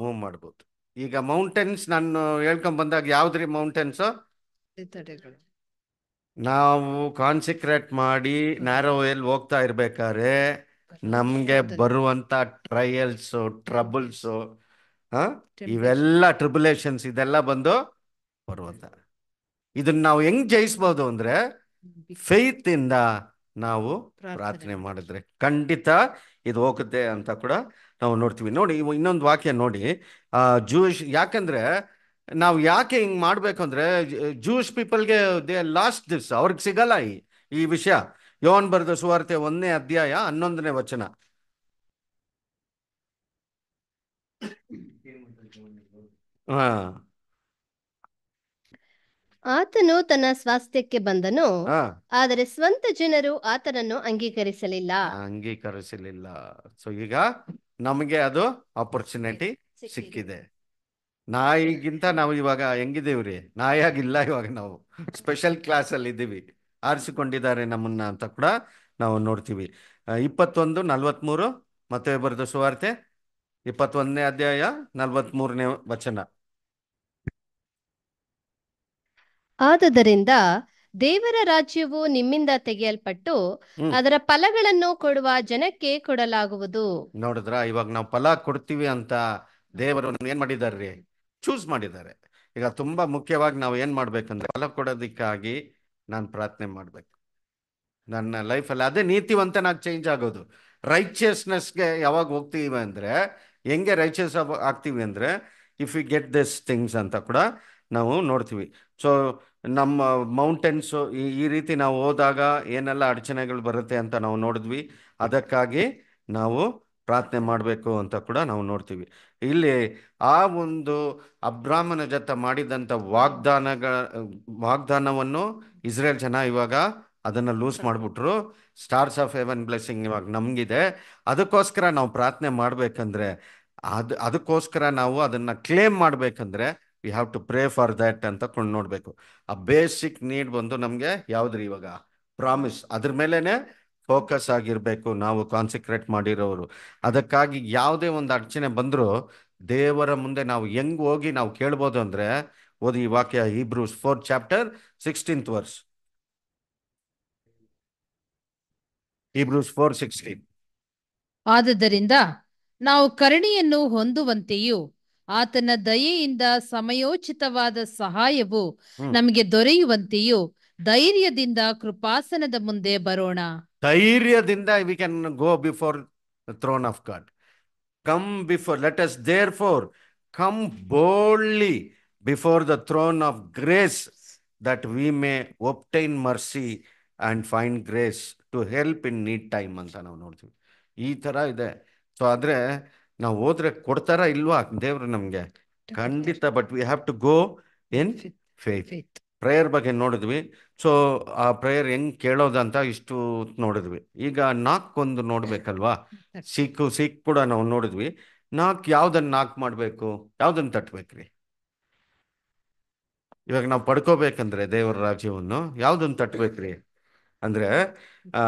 ಮೂವ್ ಮಾಡಬಹುದು ಈಗ ಮೌಂಟೇನ್ಸ್ ನಾನು ಹೇಳ್ಕೊಂಡ್ ಬಂದಾಗ ಯಾವ್ದ್ರಿ ಮೌಂಟೇನ್ಸ್ ನಾವು ಕಾನ್ಸಿಕ್ರೇಟ್ ಮಾಡಿ ವೇಲ್ ಹೋಗ್ತಾ ಇರ್ಬೇಕಾದ್ರೆ ನಮ್ಗೆ ಬರುವಂತ ಟ್ರಯಲ್ಸ್ ಟ್ರಬಲ್ಸ್ ಇವೆಲ್ಲ ಟ್ರಿಬುಲೇಷನ್ಸ್ ಇದೆಲ್ಲ ಬಂದು ಬರುವಂತ ಇದನ್ನ ನಾವು ಹೆಂಗ್ ಜಯಿಸಬಹುದು ಅಂದ್ರೆ ಫೇತ್ ಇಂದ ನಾವು ಪ್ರಾರ್ಥನೆ ಮಾಡಿದ್ರೆ ಖಂಡಿತ ಇದು ಹೋಗುತ್ತೆ ಅಂತ ಕೂಡ ನಾವು ನೋಡ್ತೀವಿ ನೋಡಿ ಇನ್ನೊಂದು ವಾಕ್ಯ ನೋಡಿ ಆ ಜೂಶ್ ಯಾಕಂದ್ರೆ ನಾವು ಯಾಕೆ ಹಿಂಗ್ ಮಾಡ್ಬೇಕು ಅಂದ್ರೆ ಜೂಸ್ ಪೀಪಲ್ಗೆ ದೇ ಲಾಸ್ಟ್ ದಿವಸ ಅವ್ರಿಗೆ ಸಿಗಲ್ಲ ಈ ಈ ವಿಷಯ ಯೋನ್ ಬರೆದ ಸುವಾರ್ತೆ ಒಂದನೇ ಅಧ್ಯಾಯ ಹನ್ನೊಂದನೇ ವಚನ ಹಾ ಆತನು ತನ್ನ ಸ್ವಾಸ್ಥ್ಯಕ್ಕೆ ಬಂದನು ಆದರೆ ಸ್ವಂತ ಜನರು ಆತನನ್ನು ಅಂಗೀಕರಿಸಲಿಲ್ಲ ಅಂಗೀಕರಿಸಲಿಲ್ಲ ಸೊ ಈಗ ನಮಗೆ ಅದು ಆಪರ್ಚುನಿಟಿ ಸಿಕ್ಕಿದೆ ನಾಯಿಗಿಂತ ನಾವು ಇವಾಗ ರೀ ನಾಯಾಗಿಲ್ಲ ಇವಾಗ ನಾವು ಸ್ಪೆಷಲ್ ಕ್ಲಾಸ್ ಅಲ್ಲಿ ಇದ್ದೀವಿ ಆರಿಸಿಕೊಂಡಿದ್ದಾರೆ ನಮ್ಮನ್ನ ಅಂತ ಕೂಡ ನಾವು ನೋಡ್ತೀವಿ ಇಪ್ಪತ್ತೊಂದು ಮೂರು ಮತ್ತೆ ಬರೆದ ಸುವಾರ್ತೆ ಇಪ್ಪತ್ತೊಂದನೇ ಅಧ್ಯಾಯ ಮೂರನೇ ವಚನ ಆದುದರಿಂದ ದೇವರ ರಾಜ್ಯವು ನಿಮ್ಮಿಂದ ತೆಗೆಯಲ್ಪಟ್ಟು ಅದರ ಫಲಗಳನ್ನು ಕೊಡುವ ಜನಕ್ಕೆ ಕೊಡಲಾಗುವುದು ನೋಡಿದ್ರ ಇವಾಗ ನಾವು ಫಲ ಕೊಡ್ತೀವಿ ಅಂತ ದೇವರು ಏನ್ ಮಾಡಿದಾರ್ರಿ ಚೂಸ್ ಮಾಡಿದ್ದಾರೆ ಈಗ ತುಂಬಾ ಮುಖ್ಯವಾಗಿ ನಾವು ಏನು ಮಾಡ್ಬೇಕಂದ್ರೆ ಫಲ ಕೊಡೋದಕ್ಕಾಗಿ ನಾನು ಪ್ರಾರ್ಥನೆ ಮಾಡಬೇಕು ನನ್ನ ಲೈಫಲ್ಲಿ ಅದೇ ನೀತಿವಂತನಾಗಿ ಚೇಂಜ್ ಆಗೋದು ರೈಚಿಯಸ್ನೆಸ್ಗೆ ಯಾವಾಗ ಹೋಗ್ತೀವಿ ಅಂದರೆ ಹೆಂಗೆ ರೈಚಿಯಸ್ ಆಗ್ತೀವಿ ಅಂದರೆ if you get this things ಅಂತ ಕೂಡ ನಾವು ನೋಡ್ತೀವಿ ಸೊ ನಮ್ಮ ಮೌಂಟೇನ್ಸು ಈ ರೀತಿ ನಾವು ಹೋದಾಗ ಏನೆಲ್ಲ ಅಡಚಣೆಗಳು ಬರುತ್ತೆ ಅಂತ ನಾವು ನೋಡಿದ್ವಿ ಅದಕ್ಕಾಗಿ ನಾವು ಪ್ರಾರ್ಥನೆ ಮಾಡಬೇಕು ಅಂತ ಕೂಡ ನಾವು ನೋಡ್ತೀವಿ ಇಲ್ಲಿ ಆ ಒಂದು ಅಬ್ರಾಹ್ಮನ ಜೊತೆ ಮಾಡಿದಂಥ ವಾಗ್ದಾನಗಳ ವಾಗ್ದಾನವನ್ನು ಇಸ್ರೇಲ್ ಜನ ಇವಾಗ ಅದನ್ನು ಲೂಸ್ ಮಾಡಿಬಿಟ್ರು ಸ್ಟಾರ್ಸ್ ಆಫ್ ಹೆವನ್ ಬ್ಲೆಸ್ಸಿಂಗ್ ಇವಾಗ ನಮಗಿದೆ ಅದಕ್ಕೋಸ್ಕರ ನಾವು ಪ್ರಾರ್ಥನೆ ಮಾಡಬೇಕಂದ್ರೆ ಅದು ಅದಕ್ಕೋಸ್ಕರ ನಾವು ಅದನ್ನು ಕ್ಲೇಮ್ ಮಾಡಬೇಕಂದ್ರೆ we have to pray for that ಅಂತ ಕೊಂಡು ನೋಡಬೇಕು ಆ ಬೇಸಿಕ್ ನೀಡ್ ಬಂದು ನಮಗೆ ಯಾವುದ್ರಿ ಇವಾಗ ಪ್ರಾಮಿಸ್ ಅದ್ರ ಮೇಲೇ ಫೋಕಸ್ ಆಗಿರಬೇಕು ನಾವು ಕಾನ್ಸಂಟ್ರೇಟ್ ಮಾಡಿರೋರು ಅದಕ್ಕಾಗಿ ಯಾವುದೇ ಒಂದು ಅಡಚಣೆ ಬಂದರೂ ದೇವರ ಮುಂದೆ ನಾವು ಹೆಂಗೆ ಹೋಗಿ ನಾವು ಕೇಳ್ಬೋದು ಅಂದರೆ ಓದಿ ಈ ವಾಕ್ಯ Hebrews fourth chapter sixteenth verse Hebrews four sixteen ಆದ್ದರಿಂದ ನಾವು ಕರಣಿಯನ್ನು ಹೊಂದುವಂತೆಯೂ ಆತನ ದಯೆಯಿಂದ ಸಮಯೋಚಿತವಾದ ಸಹಾಯವು ನಮಗೆ ದೊರೆಯುವಂತೆಯೂ ಧೈರ್ಯದಿಂದ ಕೃಪಾಸನದ ಮುಂದೆ ಬರೋಣ ಧೈರ್ಯದಿಂದ we can go before throne of God come before let us therefore come boldly before the throne of grace that we may obtain mercy and find grace to help in need time ಅಂತ ನಾವು ನೋಡ್ತೀವಿ ಈ ಥರ ಇದೆ so ಆದರೆ ನಾವು ಹೋದ್ರೆ ಕೊಡ್ತಾರ ಇಲ್ವಾ ದೇವ್ರು ನಮಗೆ ಖಂಡಿತ but we have to go in faith prayer ಬಗ್ಗೆ ನೋಡಿದ್ವಿ ಸೊ ಆ ಪ್ರೇಯರ್ ಹೆಂಗ್ ಕೇಳೋದಂತ ಇಷ್ಟು ನೋಡಿದ್ವಿ ಈಗ ನಾಕ್ ಒಂದು ನೋಡ್ಬೇಕಲ್ವಾ ಸಿಕ್ಕು ಸಿಕ್ ಕೂಡ ನಾವು ನೋಡಿದ್ವಿ ನಾಕ್ ಯಾವ್ದನ್ ನಾಕ್ ಮಾಡ್ಬೇಕು ಯಾವ್ದನ್ ತಟ್ಬೇಕ್ರಿ ಇವಾಗ ನಾವು ಪಡ್ಕೋಬೇಕಂದ್ರೆ ದೇವರ ರಾಜ್ಯವನ್ನು ಯಾವ್ದನ್ ತಟ್ಬೇಕ್ರಿ ಅಂದ್ರೆ ಆ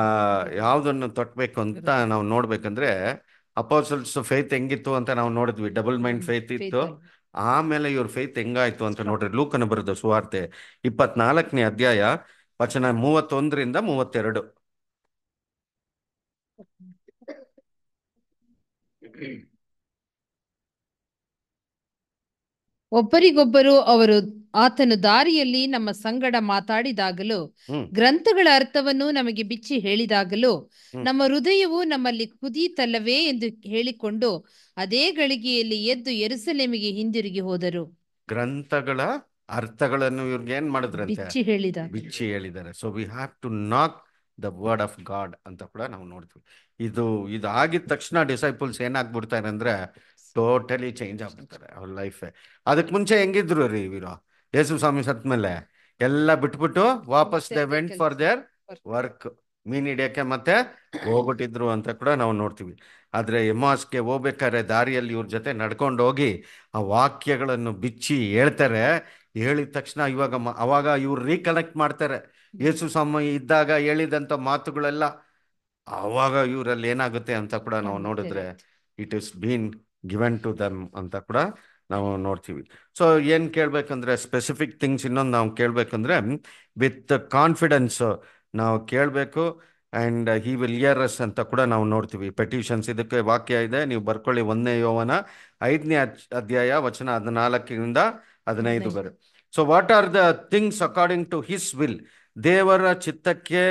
ಯಾವ್ದನ್ನು ತಟ್ಬೇಕು ಅಂತ ನಾವು ನೋಡ್ಬೇಕಂದ್ರೆ ಅಪೋಸಲ್ಸ್ ಫೇತ್ ಹೆಂಗಿತ್ತು ಅಂತ ನಾವು ನೋಡಿದ್ವಿ ಡಬಲ್ ಮೈಂಡ್ ಫೇತ್ ಇತ್ತು ಆಮೇಲೆ ಇವ್ರ ಫೇತ್ ಹೆಂಗಾಯ್ತು ಅಂತ ನೋಡ್ರಿ ಲೂಕನ ಬರೆದ ಸುವಾರ್ತೆ ಇಪ್ಪತ್ನಾಲ್ಕನೇ ಅಧ್ಯಾಯ ವಚನ ಮೂವತ್ತೊಂದರಿಂದ ಮೂವತ್ತೆರಡು ಒಬ್ಬರಿಗೊಬ್ಬರು ಅವರು ಆತನು ದಾರಿಯಲ್ಲಿ ನಮ್ಮ ಸಂಗಡ ಮಾತಾಡಿದಾಗಲೂ ಗ್ರಂಥಗಳ ಅರ್ಥವನ್ನು ನಮಗೆ ಬಿಚ್ಚಿ ಹೇಳಿದಾಗಲೂ ನಮ್ಮ ಹೃದಯವು ನಮ್ಮಲ್ಲಿ ಕುದೀತಲ್ಲವೇ ಎಂದು ಹೇಳಿಕೊಂಡು ಅದೇ ಗಳಿಗೆಯಲ್ಲಿ ಎದ್ದು ಎರುಸಲೇಮಿಗೆ ಹಿಂದಿರುಗಿ ಹೋದರು ಗ್ರಂಥಗಳ ಅರ್ಥಗಳನ್ನು ಇವ್ರಿಗೆ ಏನ್ ಮಾಡಿದ್ರೆ ಬಿಚ್ಚಿ ಹೇಳಿದ ಬಿಚ್ಚಿ ಹೇಳಿದ್ದಾರೆ so we have to knock the word of God ಅಂತ ಕೂಡ ನಾವು ನೋಡ್ತೀವಿ ಇದು ಇದು ಆಗಿದ ತಕ್ಷಣ ಡಿಸೈಪಲ್ಸ್ ಏನಾಗ್ಬಿಡ್ತಾರೆ ಅಂದ್ರೆ ಟೋಟಲಿ ಚೇಂಜ್ ಆಗ್ಬಿಡ್ತಾರೆ ಅವ್ರ ಲೈಫ್ ಅದಕ್ಕೆ ಮುಂಚೆ ಹೆಂಗಿದ್ರು ರೀ ಇವರು ಯೇಸು ಸ್ವಾಮಿ ಸತ್ ಮೇಲೆ ಎಲ್ಲ ಬಿಟ್ಬಿಟ್ಟು ವಾಪಸ್ they went for their work ಮೀನ್ ಹಿಡಿಯಕ್ಕೆ ಮತ್ತೆ ಹೋಗ್ಬಿಟ್ಟಿದ್ರು ಅಂತ ಕೂಡ ನಾವು ನೋಡ್ತೀವಿ ಆದ್ರೆ ಎಮಾಸ್ಗೆ ಹೋಗ್ಬೇಕಾದ್ರೆ ದಾರಿಯಲ್ಲಿ ಇವ್ರ ಜೊತೆ ನಡ್ಕೊಂಡು ಹೋಗಿ ಆ ವಾಕ್ಯಗಳನ್ನು ಬಿಚ್ಚಿ ಹೇಳ್ತಾರೆ ಹೇಳಿದ ತಕ್ಷಣ ಇವಾಗ ಅವಾಗ ಇವ್ರು ರೀಕನೆಕ್ಟ್ ಮಾಡ್ತಾರೆ ಯೇಸು ಸ್ವಾಮಿ ಇದ್ದಾಗ ಹೇಳಿದಂತ ಮಾತುಗಳೆಲ್ಲ ಅವಾಗ ಇವರಲ್ಲಿ ಏನಾಗುತ್ತೆ ಅಂತ ಕೂಡ ನಾವು ನೋಡಿದ್ರೆ it is been given to them ಅಂತ ಕೂಡ ನಾವು ನೋಡ್ತೀವಿ ಸೊ ಏನು ಕೇಳಬೇಕಂದ್ರೆ ಸ್ಪೆಸಿಫಿಕ್ ಥಿಂಗ್ಸ್ ಇನ್ನೊಂದು ನಾವು ಕೇಳಬೇಕಂದ್ರೆ ವಿತ್ ಕಾನ್ಫಿಡೆನ್ಸ್ ನಾವು ಕೇಳಬೇಕು and he will hear us ಅಂತ ಕೂಡ ನಾವು ನೋಡ್ತೀವಿ ಪೆಟಿಷನ್ಸ್ ಇದಕ್ಕೆ ವಾಕ್ಯ ಇದೆ ನೀವು ಬರ್ಕೊಳ್ಳಿ ಒಂದನೇ ಯೋವನ ಐದನೇ ಅಧ್ಯಾಯ ವಚನ ಹದಿನಾಲ್ಕರಿಂದ ಹದಿನೈದು ಬರು so what are the things according to his will ದೇವರ ಚಿತ್ತಕ್ಕೆ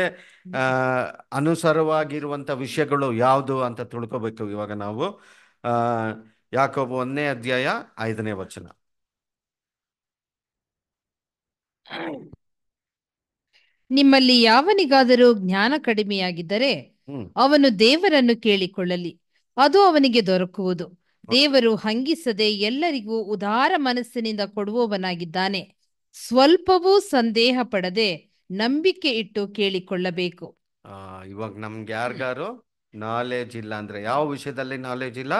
ಅನುಸಾರವಾಗಿರುವಂಥ ವಿಷಯಗಳು ಯಾವುದು ಅಂತ ತಿಳ್ಕೊಬೇಕು ಇವಾಗ ನಾವು ಒಂದನೇ ಅಧ್ಯಾಯ ಐದನೇ ವಚನ ನಿಮ್ಮಲ್ಲಿ ಯಾವನಿಗಾದರೂ ಜ್ಞಾನ ಕಡಿಮೆಯಾಗಿದ್ದರೆ ಅವನು ದೇವರನ್ನು ಕೇಳಿಕೊಳ್ಳಲಿ ಅದು ಅವನಿಗೆ ದೊರಕುವುದು ದೇವರು ಹಂಗಿಸದೆ ಎಲ್ಲರಿಗೂ ಉದಾರ ಮನಸ್ಸಿನಿಂದ ಕೊಡುವವನಾಗಿದ್ದಾನೆ ಸ್ವಲ್ಪವೂ ಸಂದೇಹ ಪಡದೆ ನಂಬಿಕೆ ಇಟ್ಟು ಕೇಳಿಕೊಳ್ಳಬೇಕು ಇವಾಗ ನಮ್ಗೆ ಯಾರ್ಗಾರು ನಾಲೆಜ್ ಇಲ್ಲ ಅಂದ್ರೆ ಯಾವ ವಿಷಯದಲ್ಲಿ ನಾಲೆಜ್ ಇಲ್ಲ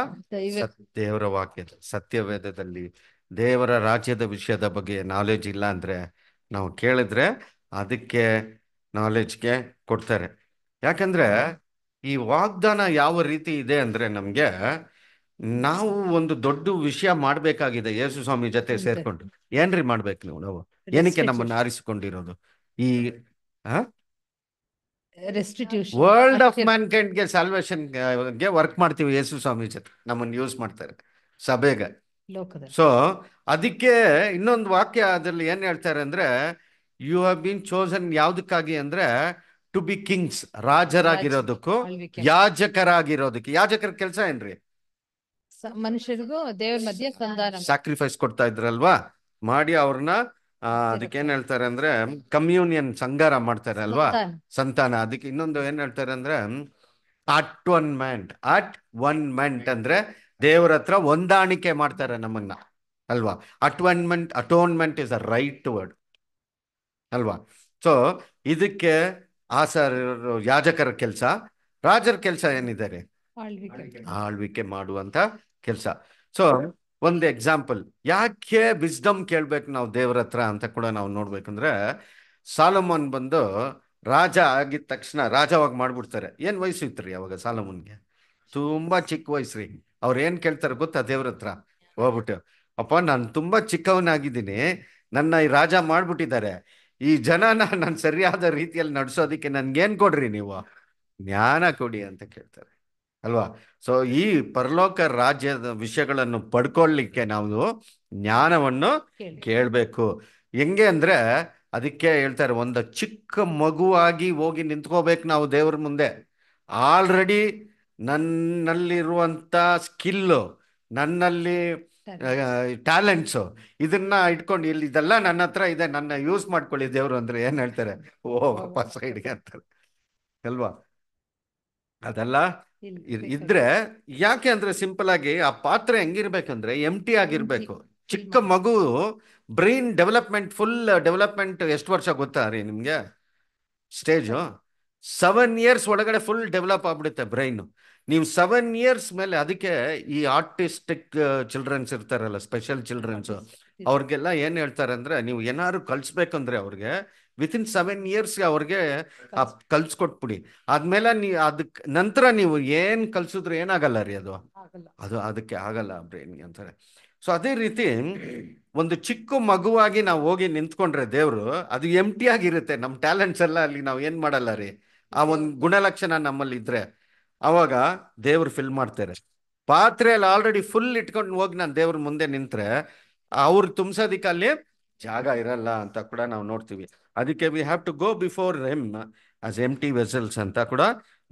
ದೇವರ ವಾಕ್ಯದ ಸತ್ಯವೇದದಲ್ಲಿ ದೇವರ ರಾಜ್ಯದ ವಿಷಯದ ಬಗ್ಗೆ ನಾಲೆಜ್ ಇಲ್ಲ ಅಂದ್ರೆ ನಾವು ಕೇಳಿದ್ರೆ ಅದಕ್ಕೆ ನಾಲೆಜ್ಗೆ ಕೊಡ್ತಾರೆ ಯಾಕಂದ್ರೆ ಈ ವಾಗ್ದಾನ ಯಾವ ರೀತಿ ಇದೆ ಅಂದ್ರೆ ನಮ್ಗೆ ನಾವು ಒಂದು ದೊಡ್ಡ ವಿಷಯ ಮಾಡ್ಬೇಕಾಗಿದೆ ಯೇಸು ಸ್ವಾಮಿ ಜೊತೆ ಸೇರ್ಕೊಂಡು ಏನ್ರಿ ಮಾಡ್ಬೇಕು ನೀವು ನಾವು ಏನಕ್ಕೆ ನಮ್ಮನ್ನ ಆರಿಸಿಕೊಂಡಿರೋದು ಈ ರೆಸ್ಟಿಟ್ಯೂಷನ್ ವರ್ಲ್ಡ್ ಆಫ್ ಮ್ಯಾನ್ ಗೆ ಗೆ ವರ್ಕ್ ಮಾಡ್ತೀವಿ ಯೇಸು ಸ್ವಾಮಿ ಜೊತೆ ನಮ್ಮನ್ನು ಯೂಸ್ ಮಾಡ್ತಾರೆ ಸಭೆಗೆ ಸೊ ಅದಕ್ಕೆ ಇನ್ನೊಂದು ವಾಕ್ಯ ಅದರಲ್ಲಿ ಏನ್ ಹೇಳ್ತಾರೆ ಅಂದ್ರೆ ಯು ಹ್ಯಾವ್ ಬಿನ್ ಚೋಸನ್ ಯಾವ್ದಕ್ಕಾಗಿ ಅಂದ್ರೆ ಟು ಬಿ ಕಿಂಗ್ಸ್ ರಾಜರಾಗಿರೋದಕ್ಕೂ ಯಾಜಕರಾಗಿರೋದಕ್ಕೆ ಯಾಜಕರ ಕೆಲಸ ಏನ್ರಿ ಮನುಷ್ಯರಿಗೂ ದೇವರ ಮಧ್ಯೆ ಸ್ಯಾಕ್ರಿಫೈಸ್ ಕೊಡ್ತಾ ಇದ್ರಲ್ವಾ ಮಾಡಿ ಅವ್ರನ್ನ ಆ ಅದಕ್ಕೆ ಏನ್ ಹೇಳ್ತಾರೆ ಅಂದ್ರೆ ಕಮ್ಯೂನಿಯನ್ ಸಂಗಾರ ಮಾಡ್ತಾರೆ ಅಲ್ವಾ ಸಂತಾನ ಅದಕ್ಕೆ ಇನ್ನೊಂದು ಏನ್ ಹೇಳ್ತಾರೆ ಅಂದ್ರೆ atonement atonement ಅಂದ್ರೆ ದೇವರ ಹತ್ರ ಹೊಂದಾಣಿಕೆ ಮಾಡ್ತಾರೆ ನಮ್ಮನ್ನ ಅಲ್ವಾ atonement atonement is a right word ಅಲ್ವಾ ಸೊ ಇದಕ್ಕೆ ಆ ಸರ್ ಯಾಜಕರ ಕೆಲಸ ರಾಜರ ಕೆಲಸ ಏನಿದ್ದಾರೆ ಆಳ್ವಿಕೆ ಮಾಡುವಂತ ಕೆಲಸ ಸೊ ಒಂದು ಎಕ್ಸಾಂಪಲ್ ಯಾಕೆ ವಿಸ್ಡಮ್ ಕೇಳ್ಬೇಕು ನಾವು ದೇವ್ರ ಹತ್ರ ಅಂತ ಕೂಡ ನಾವು ನೋಡ್ಬೇಕಂದ್ರೆ ಸಾಲಮೋನ್ ಬಂದು ರಾಜ ಆಗಿದ ತಕ್ಷಣ ರಾಜವಾಗಿ ಮಾಡ್ಬಿಡ್ತಾರೆ ಏನು ವಯಸ್ಸು ಇತ್ತು ಅವಾಗ ಸಾಲಮೋನ್ಗೆ ತುಂಬಾ ಚಿಕ್ಕ ವಯಸ್ಸು ರೀ ಅವ್ರು ಏನು ಕೇಳ್ತಾರೆ ಗೊತ್ತಾ ದೇವ್ರ ಹತ್ರ ಹೋಗ್ಬಿಟ್ಟು ಅಪ್ಪ ನಾನು ತುಂಬಾ ಚಿಕ್ಕವನಾಗಿದ್ದೀನಿ ನನ್ನ ಈ ರಾಜ ಮಾಡ್ಬಿಟ್ಟಿದ್ದಾರೆ ಈ ಜನನ ನಾನು ಸರಿಯಾದ ರೀತಿಯಲ್ಲಿ ನನ್ಗೆ ಏನ್ ಕೊಡ್ರಿ ನೀವು ಜ್ಞಾನ ಕೊಡಿ ಅಂತ ಕೇಳ್ತಾರೆ ಅಲ್ವಾ ಸೊ ಈ ಪರಲೋಕ ರಾಜ್ಯದ ವಿಷಯಗಳನ್ನು ಪಡ್ಕೊಳ್ಳಿಕ್ಕೆ ನಾವು ಜ್ಞಾನವನ್ನು ಕೇಳಬೇಕು ಹೆಂಗೆ ಅಂದ್ರೆ ಅದಕ್ಕೆ ಹೇಳ್ತಾರೆ ಒಂದು ಚಿಕ್ಕ ಮಗುವಾಗಿ ಹೋಗಿ ನಿಂತ್ಕೋಬೇಕು ನಾವು ದೇವ್ರ ಮುಂದೆ ಆಲ್ರೆಡಿ ನನ್ನಲ್ಲಿರುವಂತ ಸ್ಕಿಲ್ಲು ನನ್ನಲ್ಲಿ ಟ್ಯಾಲೆಂಟ್ಸು ಇದನ್ನ ಇಟ್ಕೊಂಡು ಇಲ್ಲಿ ಇದೆಲ್ಲ ನನ್ನ ಹತ್ರ ಇದೆ ನನ್ನ ಯೂಸ್ ಮಾಡ್ಕೊಳ್ಳಿ ದೇವ್ರು ಅಂದ್ರೆ ಏನ್ ಹೇಳ್ತಾರೆ ಓ ಸೈಡ್ಗೆ ಅಂತಾರೆ ಅಲ್ವಾ ಅದೆಲ್ಲ ಇದ್ರೆ ಯಾಕೆ ಅಂದ್ರೆ ಸಿಂಪಲ್ ಆಗಿ ಆ ಪಾತ್ರೆ ಹೆಂಗಿರ್ಬೇಕಂದ್ರೆ ಟಿ ಆಗಿರ್ಬೇಕು ಚಿಕ್ಕ ಮಗು ಬ್ರೈನ್ ಡೆವಲಪ್ಮೆಂಟ್ ಫುಲ್ ಡೆವಲಪ್ಮೆಂಟ್ ಎಷ್ಟು ವರ್ಷ ಗೊತ್ತಾ ರೀ ನಿಮ್ಗೆ ಸ್ಟೇಜು ಸೆವೆನ್ ಇಯರ್ಸ್ ಒಳಗಡೆ ಫುಲ್ ಡೆವಲಪ್ ಆಗ್ಬಿಡುತ್ತೆ ಬ್ರೈನ್ ನೀವು ಸೆವೆನ್ ಇಯರ್ಸ್ ಮೇಲೆ ಅದಕ್ಕೆ ಈ ಆರ್ಟಿಸ್ಟಿಕ್ ಚಿಲ್ಡ್ರನ್ಸ್ ಇರ್ತಾರಲ್ಲ ಸ್ಪೆಷಲ್ ಚಿಲ್ಡ್ರನ್ಸ್ ಅವ್ರಿಗೆಲ್ಲ ಏನ್ ಹೇಳ್ತಾರೆ ಅಂದ್ರೆ ನೀವು ಏನಾದ್ರು ಕಲ್ಸ್ಬೇಕಂದ್ರೆ ಅವ್ರಿಗೆ ವಿತಿನ್ ಸೆವೆನ್ ಇಯರ್ಸ್ ಅವ್ರಿಗೆ ಕಲ್ಸ್ಕೊಟ್ಬಿಡಿ ಆದ್ಮೇಲೆ ನೀ ಅದಕ್ಕೆ ನಂತರ ನೀವು ಏನ್ ಕಲ್ಸಿದ್ರು ಏನಾಗಲ್ಲ ರೀ ಅದು ಅದು ಅದಕ್ಕೆ ಆಗಲ್ಲ ಬ್ರೈನ್ಗೆ ಅಂತಾರೆ ಸೊ ಅದೇ ರೀತಿ ಒಂದು ಚಿಕ್ಕ ಮಗುವಾಗಿ ನಾವು ಹೋಗಿ ನಿಂತ್ಕೊಂಡ್ರೆ ದೇವರು ಅದು ಎಂಟಿ ಆಗಿರುತ್ತೆ ನಮ್ಮ ಟ್ಯಾಲೆಂಟ್ಸ್ ಎಲ್ಲ ಅಲ್ಲಿ ನಾವು ಏನ್ ಮಾಡಲ್ಲ ರೀ ಆ ಒಂದು ಗುಣಲಕ್ಷಣ ನಮ್ಮಲ್ಲಿ ಇದ್ರೆ ಅವಾಗ ದೇವ್ರು ಫಿಲ್ ಮಾಡ್ತಾರೆ ಪಾತ್ರೆಯಲ್ಲಿ ಆಲ್ರೆಡಿ ಫುಲ್ ಇಟ್ಕೊಂಡು ಹೋಗಿ ನಾನ್ ದೇವ್ರ ಮುಂದೆ ನಿಂತ್ರೆ ಅವ್ರು ತುಂಬಿಸೋದಿಕ್ಕೆ ಅಲ್ಲಿ ಜಾಗ ಇರಲ್ಲ ಅಂತ ಕೂಡ ನಾವು ನೋಡ್ತೀವಿ ಅದಕ್ಕೆ we have to go before ರೆಮ್ ಆಸ್ ಎಮ್ ಟಿ ವೆಸಲ್ಸ್ ಅಂತ ಕೂಡ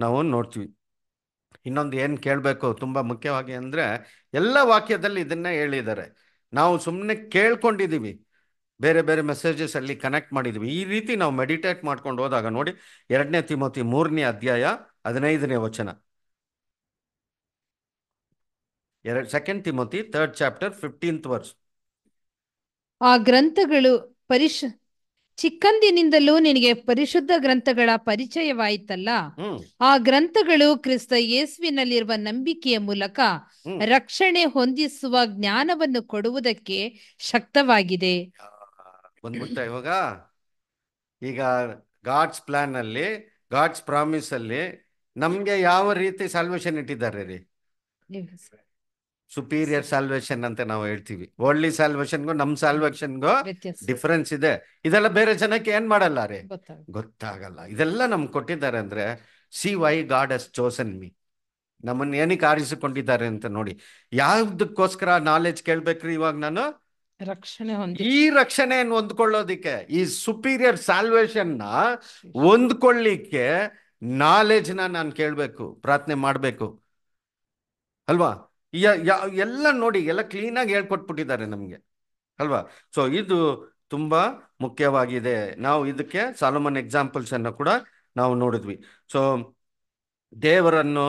ನಾವು ನೋಡ್ತೀವಿ ಇನ್ನೊಂದು ಏನು ಕೇಳಬೇಕು ತುಂಬ ಮುಖ್ಯವಾಗಿ ಅಂದರೆ ಎಲ್ಲ ವಾಕ್ಯದಲ್ಲಿ ಇದನ್ನೇ ಹೇಳಿದ್ದಾರೆ ನಾವು ಸುಮ್ಮನೆ ಕೇಳ್ಕೊಂಡಿದ್ದೀವಿ ಬೇರೆ ಬೇರೆ ಮೆಸೇಜಸ್ ಅಲ್ಲಿ ಕನೆಕ್ಟ್ ಮಾಡಿದ್ವಿ ಈ ರೀತಿ ನಾವು ಮೆಡಿಟೇಟ್ ಮಾಡ್ಕೊಂಡು ಹೋದಾಗ ನೋಡಿ ಎರಡನೇ ತಿಮೋತಿ ಮೂರನೇ ಅಧ್ಯಾಯ ಹದಿನೈದನೇ ವಚನ ಎರಡ್ second Timothy third chapter fifteenth verse ಆ ಗ್ರಂಥಗಳು ಪರಿಶ್ ಚಿಕ್ಕಂದಿನಿಂದಲೂ ನಿನಗೆ ಪರಿಶುದ್ಧ ಗ್ರಂಥಗಳ ಪರಿಚಯವಾಯಿತಲ್ಲ ಆ ಗ್ರಂಥಗಳು ಕ್ರಿಸ್ತ ಯೇಸುವಿನಲ್ಲಿರುವ ನಂಬಿಕೆಯ ಮೂಲಕ ರಕ್ಷಣೆ ಹೊಂದಿಸುವ ಜ್ಞಾನವನ್ನು ಕೊಡುವುದಕ್ಕೆ ಶಕ್ತವಾಗಿದೆ ಇವಾಗ ಈಗ ಗಾಡ್ಸ್ ಪ್ಲಾನ್ ಅಲ್ಲಿ ಗಾಡ್ಸ್ ಪ್ರಾಮಿಸ್ ಅಲ್ಲಿ ನಮ್ಗೆ ಯಾವ ರೀತಿ ಸಾಲ್ವೇಶನ್ ಇಟ್ಟಿದ್ದಾರೆ ರೀ ಸುಪೀರಿಯರ್ ಸಾಲ್ವೇಶನ್ ಅಂತ ನಾವು ಹೇಳ್ತೀವಿ ವರ್ಲ್ಡ್ಲಿ ಸಾಲ್ವೇಶನ್ಗೂ ನಮ್ ಸಾಲ್ವೇಶನ್ಗೂ ಡಿಫರೆನ್ಸ್ ಇದೆ ಇದೆಲ್ಲ ಬೇರೆ ಜನಕ್ಕೆ ಏನ್ ಮಾಡಲ್ಲ ರೀ ಗೊತ್ತಾಗಲ್ಲ ಇದೆಲ್ಲ ನಮ್ಗೆ ಕೊಟ್ಟಿದ್ದಾರೆ ಅಂದ್ರೆ see why God has chosen me ನಮ್ಮನ್ನ ಏನಕ್ಕೆ ಆರಿಸಿಕೊಂಡಿದ್ದಾರೆ ಅಂತ ನೋಡಿ ಯಾವ್ದಕ್ಕೋಸ್ಕರ ನಾಲೆಜ್ ಕೇಳ್ಬೇಕ್ರಿ ಇವಾಗ ನಾನು ರಕ್ಷಣೆ ಈ ರಕ್ಷಣೆಯನ್ನು ಹೊಂದ್ಕೊಳ್ಳೋದಿಕ್ಕೆ ಈ ಸುಪೀರಿಯರ್ ಸಾಲ್ವೇಶನ್ ನ ಹೊಂದ್ಕೊಳ್ಳಿಕ್ಕೆ ನಾಲೆಜ್ನ ನಾನು ಕೇಳ್ಬೇಕು ಪ್ರಾರ್ಥನೆ ಮಾಡ್ಬೇಕು ಅಲ್ವಾ ಎಲ್ಲ ನೋಡಿ ಎಲ್ಲ ಕ್ಲೀನಾಗಿ ಹೇಳ್ಕೊಟ್ಬಿಟ್ಟಿದ್ದಾರೆ ನಮಗೆ ಅಲ್ವಾ ಸೊ ಇದು ತುಂಬ ಮುಖ್ಯವಾಗಿದೆ ನಾವು ಇದಕ್ಕೆ ಸಾಲಮನ್ ಎಕ್ಸಾಂಪಲ್ಸ್ ಅನ್ನು ಕೂಡ ನಾವು ನೋಡಿದ್ವಿ ಸೊ ದೇವರನ್ನು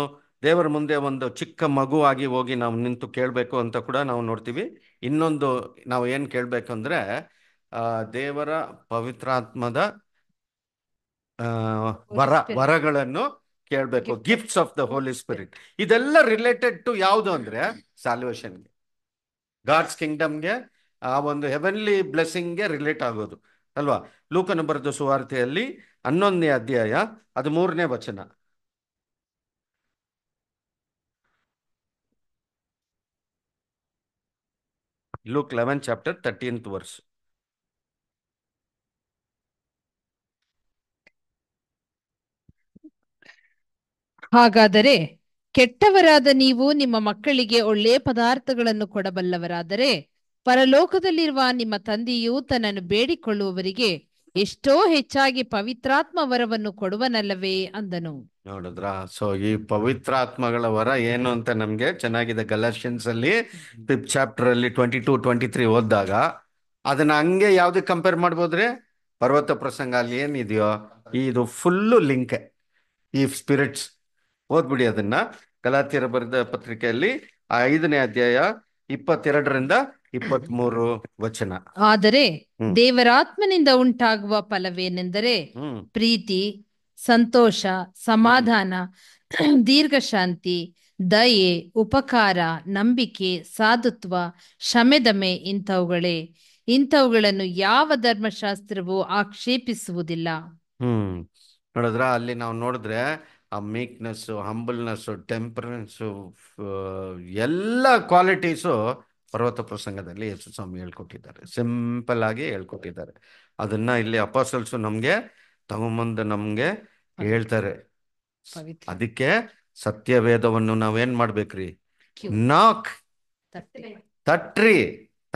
ದೇವರ ಮುಂದೆ ಒಂದು ಚಿಕ್ಕ ಮಗು ಆಗಿ ಹೋಗಿ ನಾವು ನಿಂತು ಕೇಳಬೇಕು ಅಂತ ಕೂಡ ನಾವು ನೋಡ್ತೀವಿ ಇನ್ನೊಂದು ನಾವು ಏನು ಕೇಳಬೇಕು ಆ ದೇವರ ಪವಿತ್ರಾತ್ಮದ ವರ ವರಗಳನ್ನು ಕೇಳಬೇಕು gifts of the Holy Spirit ಇದೆಲ್ಲ ರಿಲೇಟೆಡ್ ಟು ಯಾವುದು ಅಂದ್ರೆ ಸಾಲ್ವೇಷನ್ಗೆ ಗಾಡ್ಸ್ ಕಿಂಗ್ಡಮ್ಗೆ ಆ ಒಂದು ಹೆವನ್ಲಿ ಬ್ಲೆಸ್ಸಿಂಗ್ಗೆ ರಿಲೇಟ್ ಆಗೋದು ಅಲ್ವಾ ಲೂಕನ ಬರೆದ ಸುವಾರ್ತೆಯಲ್ಲಿ ಹನ್ನೊಂದನೇ ಅಧ್ಯಾಯ ಅದು ಮೂರನೇ ವಚನ Luke eleven chapter thirteenth verse ಹಾಗಾದರೆ ಕೆಟ್ಟವರಾದ ನೀವು ನಿಮ್ಮ ಮಕ್ಕಳಿಗೆ ಒಳ್ಳೆಯ ಪದಾರ್ಥಗಳನ್ನು ಕೊಡಬಲ್ಲವರಾದರೆ ಪರಲೋಕದಲ್ಲಿರುವ ನಿಮ್ಮ ತಂದೆಯು ತನ್ನನ್ನು ಬೇಡಿಕೊಳ್ಳುವವರಿಗೆ ಎಷ್ಟೋ ಹೆಚ್ಚಾಗಿ ಪವಿತ್ರಾತ್ಮ ವರವನ್ನು ಕೊಡುವನಲ್ಲವೇ ಅಂದನು ನೋಡಿದ್ರಾ ಸೊ ಈ ಪವಿತ್ರಾತ್ಮಗಳ ವರ ಏನು ಅಂತ ನಮ್ಗೆ ಚೆನ್ನಾಗಿದೆ ಗಲರ್ಷನ್ಸ್ ಅಲ್ಲಿ ಫಿಫ್ ಚಾಪ್ಟರ್ ಅಲ್ಲಿ ಟ್ವೆಂಟಿ ಟು ಟ್ವೆಂಟಿ ತ್ರೀ ಓದಿದಾಗ ಅದನ್ನ ಹಂಗೆ ಯಾವ್ದಕ್ಕೆ ಕಂಪೇರ್ ಮಾಡ್ಬೋದ್ರೆ ಪರ್ವತ ಪ್ರಸಂಗ ಅಲ್ಲಿ ಏನಿದೆಯೋ ಇದು ಫುಲ್ಲು ಲಿಂಕ್ ಈ ಸ್ಪಿರಿಟ್ಸ್ ಓದ್ಬಿಡಿ ಅದನ್ನ ಗಲಾತಿಯರ ಬರೆದ ಪತ್ರಿಕೆಯಲ್ಲಿ ಐದನೇ ಅಧ್ಯಾಯ ಇಪ್ಪತ್ತೆರಡರಿಂದ ಇಪ್ಪತ್ತ್ ಮೂರು ವಚನ ಆದರೆ ದೇವರಾತ್ಮನಿಂದ ಉಂಟಾಗುವ ಫಲವೇನೆಂದರೆ ಪ್ರೀತಿ ಸಂತೋಷ ಸಮಾಧಾನ ದೀರ್ಘ ಶಾಂತಿ ದಯೆ ಉಪಕಾರ ನಂಬಿಕೆ ಸಾಧುತ್ವ ಶಮೆದಮೆ ಇಂಥವುಗಳೇ ಇಂಥವುಗಳನ್ನು ಯಾವ ಧರ್ಮಶಾಸ್ತ್ರವೂ ಆಕ್ಷೇಪಿಸುವುದಿಲ್ಲ ಹ್ಮ್ ನೋಡಿದ್ರ ಅಲ್ಲಿ ನಾವು ನೋಡಿದ್ರೆ ಆ ಮೀಕ್ನೆಸ್ಸು ಹಂಬಲ್ನೆಸ್ಸು ಟೆಂಪರೆನ್ಸು ಎಲ್ಲ ಕ್ವಾಲಿಟೀಸು ಪರ್ವತ ಪ್ರಸಂಗದಲ್ಲಿ ಯೇಸು ಸ್ವಾಮಿ ಹೇಳ್ಕೊಟ್ಟಿದ್ದಾರೆ ಸಿಂಪಲ್ ಆಗಿ ಹೇಳ್ಕೊಟ್ಟಿದ್ದಾರೆ ಅದನ್ನ ಇಲ್ಲಿ ಅಪಾಸಲ್ಸು ನಮ್ಗೆ ತಗೊಂಬಂದು ನಮ್ಗೆ ಹೇಳ್ತಾರೆ ಅದಕ್ಕೆ ಸತ್ಯ ವೇದವನ್ನು ನಾವೇನ್ ಮಾಡ್ಬೇಕ್ರಿ ನಾಕ್ ತಟ್ರಿ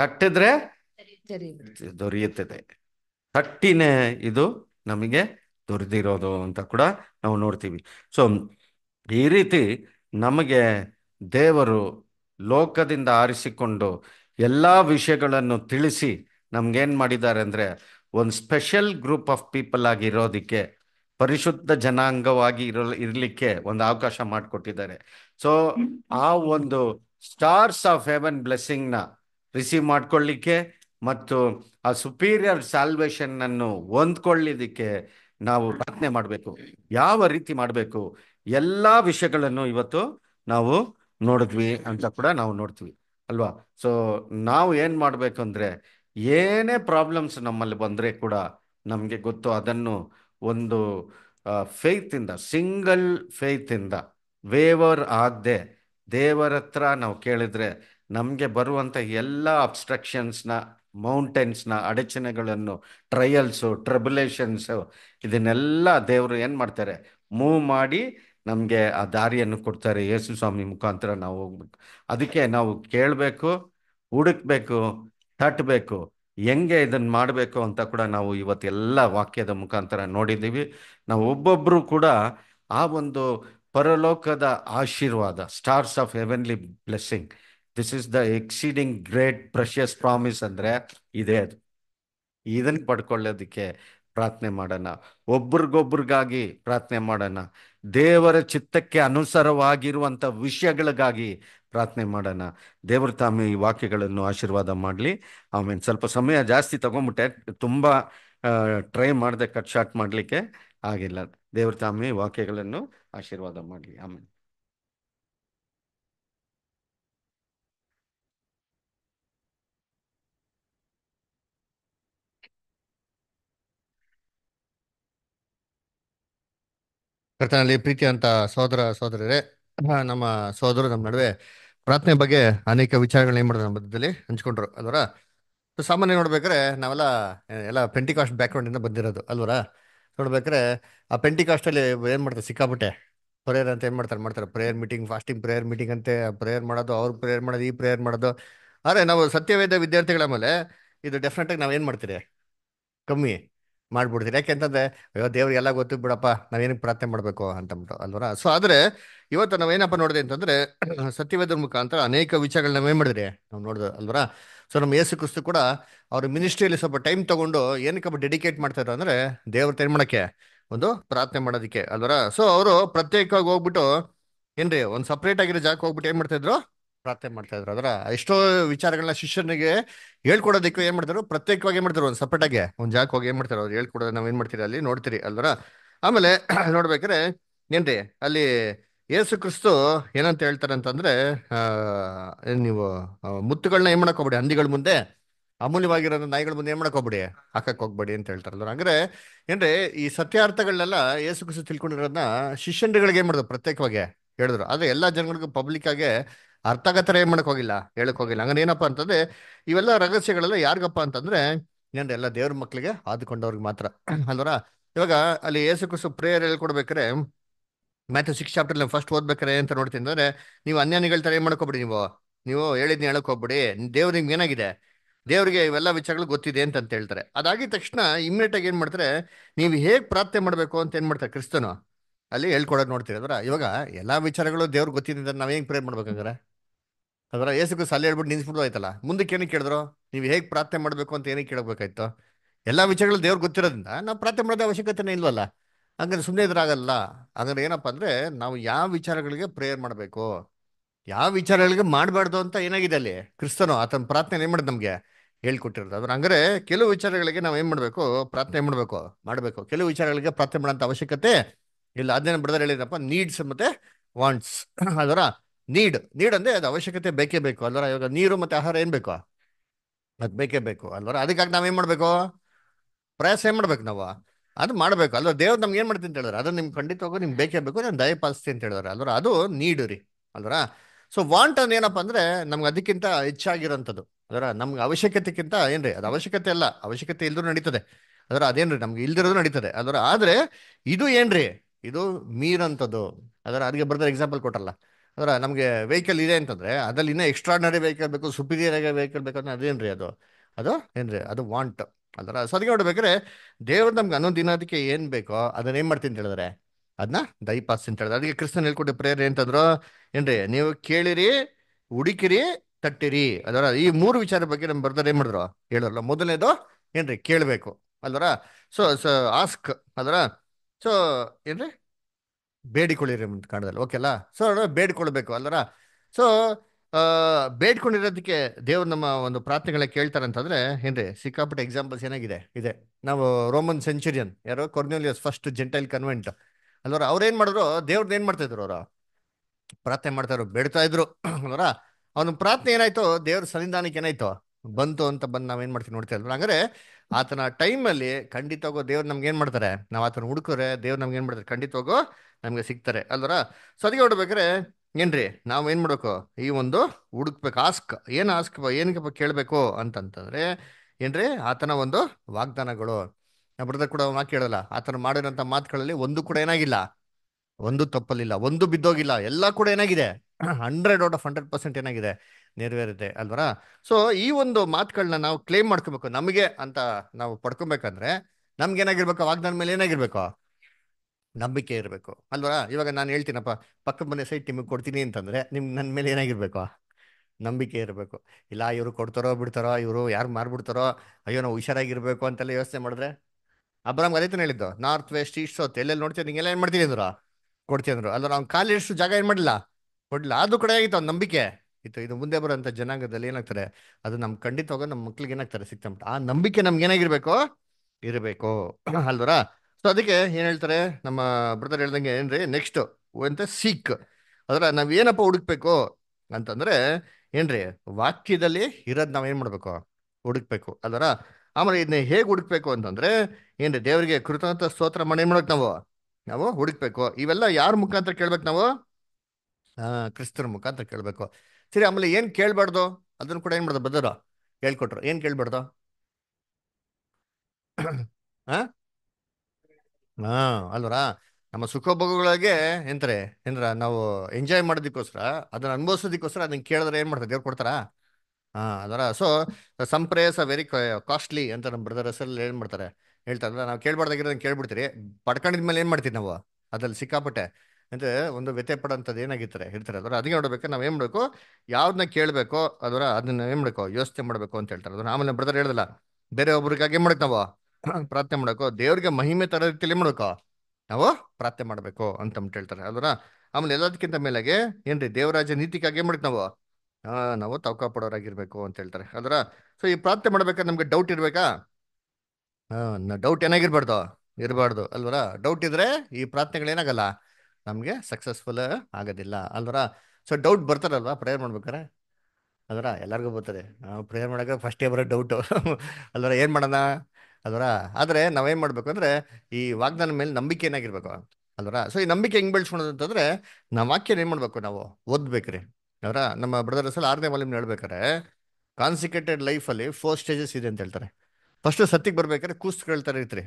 ತಟ್ಟಿದ್ರೆ ದೊರೆಯುತ್ತದೆ ತಟ್ಟಿನೇ ಇದು ನಮಗೆ ದೊರೆತಿರೋದು ಅಂತ ಕೂಡ ನಾವು ನೋಡ್ತೀವಿ ಸೊ ಈ ರೀತಿ ನಮಗೆ ದೇವರು ಲೋಕದಿಂದ ಆರಿಸಿಕೊಂಡು ಎಲ್ಲ ವಿಷಯಗಳನ್ನು ತಿಳಿಸಿ ನಮ್ಗೇನು ಮಾಡಿದ್ದಾರೆ ಅಂದರೆ ಒಂದು ಸ್ಪೆಷಲ್ ಗ್ರೂಪ್ ಆಫ್ ಪೀಪಲ್ ಆಗಿ ಇರೋದಕ್ಕೆ ಪರಿಶುದ್ಧ ಜನಾಂಗವಾಗಿ ಇರೋ ಇರಲಿಕ್ಕೆ ಒಂದು ಅವಕಾಶ ಮಾಡಿಕೊಟ್ಟಿದ್ದಾರೆ ಸೊ ಆ ಒಂದು ಸ್ಟಾರ್ಸ್ ಆಫ್ ಹೆವನ್ ಬ್ಲೆಸ್ಸಿಂಗ್ನ ರಿಸೀವ್ ಮಾಡ್ಕೊಳ್ಳಿಕ್ಕೆ ಮತ್ತು ಆ ಸುಪೀರಿಯರ್ ಸ್ಯಾಲ್ವೇಷನ್ ಅನ್ನು ಹೊಂದ್ಕೊಳ್ಳಿದಕ್ಕೆ ನಾವು ಪ್ರಾರ್ಥನೆ ಮಾಡಬೇಕು ಯಾವ ರೀತಿ ಮಾಡಬೇಕು ಎಲ್ಲ ವಿಷಯಗಳನ್ನು ಇವತ್ತು ನಾವು ನೋಡಿದ್ವಿ ಅಂತ ಕೂಡ ನಾವು ನೋಡ್ತೀವಿ ಅಲ್ವಾ ಸೊ ನಾವು ಏನು ಮಾಡಬೇಕು ಅಂದರೆ ಏನೇ ಪ್ರಾಬ್ಲಮ್ಸ್ ನಮ್ಮಲ್ಲಿ ಬಂದರೆ ಕೂಡ ನಮಗೆ ಗೊತ್ತು ಅದನ್ನು ಒಂದು ಫೇತಿಂದ ಸಿಂಗಲ್ ಫೇತಿಂದ ವೇವರ್ ಆಗದೆ ದೇವರ ಹತ್ರ ನಾವು ಕೇಳಿದ್ರೆ ನಮಗೆ ಬರುವಂಥ ಎಲ್ಲ ಅಬ್ಸ್ಟ್ರಕ್ಷನ್ಸ್ನ ಮೌಂಟೇನ್ಸ್ನ ಅಡಚಣೆಗಳನ್ನು ಟ್ರಯಲ್ಸು ಟ್ರಬುಲೇಷನ್ಸು ಇದನ್ನೆಲ್ಲ ದೇವರು ಏನು ಮಾಡ್ತಾರೆ ಮೂವ್ ಮಾಡಿ ನಮಗೆ ಆ ದಾರಿಯನ್ನು ಕೊಡ್ತಾರೆ ಯೇಸು ಸ್ವಾಮಿ ಮುಖಾಂತರ ನಾವು ಹೋಗ್ಬೇಕು ಅದಕ್ಕೆ ನಾವು ಕೇಳಬೇಕು ಹುಡುಕ್ಬೇಕು ತಟ್ಟಬೇಕು ಹೆಂಗೆ ಇದನ್ನು ಮಾಡಬೇಕು ಅಂತ ಕೂಡ ನಾವು ಇವತ್ತೆಲ್ಲ ವಾಕ್ಯದ ಮುಖಾಂತರ ನೋಡಿದ್ದೀವಿ ನಾವು ಒಬ್ಬೊಬ್ಬರು ಕೂಡ ಆ ಒಂದು ಪರಲೋಕದ ಆಶೀರ್ವಾದ stars of heavenly blessing this is the exceeding great precious promise ಅಂದರೆ ಇದೇ ಅದು ಇದನ್ನು ಪಡ್ಕೊಳ್ಳೋದಕ್ಕೆ ಪ್ರಾರ್ಥನೆ ಮಾಡೋಣ ಒಬ್ರಿಗೊಬ್ರಿಗಾಗಿ ಪ್ರಾರ್ಥನೆ ಮಾಡೋಣ ದೇವರ ಚಿತ್ತಕ್ಕೆ ಅನುಸಾರವಾಗಿರುವಂಥ ವಿಷಯಗಳಿಗಾಗಿ ಪ್ರಾರ್ಥನೆ ಮಾಡೋಣ ದೇವರು ತಾಮಿ ಈ ವಾಕ್ಯಗಳನ್ನು ಆಶೀರ್ವಾದ ಮಾಡಲಿ ಆಮೇಲೆ ಸ್ವಲ್ಪ ಸಮಯ ಜಾಸ್ತಿ ತಗೊಂಬಿಟ್ಟೆ ತುಂಬ ಟ್ರೈ ಮಾಡಿದೆ ಕಟ್ ಶಾಟ್ ಮಾಡಲಿಕ್ಕೆ ಆಗಿಲ್ಲ ದೇವರು ತಾಮಿ ವಾಕ್ಯಗಳನ್ನು ಆಶೀರ್ವಾದ ಮಾಡಲಿ ಆಮೇಲೆ ಕರ್ತನಲ್ಲಿ ಪ್ರೀತಿ ಅಂತ ಸೋದರ ಸೋದರರೇ ನಮ್ಮ ಸೋದರು ನಮ್ಮ ನಡುವೆ ಪ್ರಾರ್ಥನೆ ಬಗ್ಗೆ ಅನೇಕ ವಿಚಾರಗಳನ್ನ ಏನು ಮಾಡಿದ್ರು ನಮ್ಮ ಮಧ್ಯದಲ್ಲಿ ಹಂಚ್ಕೊಂಡ್ರು ಅಲ್ವರ ಸಾಮಾನ್ಯ ನೋಡ್ಬೇಕಾರೆ ನಾವೆಲ್ಲ ಎಲ್ಲ ಪೆಂಟಿಕಾಸ್ಟ್ ಬ್ಯಾಕ್ಗ್ರೌಂಡ್ ಇಂದ ಬಂದಿರೋದು ಅಲ್ವರ ನೋಡ್ಬೇಕಾರೆ ಆ ಪೆಂಟಿಕಾಸ್ಟ್ ಅಲ್ಲಿ ಏನ್ ಮಾಡ್ತಾರೆ ಸಿಕ್ಕಾಬಿಟ್ಟೆ ಪ್ರೇಯರ್ ಅಂತ ಏನ್ ಮಾಡ್ತಾರೆ ಮಾಡ್ತಾರೆ prayer meeting fasting prayer meeting ಅಂತೆ ಪ್ರೇಯರ್ ಮಾಡೋದು ಅವ್ರು ಪ್ರೇಯರ್ ಮಾಡೋದು ಈ ಪ್ರೇಯರ್ ಮಾಡೋದು ಆದರೆ ನಾವು ಸತ್ಯವೇದ ವಿದ್ಯಾರ್ಥಿಗಳ ಮೇಲೆ ಇದು ಡೆಫಿನೆಟ್ ಆಗಿ ಏನು ಮಾಡ್ತೀರಿ ಕಮ್ಮಿ ಮಾಡ್ಬಿಡ್ತೀರಿ ಯಾಕೆಂತಂದ್ರೆ ಅಯ್ಯೋ ದೇವ್ರಿಗೆ ಎಲ್ಲ ಗೊತ್ತು ಬಿಡಪ್ಪ ನಾವೇನಕ್ಕೆ ಪ್ರಾರ್ಥನೆ ಮಾಡಬೇಕು ಅಂತಂದ್ಬಿಟ್ಟು ಅಲ್ವರ ಸೊ ಆದರೆ ಇವತ್ತು ನಾವೇನಪ್ಪ ನೋಡಿದೆ ಅಂತಂದ್ರೆ ಸತ್ಯವೇದ ಮುಖಾಂತರ ಅನೇಕ ವಿಚಾರಗಳನ್ನ ನಾವೇನು ಮಾಡಿದ್ರಿ ನಾವು ನೋಡಿದ ಅಲ್ವರ ಸೊ ನಮ್ಮ ಯೇಸು ಕ್ರಿಸ್ತು ಕೂಡ ಅವ್ರ ಮಿನಿಸ್ಟ್ರಿಯಲ್ಲಿ ಸ್ವಲ್ಪ ಟೈಮ್ ತಗೊಂಡು ಏನಕ್ಕಪ್ಪ ಡೆಡಿಕೇಟ್ ಇದ್ರು ಅಂದ್ರೆ ದೇವ್ರ ತೇನ್ ಒಂದು ಪ್ರಾರ್ಥನೆ ಮಾಡೋದಕ್ಕೆ ಅಲ್ವರ ಸೊ ಅವರು ಪ್ರತ್ಯೇಕವಾಗಿ ಹೋಗ್ಬಿಟ್ಟು ಏನ್ರಿ ಒಂದು ಸಪ್ರೇಟ್ ಆಗಿರೋ ಜಾಗಕ್ಕೆ ಹೋಗ್ಬಿಟ್ಟು ಏನ್ ಮಾಡ್ತಾ ಇದ್ರು ಪ್ರಾರ್ಥನೆ ಮಾಡ್ತಾ ಇದ್ರು ಅದರ ಎಷ್ಟೋ ವಿಚಾರಗಳನ್ನ ಶಿಷ್ಯನಿಗೆ ಹೇಳ್ಕೊಡೋದಕ್ಕೆ ಏನ್ ಮಾಡ್ತಾರೆ ಪ್ರತ್ಯೇಕವಾಗಿ ಏನ್ ಮಾಡ್ತಾರೆ ಒಂದು ಆಗಿ ಒಂದು ಜಾಕ್ ಹೋಗಿ ಏನ್ ಮಾಡ್ತಾರೆ ಅವ್ರು ಹೇಳ್ಕೊಡೋದು ನಾವ್ ಏನ್ ಮಾಡ್ತೀರಿ ಅಲ್ಲಿ ನೋಡ್ತೀರಿ ಅಲ್ವರ ಆಮೇಲೆ ನೋಡ್ಬೇಕಾರೆ ಏನ್ರಿ ಅಲ್ಲಿ ಯೇಸು ಕ್ರಿಸ್ತು ಏನಂತ ಹೇಳ್ತಾರೆ ಅಂತಂದ್ರೆ ನೀವು ಮುತ್ತುಗಳನ್ನ ಏನ್ ಮಾಡಕ್ ಹೋಗ್ಬೇಡಿ ಹಂದಿಗಳ ಮುಂದೆ ಅಮೂಲ್ಯವಾಗಿರೋ ನಾಯಿಗಳ ಮುಂದೆ ಏನ್ ಮಾಡಕ್ ಹೋಗ್ಬೇಡಿ ಹಾಕಕ್ ಹೋಗ್ಬೇಡಿ ಅಂತ ಹೇಳ್ತಾರಲ್ಲ ಅಂದ್ರೆ ಏನ್ರಿ ಈ ಸತ್ಯಾರ್ಥಗಳನ್ನೆಲ್ಲ ಯೇಸು ಕ್ರಿಸ್ತು ತಿಳ್ಕೊಂಡಿರೋದನ್ನ ಶಿಷ್ಯಂಡಿಗಳಿಗೆ ಏನ್ ಮಾಡಿದ್ರು ಪ್ರತ್ಯೇಕವಾಗಿ ಹೇಳಿದ್ರು ಆದ್ರೆ ಎಲ್ಲಾ ಜನಗಳಿಗೂ ಪಬ್ಲಿಕ್ ಆಗಿ ಅರ್ಥಗತರ ಏನ್ ಮಾಡಕ್ ಹೋಗಿಲ್ಲ ಹೇಳಕ್ ಹೋಗಿಲ್ಲ ಹಂಗಂದ್ರೆ ಏನಪ್ಪಾ ಅಂತಂದ್ರೆ ಇವೆಲ್ಲ ರಹಸ್ಯಗಳೆಲ್ಲ ಯಾರಿಗಪ್ಪ ಅಂತಂದ್ರೆ ಏನಂದ್ರೆ ಎಲ್ಲ ದೇವ್ರ ಮಕ್ಕಳಿಗೆ ಆದುಕೊಂಡವ್ರಿಗೆ ಮಾತ್ರ ಅಲ್ವರ ಇವಾಗ ಅಲ್ಲಿ ಯೇಸು ಪ್ರೇಯರ್ ಹೇಳ್ಕೊಡ್ಬೇಕಾರೆ ಮ್ಯಾಥ್ಯೂ ಸಿಕ್ಸ್ ಚಾಪ್ಟರ್ ಫಸ್ಟ್ ಓದ್ಬೇಕಾರೆ ಅಂತ ನೋಡ್ತೀನಿ ಅಂದ್ರೆ ನೀವು ಅನ್ಯಾನಿಗಳ ತರ ಏನ್ ಮಾಡ್ಕೊಬಿಡಿ ನೀವು ನೀವು ಹೇಳಿದ್ನ ಹೇಳಕ್ ಹೋಗ್ಬಿಡಿ ದೇವ್ರ ನಿಮ್ಗೆ ಏನಾಗಿದೆ ದೇವರಿಗೆ ಇವೆಲ್ಲ ವಿಚಾರಗಳು ಗೊತ್ತಿದೆ ಅಂತ ಅಂತ ಹೇಳ್ತಾರೆ ಅದಾಗಿದ ತಕ್ಷಣ ಇಮ್ಮಿಡಿಯೇಟ್ ಆಗಿ ಏನ್ ಮಾಡ್ತಾರೆ ನೀವು ಹೇಗೆ ಪ್ರಾರ್ಥನೆ ಮಾಡಬೇಕು ಅಂತ ಏನ್ ಮಾಡ್ತಾರೆ ಕ್ರಿಸ್ತನು ಅಲ್ಲಿ ಹೇಳ್ಕೊಡೋದು ನೋಡ್ತೀರದ್ರ ಇವಾಗ ಎಲ್ಲಾ ವಿಚಾರಗಳು ದೇವ್ರಿಗೆ ಗೊತ್ತಿದೆ ನಾವು ಹೆಂಗ್ ಪ್ರೇರ್ ಮಾಡ್ಬೇಕಂದ್ರೆ ಅದರ ಯೇಸುಕ್ರಿಸ್ತು ಅಲ್ಲಿ ಹೇಳ್ಬಿಟ್ಟು ನಿನ್ಸ್ಬಿಟ್ಟು ಆಯ್ತಲ್ಲ ಮುಂದಕ್ಕೆ ಏನಕ್ಕೆ ಕೇಳಿದ್ರು ನೀವು ಹೇಗೆ ಪ್ರಾರ್ಥನೆ ಮಾಡಬೇಕು ಅಂತ ಏನಕ್ಕೆ ಕೇಳಬೇಕಾಯ್ತು ಎಲ್ಲ ವಿಚಾರಗಳು ದೇವ್ರು ಗೊತ್ತಿರೋದ್ರಿಂದ ನಾವು ಪ್ರಾರ್ಥನೆ ಮಾಡೋದೇ ಅವಶ್ಯಕತೆನೇ ಇಲ್ವಲ್ಲ ಹಂಗಂದ್ರೆ ಸುಮ್ಮನೆ ಇದ್ರಾಗಲ್ಲ ಹಂಗಂದ್ರೆ ಏನಪ್ಪ ಅಂದರೆ ನಾವು ಯಾವ ವಿಚಾರಗಳಿಗೆ ಪ್ರೇಯರ್ ಮಾಡಬೇಕು ಯಾವ ವಿಚಾರಗಳಿಗೆ ಮಾಡಬಾರ್ದು ಅಂತ ಏನಾಗಿದೆ ಅಲ್ಲಿ ಕ್ರಿಸ್ತನು ಆತನ ಪ್ರಾರ್ಥನೆ ಏನು ಮಾಡಿದ್ ನಮಗೆ ಹೇಳ್ಕೊಟ್ಟಿರೋದು ಅದ್ರ ಹಂಗಾರೆ ಕೆಲವು ವಿಚಾರಗಳಿಗೆ ನಾವು ಏನು ಮಾಡಬೇಕು ಪ್ರಾರ್ಥನೆ ಮಾಡಬೇಕು ಮಾಡಬೇಕು ಕೆಲವು ವಿಚಾರಗಳಿಗೆ ಪ್ರಾರ್ಥನೆ ಮಾಡೋಂಥ ಅವಶ್ಯಕತೆ ಇಲ್ಲ ಅದನ್ನೇನು ಬಿಡದ್ರೆ ಹೇಳಿದ್ರಪ್ಪ ನೀಡ್ಸ್ ಮತ್ತೆ ವಾಂಟ್ಸ್ ಅದರ ನೀಡ್ ನೀಡ್ ಅಂದ್ರೆ ಅದು ಅವಶ್ಯಕತೆ ಬೇಕೇ ಬೇಕು ಅಲ್ವರ ಇವಾಗ ನೀರು ಮತ್ತೆ ಆಹಾರ ಏನ್ ಬೇಕು ಅದ್ ಬೇಕೇ ಬೇಕು ಅಲ್ವರ ಅದಕ್ಕಾಗಿ ನಾವೇನ್ ಮಾಡ್ಬೇಕು ಪ್ರಯಾಸ ಏನ್ ಮಾಡ್ಬೇಕು ನಾವು ಅದು ಮಾಡ್ಬೇಕು ಅಲ್ವ ದೇವ್ರು ನಮ್ಗೆ ಏನ್ ಮಾಡ್ತೀನಿ ಅಂತ ಹೇಳಿದ್ರೆ ಅದು ನಿಮ್ಗೆ ಖಂಡಿತವಾಗ ನಿಮ್ಗೆ ಬೇಕೇ ಬೇಕು ನಾನು ದಯ ಪಾಲಿಸ್ತೀನಿ ಅಂತ ಹೇಳಿದ್ರೆ ಅಲ್ವರ ಅದು ನೀಡು ರೀ ಅಲ್ವರ ಸೊ ವಾಂಟ್ ಅನ್ ಏನಪ್ಪ ಅಂದ್ರೆ ನಮ್ಗೆ ಅದಕ್ಕಿಂತ ಹೆಚ್ಚಾಗಿರೋಂಥದ್ದು ಅದರ ನಮ್ಗೆ ಅವಶ್ಯಕತೆಗಿಂತ ಏನ್ರಿ ಅದು ಅವಶ್ಯಕತೆ ಅಲ್ಲ ಅವಶ್ಯಕತೆ ಇಲ್ದ್ರೂ ನಡೀತದೆ ಅದರ ಅದೇನ್ರಿ ನಮ್ಗೆ ಇಲ್ದಿರೋದು ನಡೀತದೆ ಅದರ ಆದ್ರೆ ಇದು ಏನ್ರಿ ಇದು ಮೀರಂಥದ್ದು ಅದರ ಅದಕ್ಕೆ ಬರ್ದ ಎಕ್ಸಾಂಪಲ್ ಕೊಟ್ಟಲ್ಲ ಅದರ ನಮಗೆ ವೆಹಿಕಲ್ ಇದೆ ಅಂತಂದ್ರೆ ಅದರಲ್ಲಿ ಇನ್ನೂ ಎಕ್ಸ್ಟ್ರಾರ್ನರಿ ವೆಹಿಕಲ್ ಬೇಕು ಸುಪೀರಿಯರ್ ಆಗಿ ವೆಹಿಕಲ್ ಬೇಕಂದ್ರೆ ಅದೇನು ರೀ ಅದು ಅದು ಏನ್ರಿ ಅದು ವಾಂಟ್ ಅದರ ಸೊ ನೋಡ್ಬೇಕ್ರೆ ದೇವ್ರು ನಮ್ಗೆ ಅದಕ್ಕೆ ಏನು ಬೇಕೋ ಅದನ್ನ ಏನ್ ಮಾಡ್ತೀನಿ ಅಂತ ಹೇಳಿದ್ರೆ ಅದನ್ನ ದೈಪಾಸ್ ಅಂತ ಹೇಳಿದ್ರೆ ಅದಕ್ಕೆ ಕ್ರಿಸ್ತನ್ ಹೇಳ್ಕೊಟ್ಟು ಪ್ರೇಯರ್ ಏನಂತಂದ್ರು ಏನ್ರಿ ನೀವು ಕೇಳಿರಿ ಹುಡುಕಿರಿ ತಟ್ಟಿರಿ ಅದರ ಈ ಮೂರು ವಿಚಾರ ಬಗ್ಗೆ ನಮ್ಗೆ ಬರ್ತಾರೆ ಏನು ಮಾಡಿದ್ರು ಹೇಳೋಲ್ಲ ಮೊದಲನೇದು ಏನ್ರಿ ಕೇಳಬೇಕು ಅಲ್ವರ ಸೊ ಸೊ ಆಸ್ಕ್ ಅದರ ಸೊ ಏನ್ರಿ ಬೇಡಿಕೊಳ್ಳಿರಿ ಕಾಣದಲ್ಲ ಓಕೆಲ್ಲ ಸೊ ಬೇಡ್ಕೊಳ್ಬೇಕು ಅಲ್ಲರ ಸೊ ಬೇಡ್ಕೊಂಡಿರೋದಕ್ಕೆ ದೇವ್ರು ನಮ್ಮ ಒಂದು ಪ್ರಾರ್ಥನೆಗಳ ಕೇಳ್ತಾರೆ ಅಂತಂದ್ರೆ ಏನ್ರಿ ಸಿಕ್ಕಾಪಟ್ಟೆ ಎಕ್ಸಾಂಪಲ್ಸ್ ಏನಾಗಿದೆ ಇದೆ ನಾವು ರೋಮನ್ ಸೆಂಚುರಿಯನ್ ಯಾರೋ ಕೊರ್ನೋಲಿಯಸ್ ಫಸ್ಟ್ ಜೆಂಟೈಲ್ ಕನ್ವೆಂಟ್ ಅಲ್ವರ ಏನ್ ಮಾಡಿದ್ರು ದೇವ್ರದ್ದು ಏನ್ ಮಾಡ್ತಾ ಇದ್ರು ಅವರು ಪ್ರಾರ್ಥನೆ ಮಾಡ್ತಾ ಇದ್ರು ಬೇಡ್ತಾ ಇದ್ರು ಅಲ್ವರ ಅವನ ಪ್ರಾರ್ಥನೆ ಏನಾಯ್ತು ದೇವ್ರ ಸನ್ನಿಧಾನಕ್ಕೆ ಏನಾಯ್ತು ಬಂತು ಅಂತ ಬಂದು ನಾವೇನ್ ಮಾಡ್ತೀವಿ ನೋಡ್ತಾ ಇದ್ರು ಹಂಗಾರೆ ಆತನ ಟೈಮಲ್ಲಿ ಖಂಡಿತವಾಗೋ ದೇವ್ರು ನಮ್ಗೆ ಏನ್ ಮಾಡ್ತಾರೆ ನಾವು ಆತನ ಹುಡುಕ್ರೆ ದೇವ್ರು ನಮ್ಗೆ ಏನ್ ಮಾಡ್ತಾರೆ ಹೋಗೋ ನಮಗೆ ಸಿಗ್ತಾರೆ ಅಲ್ವರ ಸೊ ಅದಕ್ಕೆ ಹೊಡ್ಬೇಕಾರೆ ಏನ್ರಿ ನಾವು ಏನು ಮಾಡಬೇಕು ಈ ಒಂದು ಹುಡುಕ್ಬೇಕು ಆಸ್ಕ್ ಏನು ಆಸ್ಕ್ ಏನಕ್ಕೆ ಕೇಳಬೇಕು ಅಂತಂತಂದ್ರೆ ಏನ್ರಿ ಆತನ ಒಂದು ವಾಗ್ದಾನಗಳು ಬ್ರದರ್ ಕೂಡ ಮಾತು ಕೇಳಲ್ಲ ಆತನ ಮಾಡಿರೋಂಥ ಮಾತುಗಳಲ್ಲಿ ಒಂದು ಕೂಡ ಏನಾಗಿಲ್ಲ ಒಂದು ತಪ್ಪಲಿಲ್ಲ ಒಂದು ಬಿದ್ದೋಗಿಲ್ಲ ಎಲ್ಲ ಕೂಡ ಏನಾಗಿದೆ hundred out of hundred percent ಏನಾಗಿದೆ ನೆರವೇರುತ್ತೆ ಅಲ್ವರ ಸೊ ಈ ಒಂದು ಮಾತುಗಳನ್ನ ನಾವು ಕ್ಲೇಮ್ ಮಾಡ್ಕೋಬೇಕು ನಮಗೆ ಅಂತ ನಾವು ಪಡ್ಕೊಬೇಕಂದ್ರೆ ನಮ್ಗೆ ಏನಾಗಿರ್ಬೇಕು ವಾಗ್ದಾನ ಮೇಲೆ ಏನಾಗಿರ್ಬೇಕು ನಂಬಿಕೆ ಇರಬೇಕು ಅಲ್ವಾ ಇವಾಗ ನಾನು ಹೇಳ್ತೀನಪ್ಪ ಪಕ್ಕದ ಮನೆ ಸೈಟ್ ನಿಮಗೆ ಕೊಡ್ತೀನಿ ಅಂತಂದರೆ ನಿಮ್ಗೆ ನನ್ನ ಮೇಲೆ ಏನಾಗಿರ್ಬೇಕು ನಂಬಿಕೆ ಇರಬೇಕು ಇಲ್ಲ ಇವರು ಕೊಡ್ತಾರೋ ಬಿಡ್ತಾರೋ ಇವರು ಯಾರು ಮಾರ್ಬಿಡ್ತಾರೋ ಅಯ್ಯೋ ನಾವು ಹುಷಾರಾಗಿರ್ಬೇಕು ಅಂತೆಲ್ಲ ವ್ಯವಸ್ಥೆ ಮಾಡಿದ್ರೆ ಅಬ್ರಾಮ್ ಅದೇ ಹೇಳಿದ್ದು ನಾರ್ತ್ ವೆಸ್ಟ್ ಈಸ್ಟ್ ಸೌತ್ ಎಲ್ಲೆಲ್ಲಿ ನೋಡ್ತೀವಿ ನಿಂಗೆಲ್ಲ ಏನು ಮಾಡ್ತೀನಿ ಅಂದ್ರು ಕೊಡ್ತೀನಿ ಅಂದರು ಅಲ್ಲ ನಾವು ಕಾಲಿಷ್ಟು ಜಾಗ ಏನು ಮಾಡಲಿಲ್ಲ ಕೊಡಲಿಲ್ಲ ಅದು ಕಡೆ ಆಗಿತ್ತು ಅವ್ನ ನಂಬಿಕೆ ಇತ್ತು ಇದು ಮುಂದೆ ಬರೋಂಥ ಜನಾಂಗದಲ್ಲಿ ಏನಾಗ್ತಾರೆ ಅದು ನಮ್ಮ ಖಂಡಿತವಾಗ ನಮ್ಮ ಮಕ್ಳಿಗೆ ಏನಾಗ್ತಾರೆ ಸಿಕ್ತಂಬಿಟ್ಟು ಆ ನಂಬಿಕೆ ನಮ್ಗೆ ಏನಾಗಿರ್ಬೇಕು ಇರಬೇಕು ಅಲ್ವರಾ ಸೊ ಅದಕ್ಕೆ ಏನು ಹೇಳ್ತಾರೆ ನಮ್ಮ ಬ್ರದರ್ ಹೇಳ್ದಂಗೆ ಏನ್ರಿ ನೆಕ್ಸ್ಟ್ ಅಂತ ಸೀಕ್ ಅದರ ನಾವ್ ಏನಪ್ಪ ಹುಡುಕ್ಬೇಕು ಅಂತಂದ್ರೆ ಏನ್ರಿ ವಾಕ್ಯದಲ್ಲಿ ಇರೋದ್ ನಾವ್ ಏನ್ ಮಾಡ್ಬೇಕು ಹುಡುಕ್ಬೇಕು ಅದರ ಆಮೇಲೆ ಇದನ್ನ ಹೇಗೆ ಹುಡುಕ್ಬೇಕು ಅಂತಂದ್ರೆ ಏನ್ರಿ ದೇವರಿಗೆ ಕೃತಜ್ಞ ಸ್ತೋತ್ರ ಮಾಡಿ ಏನ್ ನಾವು ನಾವು ಹುಡುಕ್ಬೇಕು ಇವೆಲ್ಲ ಯಾರ ಮುಖಾಂತರ ಕೇಳ್ಬೇಕು ನಾವು ಕ್ರಿಸ್ತರ ಮುಖಾಂತರ ಕೇಳ್ಬೇಕು ಸರಿ ಆಮೇಲೆ ಏನ್ ಕೇಳ್ಬಾರ್ದು ಅದನ್ನ ಕೂಡ ಏನ್ ಮಾಡ್ದು ಬದರ ಹೇಳ್ಕೊಟ್ರು ಏನ್ ಕೇಳ್ಬಾರ್ದು ಹಾ ಹಾ ಅಲ್ವರಾ ನಮ್ಮ ಸುಖೋಭೋಗಗಳಿಗೆ ಎಂದ್ರೆ ಏನ್ರ ನಾವು ಎಂಜಾಯ್ ಮಾಡೋದಕ್ಕೋಸ್ಕರ ಅದನ್ನ ಅನುಭವಿಸೋದಕ್ಕೋಸ್ಕರ ಅದನ್ನ ಕೇಳಿದ್ರೆ ಏನ್ ಮಾಡ್ತಾರೆ ದೇವ್ರು ಕೊಡ್ತಾರಾ ಹಾ ಅದರ ಸೊ ಸಂಪ್ರಯಸ್ ವೆರಿ ಕಾಸ್ಟ್ಲಿ ಅಂತ ನಮ್ಮ ಬ್ರದರ್ ಅಲ್ಲಿ ಏನ್ ಮಾಡ್ತಾರೆ ಹೇಳ್ತಾರೆ ನಾವು ಕೇಳ್ಬಾರ್ದಾಗಿರೋದನ್ನ ಕೇಳ್ಬಿಡ್ತೀರಿ ಪಡ್ಕೊಂಡಿದ್ಮೇಲೆ ಏನ್ ಮಾಡ್ತೀವಿ ನಾವು ಅದ್ರಲ್ಲಿ ಸಿಕ್ಕಾಪಟ್ಟೆ ಅಂದ್ರೆ ಒಂದು ವ್ಯತ್ಯ ಪಡೋಂಥದ್ದು ಏನಾಗಿರ್ತಾರೆ ಹೇಳ್ತಾರೆ ಅದರ ಅದಕ್ಕೆ ನೋಡ್ಬೇಕು ನಾವು ಏನ್ ಮಾಡಬೇಕು ಯಾವ್ದನ್ನ ಕೇಳಬೇಕು ಅದರ ಅದನ್ನ ಏನ್ ಮಾಡಬೇಕು ವ್ಯವಸ್ಥೆ ಮಾಡಬೇಕು ಅಂತ ಹೇಳ್ತಾರೆ ಅದನ್ನ ಆಮೇಲೆ ಬ್ರದರ್ ಹೇಳ್ದಲ್ಲ ಬೇರೆ ಒಬ್ರಿಗಾಗಿ ಏನ್ ಮಾಡ್ಬೇಕು ನಾವು ಪ್ರಾರ್ಥನೆ ಮಾಡಬೇಕು ದೇವ್ರಿಗೆ ಮಹಿಮೆ ತರ ರೀತಿಯಲ್ಲಿ ಮಾಡಬೇಕು ನಾವು ಪ್ರಾರ್ಥನೆ ಮಾಡಬೇಕು ಅಂತ ಹೇಳ್ತಾರೆ ಅದರ ಆಮೇಲೆ ಎಲ್ಲದಕ್ಕಿಂತ ಮೇಲೆಗೆ ಏನ್ರಿ ದೇವರಾಜ ನೀತಿಗಾಗಿ ಮಾಡ್ಬೇಕು ನಾವು ನಾವು ತವಕ ಪಡೋರಾಗಿರ್ಬೇಕು ಅಂತ ಹೇಳ್ತಾರೆ ಅದರ ಸೊ ಈ ಪ್ರಾರ್ಥನೆ ಮಾಡ್ಬೇಕಾದ್ರೆ ನಮ್ಗೆ ಡೌಟ್ ಇರ್ಬೇಕಾ ಡೌಟ್ ಏನಾಗಿರ್ಬಾರ್ದು ಇರಬಾರ್ದು ಅಲ್ವರ ಡೌಟ್ ಇದ್ರೆ ಈ ಏನಾಗಲ್ಲ ನಮಗೆ ಸಕ್ಸಸ್ಫುಲ್ ಆಗೋದಿಲ್ಲ ಅಲ್ವರ ಸೊ ಡೌಟ್ ಬರ್ತಾರಲ್ವಾ ಪ್ರೇಯರ್ ಮಾಡ್ಬೇಕಾರೆ ಅದರ ಎಲ್ಲರಿಗೂ ಬರ್ತದೆ ನಾವು ಪ್ರೇಯರ್ ಮಾಡೋಕೆ ಫಸ್ಟೇ ಬರೋ ಡೌಟು ಅಲ್ವರ ಏನು ಮಾಡೋಣ ಅಲ್ವರ ಆದರೆ ನಾವೇನು ಮಾಡಬೇಕು ಅಂದರೆ ಈ ವಾಗ್ದಾನ ಮೇಲೆ ನಂಬಿಕೆ ಏನಾಗಿರ್ಬೇಕು ಅಲ್ವರ ಸೊ ಈ ನಂಬಿಕೆ ಹೆಂಗೆ ಬೆಳೆಸ್ಕೊಳೋದು ಅಂತಂದರೆ ನಾವು ವಾಕ್ಯನ ಏನು ಮಾಡಬೇಕು ನಾವು ಓದ್ಬೇಕ್ರಿ ಅವರ ನಮ್ಮ ಬ್ರದರ್ ಸಲ ಆರನೇ ವಾಲ್ಯೂಮ್ ಹೇಳ್ಬೇಕಾರೆ ಕಾನ್ಸಿಕ್ರೇಟೆಡ್ ಲೈಫಲ್ಲಿ ಫೋರ್ ಸ್ಟೇಜಸ್ ಇದೆ ಅಂತ ಹೇಳ್ತಾರೆ ಫಸ್ಟ್ ಸತ್ತಿಗೆ ಬರ್ಬೇಕಾದ್ರೆ ಕೂಸ್ತು ಕೇಳ್ತಾರೆ ರೀ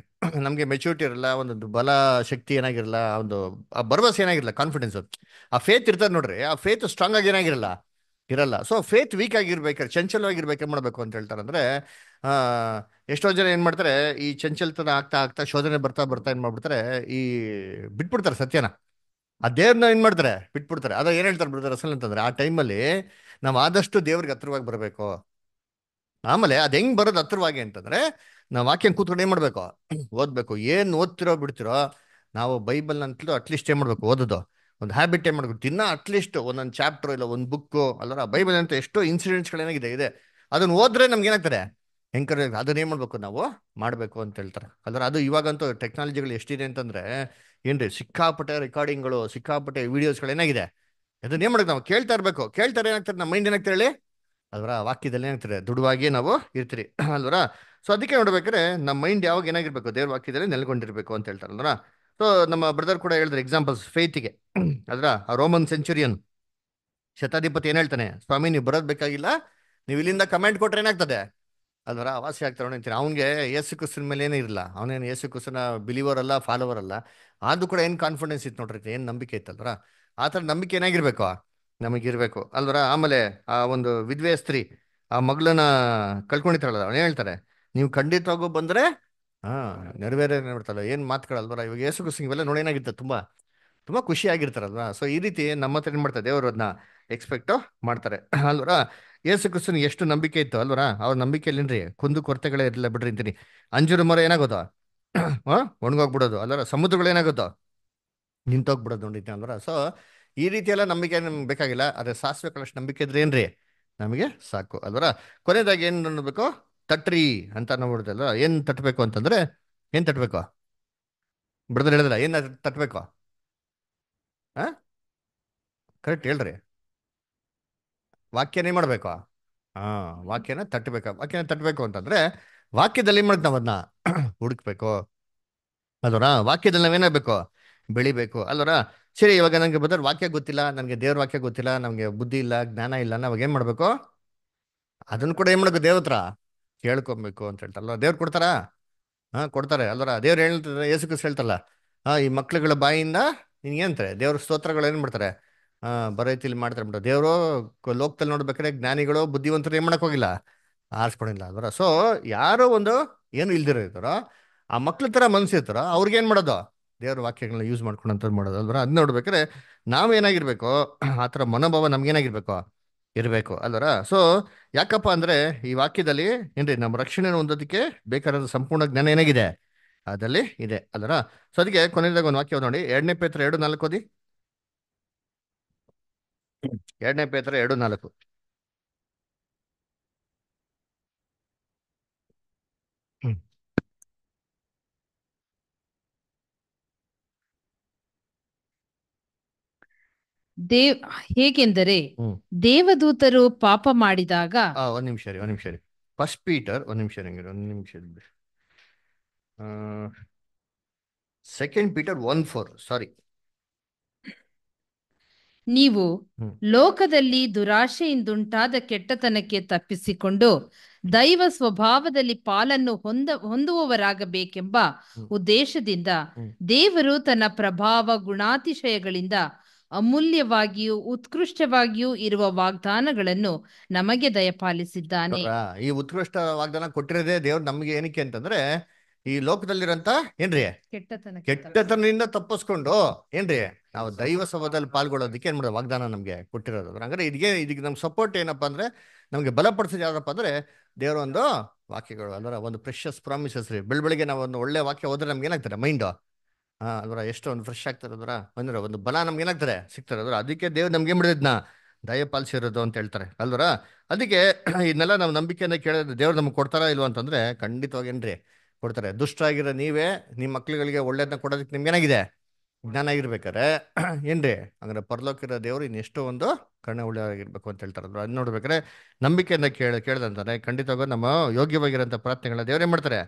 ನಮಗೆ ಮೆಚೂರಿಟಿ ಇರಲ್ಲ ಒಂದೊಂದು ಬಲ ಶಕ್ತಿ ಏನಾಗಿರಲ್ಲ ಒಂದು ಆ ಭರವಸೆ ಏನಾಗಿರಲ್ಲ ಕಾನ್ಫಿಡೆನ್ಸ್ ಆ ಫೇತ್ ಇರ್ತಾರೆ ನೋಡ್ರಿ ಆ ಫೇತ್ ಸ್ಟ್ರಾಂಗ್ ಆಗಿ ಏನಾಗಿರಲ್ಲ ಇರಲ್ಲ ಸೊ ಫೇತ್ ವೀಕ್ ಆಗಿರ್ಬೇಕಾದ್ರೆ ಚಂಚಲವಾಗಿರ್ಬೇಕು ಏನು ಮಾಡಬೇಕು ಅಂತ ಹೇಳ್ತಾರೆ ಅಂದರೆ ಎಷ್ಟೋ ಜನ ಏನು ಮಾಡ್ತಾರೆ ಈ ಚಂಚಲತನ ಆಗ್ತಾ ಆಗ್ತಾ ಶೋಧನೆ ಬರ್ತಾ ಬರ್ತಾ ಏನು ಮಾಡ್ಬಿಡ್ತಾರೆ ಈ ಬಿಟ್ಬಿಡ್ತಾರೆ ಸತ್ಯನ ಆ ದೇವ್ರನ್ನ ಏನು ಮಾಡ್ತಾರೆ ಬಿಟ್ಬಿಡ್ತಾರೆ ಅದ ಏನು ಹೇಳ್ತಾರೆ ಬಿಡ್ತಾರೆ ಅಸಲ್ ಅಂತಂದ್ರೆ ಆ ಟೈಮಲ್ಲಿ ನಾವು ಆದಷ್ಟು ದೇವ್ರಿಗೆ ಹತ್ರವಾಗಿ ಬರಬೇಕು ಆಮೇಲೆ ಅದು ಹೆಂಗೆ ಬರೋದು ಹತ್ರವಾಗಿ ಅಂತಂದ್ರೆ ನಾವು ವಾಕ್ಯ ಕೂತ್ಕೊಂಡು ಏನು ಮಾಡಬೇಕು ಓದಬೇಕು ಏನು ಓದ್ತಿರೋ ಬಿಡ್ತಿರೋ ನಾವು ಬೈಬಲ್ ಅಂತಲೂ ಅಟ್ಲೀಸ್ಟ್ ಏನು ಮಾಡಬೇಕು ಓದೋದು ಒಂದು ಹ್ಯಾಬಿಟ್ ಏನು ಮಾಡಬೇಕು ದಿನ ಅಟ್ಲೀಸ್ಟ್ ಒಂದೊಂದು ಚಾಪ್ಟರ್ ಇಲ್ಲ ಒಂದು ಬುಕ್ಕು ಅಲ್ಲ ಬೈಬಲ್ ಅಂತ ಎಷ್ಟೋ ಗಳೇನಾಗಿದೆ ಇದೆ ಅದನ್ನು ಓದ್ರೆ ನಮ್ಗೆ ಏನಾಗ್ತಾರೆ ಎಂಕರೇಜ್ ಅದನ್ನೇ ಮಾಡಬೇಕು ನಾವು ಮಾಡಬೇಕು ಅಂತ ಹೇಳ್ತಾರೆ ಅಂದ್ರೆ ಅದು ಇವಾಗಂತೂ ಟೆಕ್ನಾಲಜಿಗಳು ಎಷ್ಟಿದೆ ಅಂತಂದ್ರೆ ಏನ್ರಿ ಸಿಕ್ಕಾಪಟ್ಟೆ ರೆಕಾರ್ಡಿಂಗ್ಗಳು ಸಿಕ್ಕಾಪಟ್ಟೆ ಗಳು ಏನಾಗಿದೆ ಅದನ್ನೇನು ಮಾಡೋದು ನಾವು ಕೇಳ್ತಾ ಇರಬೇಕು ಕೇಳ್ತಾರೆ ಏನಾಗ್ತಾರೆ ನಮ್ಮ ಮೈಂಡ್ ಏನಾಗ್ತಾರೆ ಹೇಳಿ ಅದರ ವಾಕ್ಯದಲ್ಲಿ ಏನಾಗ್ತಾರೆ ದೃಢವಾಗಿ ನಾವು ಇರ್ತೀರಿ ಅಲ್ವರ ಸೊ ಅದಕ್ಕೆ ನೋಡ್ಬೇಕಾದ್ರೆ ನಮ್ಮ ಮೈಂಡ್ ಯಾವಾಗ ಏನಾಗಿರ್ಬೇಕು ದೇವ್ರ ವಾಕ್ಯದಲ್ಲಿ ನೆಲೆಗೊಂಡಿರ್ಬೇಕು ಅಂತ ಹೇಳ್ತಾರೆ ಅಲ್ವರ ಸೊ ನಮ್ಮ ಬ್ರದರ್ ಕೂಡ ಹೇಳಿದ್ರೆ ಎಕ್ಸಾಂಪಲ್ಸ್ ಫೇತಿಗೆ ಅದರ ರೋಮನ್ ಸೆಂಚುರಿಯನ್ ಶತಾಧಿಪತಿ ಏನು ಹೇಳ್ತಾನೆ ಸ್ವಾಮಿ ನೀವು ಬರೋದ್ ಬೇಕಾಗಿಲ್ಲ ನೀವು ಇಲ್ಲಿಂದ ಕಮೆಂಟ್ ಕೊಟ್ರೆ ಏನಾಗ್ತದೆ ಅಲ್ವರ ವಾಸಿ ಅವನು ಅಂತೀನಿ ಅವನಿಗೆ ಯೇಸು ಕ್ರಿಸ್ತನ ಮೇಲೆ ಏನೇ ಇರಲ್ಲ ಅವನೇನು ಯೇಸು ಕ್ರಿಸ್ತನ ಬಿಲೀವರ್ ಅಲ್ಲ ಫಾಲೋವರ್ ಅಲ್ಲ ಆದ್ರೂ ಕೂಡ ಏನು ಕಾನ್ಫಿಡೆನ್ಸ್ ಇತ್ತು ನೋಡ್ರಿ ಏನು ನಂಬಿಕೆ ಇತ್ತಲ್ವ ಆ ಥರ ನಂಬಿಕೆ ಏನಾಗಿರ್ಬೇಕು ನಮಗಿರ್ಬೇಕು ಅಲ್ವರ ಆಮೇಲೆ ಆ ಒಂದು ವಿಧ್ವೆ ಸ್ತ್ರೀ ಆ ಮಗಳನ್ನ ಕಳ್ಕೊಂಡಿರ್ತಾರಲ್ಲ ಅವನು ಹೇಳ್ತಾರೆ ನೀವು ಖಂಡಿತವಾಗೂ ಬಂದರೆ ಹಾಂ ನೆರವೇರೇ ನೋಡ್ತಾಳೆ ಏನು ಮಾತುಗಳಲ್ವರ ಇವಾಗ ಯೇಸು ಕ್ರಿಸ್ತನ ಇವೆಲ್ಲ ನೋಡಿ ಏನಾಗಿತ್ತು ತುಂಬ ತುಂಬ ಖುಷಿಯಾಗಿರ್ತಾರಲ್ವ ಸೊ ಈ ರೀತಿ ನಮ್ಮ ಹತ್ರ ಏನು ಮಾಡ್ತಾರೆ ದೇವರು ಅದನ್ನ ಎಕ್ಸ್ಪೆಕ್ಟು ಮಾಡ್ತಾರೆ ಅಲ್ವರ ಯೇಸು ಕ್ರಿಸ್ತನ್ ಎಷ್ಟು ನಂಬಿಕೆ ಇತ್ತು ಅಲ್ವರ ಅವ್ರ ನಂಬಿಕೆಯಲ್ಲಿನ್ರಿ ಕುಂದು ಕೊರತೆಗಳೇ ಇರಲಿಲ್ಲ ಬಿಡ್ರಿ ಅಂತೀನಿ ಅಂಜೂರ ಮರ ಏನಾಗೋದು ಹಾ ಒಣಗೋಗ್ಬಿಡೋದು ಅಲ್ವರ ಏನಾಗುತ್ತೋ ನಿಂತೋಗ್ಬಿಡೋದು ನೋಡಿದ್ದೆ ಅಲ್ವರ ಸೊ ಈ ರೀತಿ ಎಲ್ಲ ನಂಬಿಕೆ ನಮ್ಗೆ ಬೇಕಾಗಿಲ್ಲ ಆದರೆ ಸಾಸಿವೆ ಕಳಷ್ಟು ನಂಬಿಕೆ ಇದ್ರೆ ಏನ್ರಿ ನಮಗೆ ಸಾಕು ಅಲ್ವರ ಕೊನೆಯದಾಗಿ ಏನು ನೋಡ್ಬೇಕು ತಟ್ರಿ ಅಂತ ನಾವು ಅಲ್ವ ಏನು ತಟ್ಬೇಕು ಅಂತಂದ್ರೆ ಏನು ತಟ್ಬೇಕು ಬಿಡದ್ರೆ ಹೇಳಿದ್ರ ಏನು ತಟ್ಬೇಕು ಹಾಂ ಕರೆಕ್ಟ್ ಹೇಳ್ರಿ ವಾಕ್ಯನೇ ಮಾಡಬೇಕು ಹಾ ವಾಕ್ಯನ ತಟ್ಟಬೇಕು ವಾಕ್ಯನ ತಟ್ಟಬೇಕು ಅಂತಂದ್ರೆ ವಾಕ್ಯದಲ್ಲಿ ಏನ್ ನಾವು ಅದನ್ನ ಹುಡುಕ್ಬೇಕು ಅದರ ವಾಕ್ಯದಲ್ಲಿ ನಾವೇನಾಗ್ಬೇಕು ಬೆಳಿಬೇಕು ಅಲ್ವರ ಸರಿ ಇವಾಗ ನನಗೆ ಬದಲು ವಾಕ್ಯ ಗೊತ್ತಿಲ್ಲ ನನಗೆ ದೇವ್ರ ವಾಕ್ಯ ಗೊತ್ತಿಲ್ಲ ನಮಗೆ ಬುದ್ಧಿ ಇಲ್ಲ ಜ್ಞಾನ ಇಲ್ಲ ನಾವಾಗ ಏನ್ ಮಾಡಬೇಕು ಅದನ್ನ ಕೂಡ ಏನು ಮಾಡಬೇಕು ದೇವ್ರ ಹತ್ರ ಕೇಳ್ಕೊಬೇಕು ಅಂತ ಹೇಳ್ತಾರಲ್ಲ ದೇವ್ರು ಕೊಡ್ತಾರಾ ಹಾ ಕೊಡ್ತಾರೆ ಅಲ್ವರ ದೇವ್ರು ಹೇಳ್ತಾರೆ ಯೇಸು ಕ್ರಿಸ್ತ ಹೇಳ್ತಾರಲ್ಲ ಹಾಂ ಈ ಮಕ್ಳುಗಳ ಬಾಯಿಂದ ನಿನಗೆ ಅಂತಾರೆ ದೇವ್ರ ಸ್ತೋತ್ರಗಳು ಏನು ಮಾಡ್ತಾರೆ ಆ ಬರೈತಿ ಇಲ್ಲಿ ಮಾಡ್ತಾರೆ ಬಿಟ್ಟು ದೇವರು ಲೋಕದಲ್ಲಿ ನೋಡ್ಬೇಕಾದ್ರೆ ಜ್ಞಾನಿಗಳು ಬುದ್ಧಿವಂತರು ಏನ್ ಮಾಡಕ್ ಹೋಗಿಲ್ಲ ಆರಿಸ್ಕೊಂಡಿಲ್ಲ ಅದರ ಸೊ ಯಾರೋ ಒಂದು ಏನು ಇಲ್ದಿರೋ ಆ ಮಕ್ಳ ತರ ಮನ್ಸಿರ್ತಾರೋ ಅವ್ರಿಗೆ ಏನ್ ಮಾಡೋದು ದೇವ್ರ ವಾಕ್ಯಗಳನ್ನ ಯೂಸ್ ಮಾಡ್ಕೊಂಡಂತ ಮಾಡೋದು ಅಲ್ವರ ಅದ್ ನೋಡ್ಬೇಕಾದ್ರೆ ಏನಾಗಿರ್ಬೇಕು ಆ ಥರ ಮನೋಭಾವ ನಮ್ಗೇನಾಗಿರ್ಬೇಕು ಇರಬೇಕು ಅಲ್ವರ ಸೊ ಯಾಕಪ್ಪ ಅಂದ್ರೆ ಈ ವಾಕ್ಯದಲ್ಲಿ ಏನ್ರಿ ನಮ್ಮ ರಕ್ಷಣೆ ಹೊಂದೋದಕ್ಕೆ ಬೇಕಾದ ಸಂಪೂರ್ಣ ಜ್ಞಾನ ಏನಾಗಿದೆ ಅದಲ್ಲಿ ಇದೆ ಅಲ್ವರ ಸೊ ಅದಕ್ಕೆ ಕೊನೆಯದಾಗ ಒಂದು ವಾಕ್ಯ ನೋಡಿ ಎರಡನೇ ಪೇತ್ರ ಎರಡು ನಾಲ್ಕು ಓದಿ ಎರಡನೇ ಪೇತ್ರ ಎರಡು ನಾಲ್ಕು ದೇವ್ ಹೇಗೆಂದರೆ ದೇವದೂತರು ಪಾಪ ಮಾಡಿದಾಗ ಒಂದ್ ನಿಮಿಷ ರೀ ಒಂದ್ ನಿಮಿಷ ಫಸ್ಟ್ ಪೀಟರ್ ಒಂದ್ ನಿಮಿಷ ರೀ ಒಂದ್ ನಿಮಿಷ ಸೆಕೆಂಡ್ ಪೀಟರ್ ಒನ್ ಫೋರ್ ಸಾರಿ ನೀವು ಲೋಕದಲ್ಲಿ ದುರಾಶೆಯಿಂದುಂಟಾದ ಕೆಟ್ಟತನಕ್ಕೆ ತಪ್ಪಿಸಿಕೊಂಡು ದೈವ ಸ್ವಭಾವದಲ್ಲಿ ಪಾಲನ್ನು ಹೊಂದ ಹೊಂದುವವರಾಗಬೇಕೆಂಬ ಉದ್ದೇಶದಿಂದ ದೇವರು ತನ್ನ ಪ್ರಭಾವ ಗುಣಾತಿಶಯಗಳಿಂದ ಅಮೂಲ್ಯವಾಗಿಯೂ ಉತ್ಕೃಷ್ಟವಾಗಿಯೂ ಇರುವ ವಾಗ್ದಾನಗಳನ್ನು ನಮಗೆ ದಯಪಾಲಿಸಿದ್ದಾನೆ ಈ ಉತ್ಕೃಷ್ಟ ವಾಗ್ದಾನ ಕೊಟ್ಟಿರೋದೇ ದೇವರು ನಮಗೆ ಏನಕ್ಕೆ ಅಂತಂದ್ರೆ ಈ ಲೋಕದಲ್ಲಿರಂತ ಏನ್ರಿ ಕೆಟ್ಟತನ ಕೆಟ್ಟತನದಿಂದ ತಪ್ಪಿಸ್ಕೊಂಡು ಏನ್ರಿ ನಾವು ದೈವ ಸಭದಲ್ಲಿ ಪಾಲ್ಗೊಳ್ಳೋದಕ್ಕೆ ಏನು ಮಾಡೋದು ವಾಗ್ದಾನ ನಮಗೆ ಕೊಟ್ಟಿರೋದು ಅಂದ್ರೆ ಇದಕ್ಕೆ ಇದಕ್ಕೆ ನಮ್ಗೆ ಸಪೋರ್ಟ್ ಏನಪ್ಪ ಅಂದ್ರೆ ನಮಗೆ ಬಲಪಡಿಸೋದು ಯಾವ್ದಪ್ಪ ಅಂದರೆ ದೇವರೊಂದು ವಾಕ್ಯಗಳು ಅಂದ್ರೆ ಒಂದು ಫ್ರೆಶಸ್ ಪ್ರಾಮಿಸಸ್ ರೀ ಬೆಳಬೆಳಿಗ್ಗೆ ನಾವು ಒಂದು ಒಳ್ಳೆ ವಾಕ್ಯ ಹೋದ್ರೆ ನಮ್ಗೆ ಏನಾಗ್ತಾರೆ ಮೈಂಡು ಹಾ ಅದರ ಎಷ್ಟು ಒಂದು ಫ್ರೆಶ್ ಆಗ್ತಾರೆ ಅದರ ಅಂದ್ರೆ ಒಂದು ಬಲ ನಮ್ಗೆ ಏನಾಗ್ತಾರೆ ಸಿಗ್ತಾರೆ ಅದರ ಅದಕ್ಕೆ ದೇವ್ ನಮ್ಗೆ ಮಾಡಿದ್ನ ದಯ ಪಾಲಿಸಿರೋದು ಅಂತ ಹೇಳ್ತಾರೆ ಅಲ್ವರ ಅದಕ್ಕೆ ಇದನ್ನೆಲ್ಲ ನಾವು ನಂಬಿಕೆಯನ್ನ ಕೇಳಿದ್ರೆ ದೇವ್ರು ನಮ್ಗೆ ಕೊಡ್ತಾರಾ ಅಂತಂದ್ರೆ ಖಂಡಿತವಾಗಿ ಏನ್ರಿ ಕೊಡ್ತಾರೆ ದುಷ್ಟ ಆಗಿರೋ ನೀವೇ ನಿಮ್ಮ ಮಕ್ಳುಗಳಿಗೆ ಒಳ್ಳೇದನ್ನ ಕೊಡೋದಕ್ಕೆ ನಿಮ್ಗೆ ಏನಾಗಿದೆ ಜ್ಞಾನ ಆಗಿರ್ಬೇಕಾರೆ ಏನ್ರಿ ಅಂದ್ರೆ ಇರೋ ದೇವರು ಇನ್ನೆಷ್ಟೋ ಒಂದು ಕರ್ಣ ಉಳಿಯಾಗಿರ್ಬೇಕು ಅಂತ ಹೇಳ್ತಾರೆ ಅದನ್ನ ನೋಡ್ಬೇಕಾರೆ ನಂಬಿಕೆಯನ್ನ ಕೇಳ ಕೇಳ್ದಂತಾರೆ ಖಂಡಿತವಾಗ ನಮ್ಮ ಯೋಗ್ಯವಾಗಿರೋಂಥ ಪ್ರಾರ್ಥನೆಗಳನ್ನ ದೇವರೇ ಮಾಡ್ತಾರೆ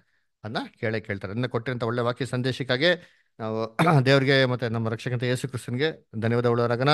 ಅದನ್ನ ಕೇಳೇ ಕೇಳ್ತಾರೆ ಅದನ್ನ ಕೊಟ್ಟಿರಂತ ಒಳ್ಳೆ ವಾಕ್ಯ ಸಂದೇಶಕ್ಕಾಗಿ ನಾವು ದೇವ್ರಿಗೆ ಮತ್ತೆ ನಮ್ಮ ರಕ್ಷಕಂತ ಯೇಸು ಕ್ರಿಸ್ತನ್ಗೆ ಧನ್ಯವಾದ ಉಳ್ಳವರಾಗನ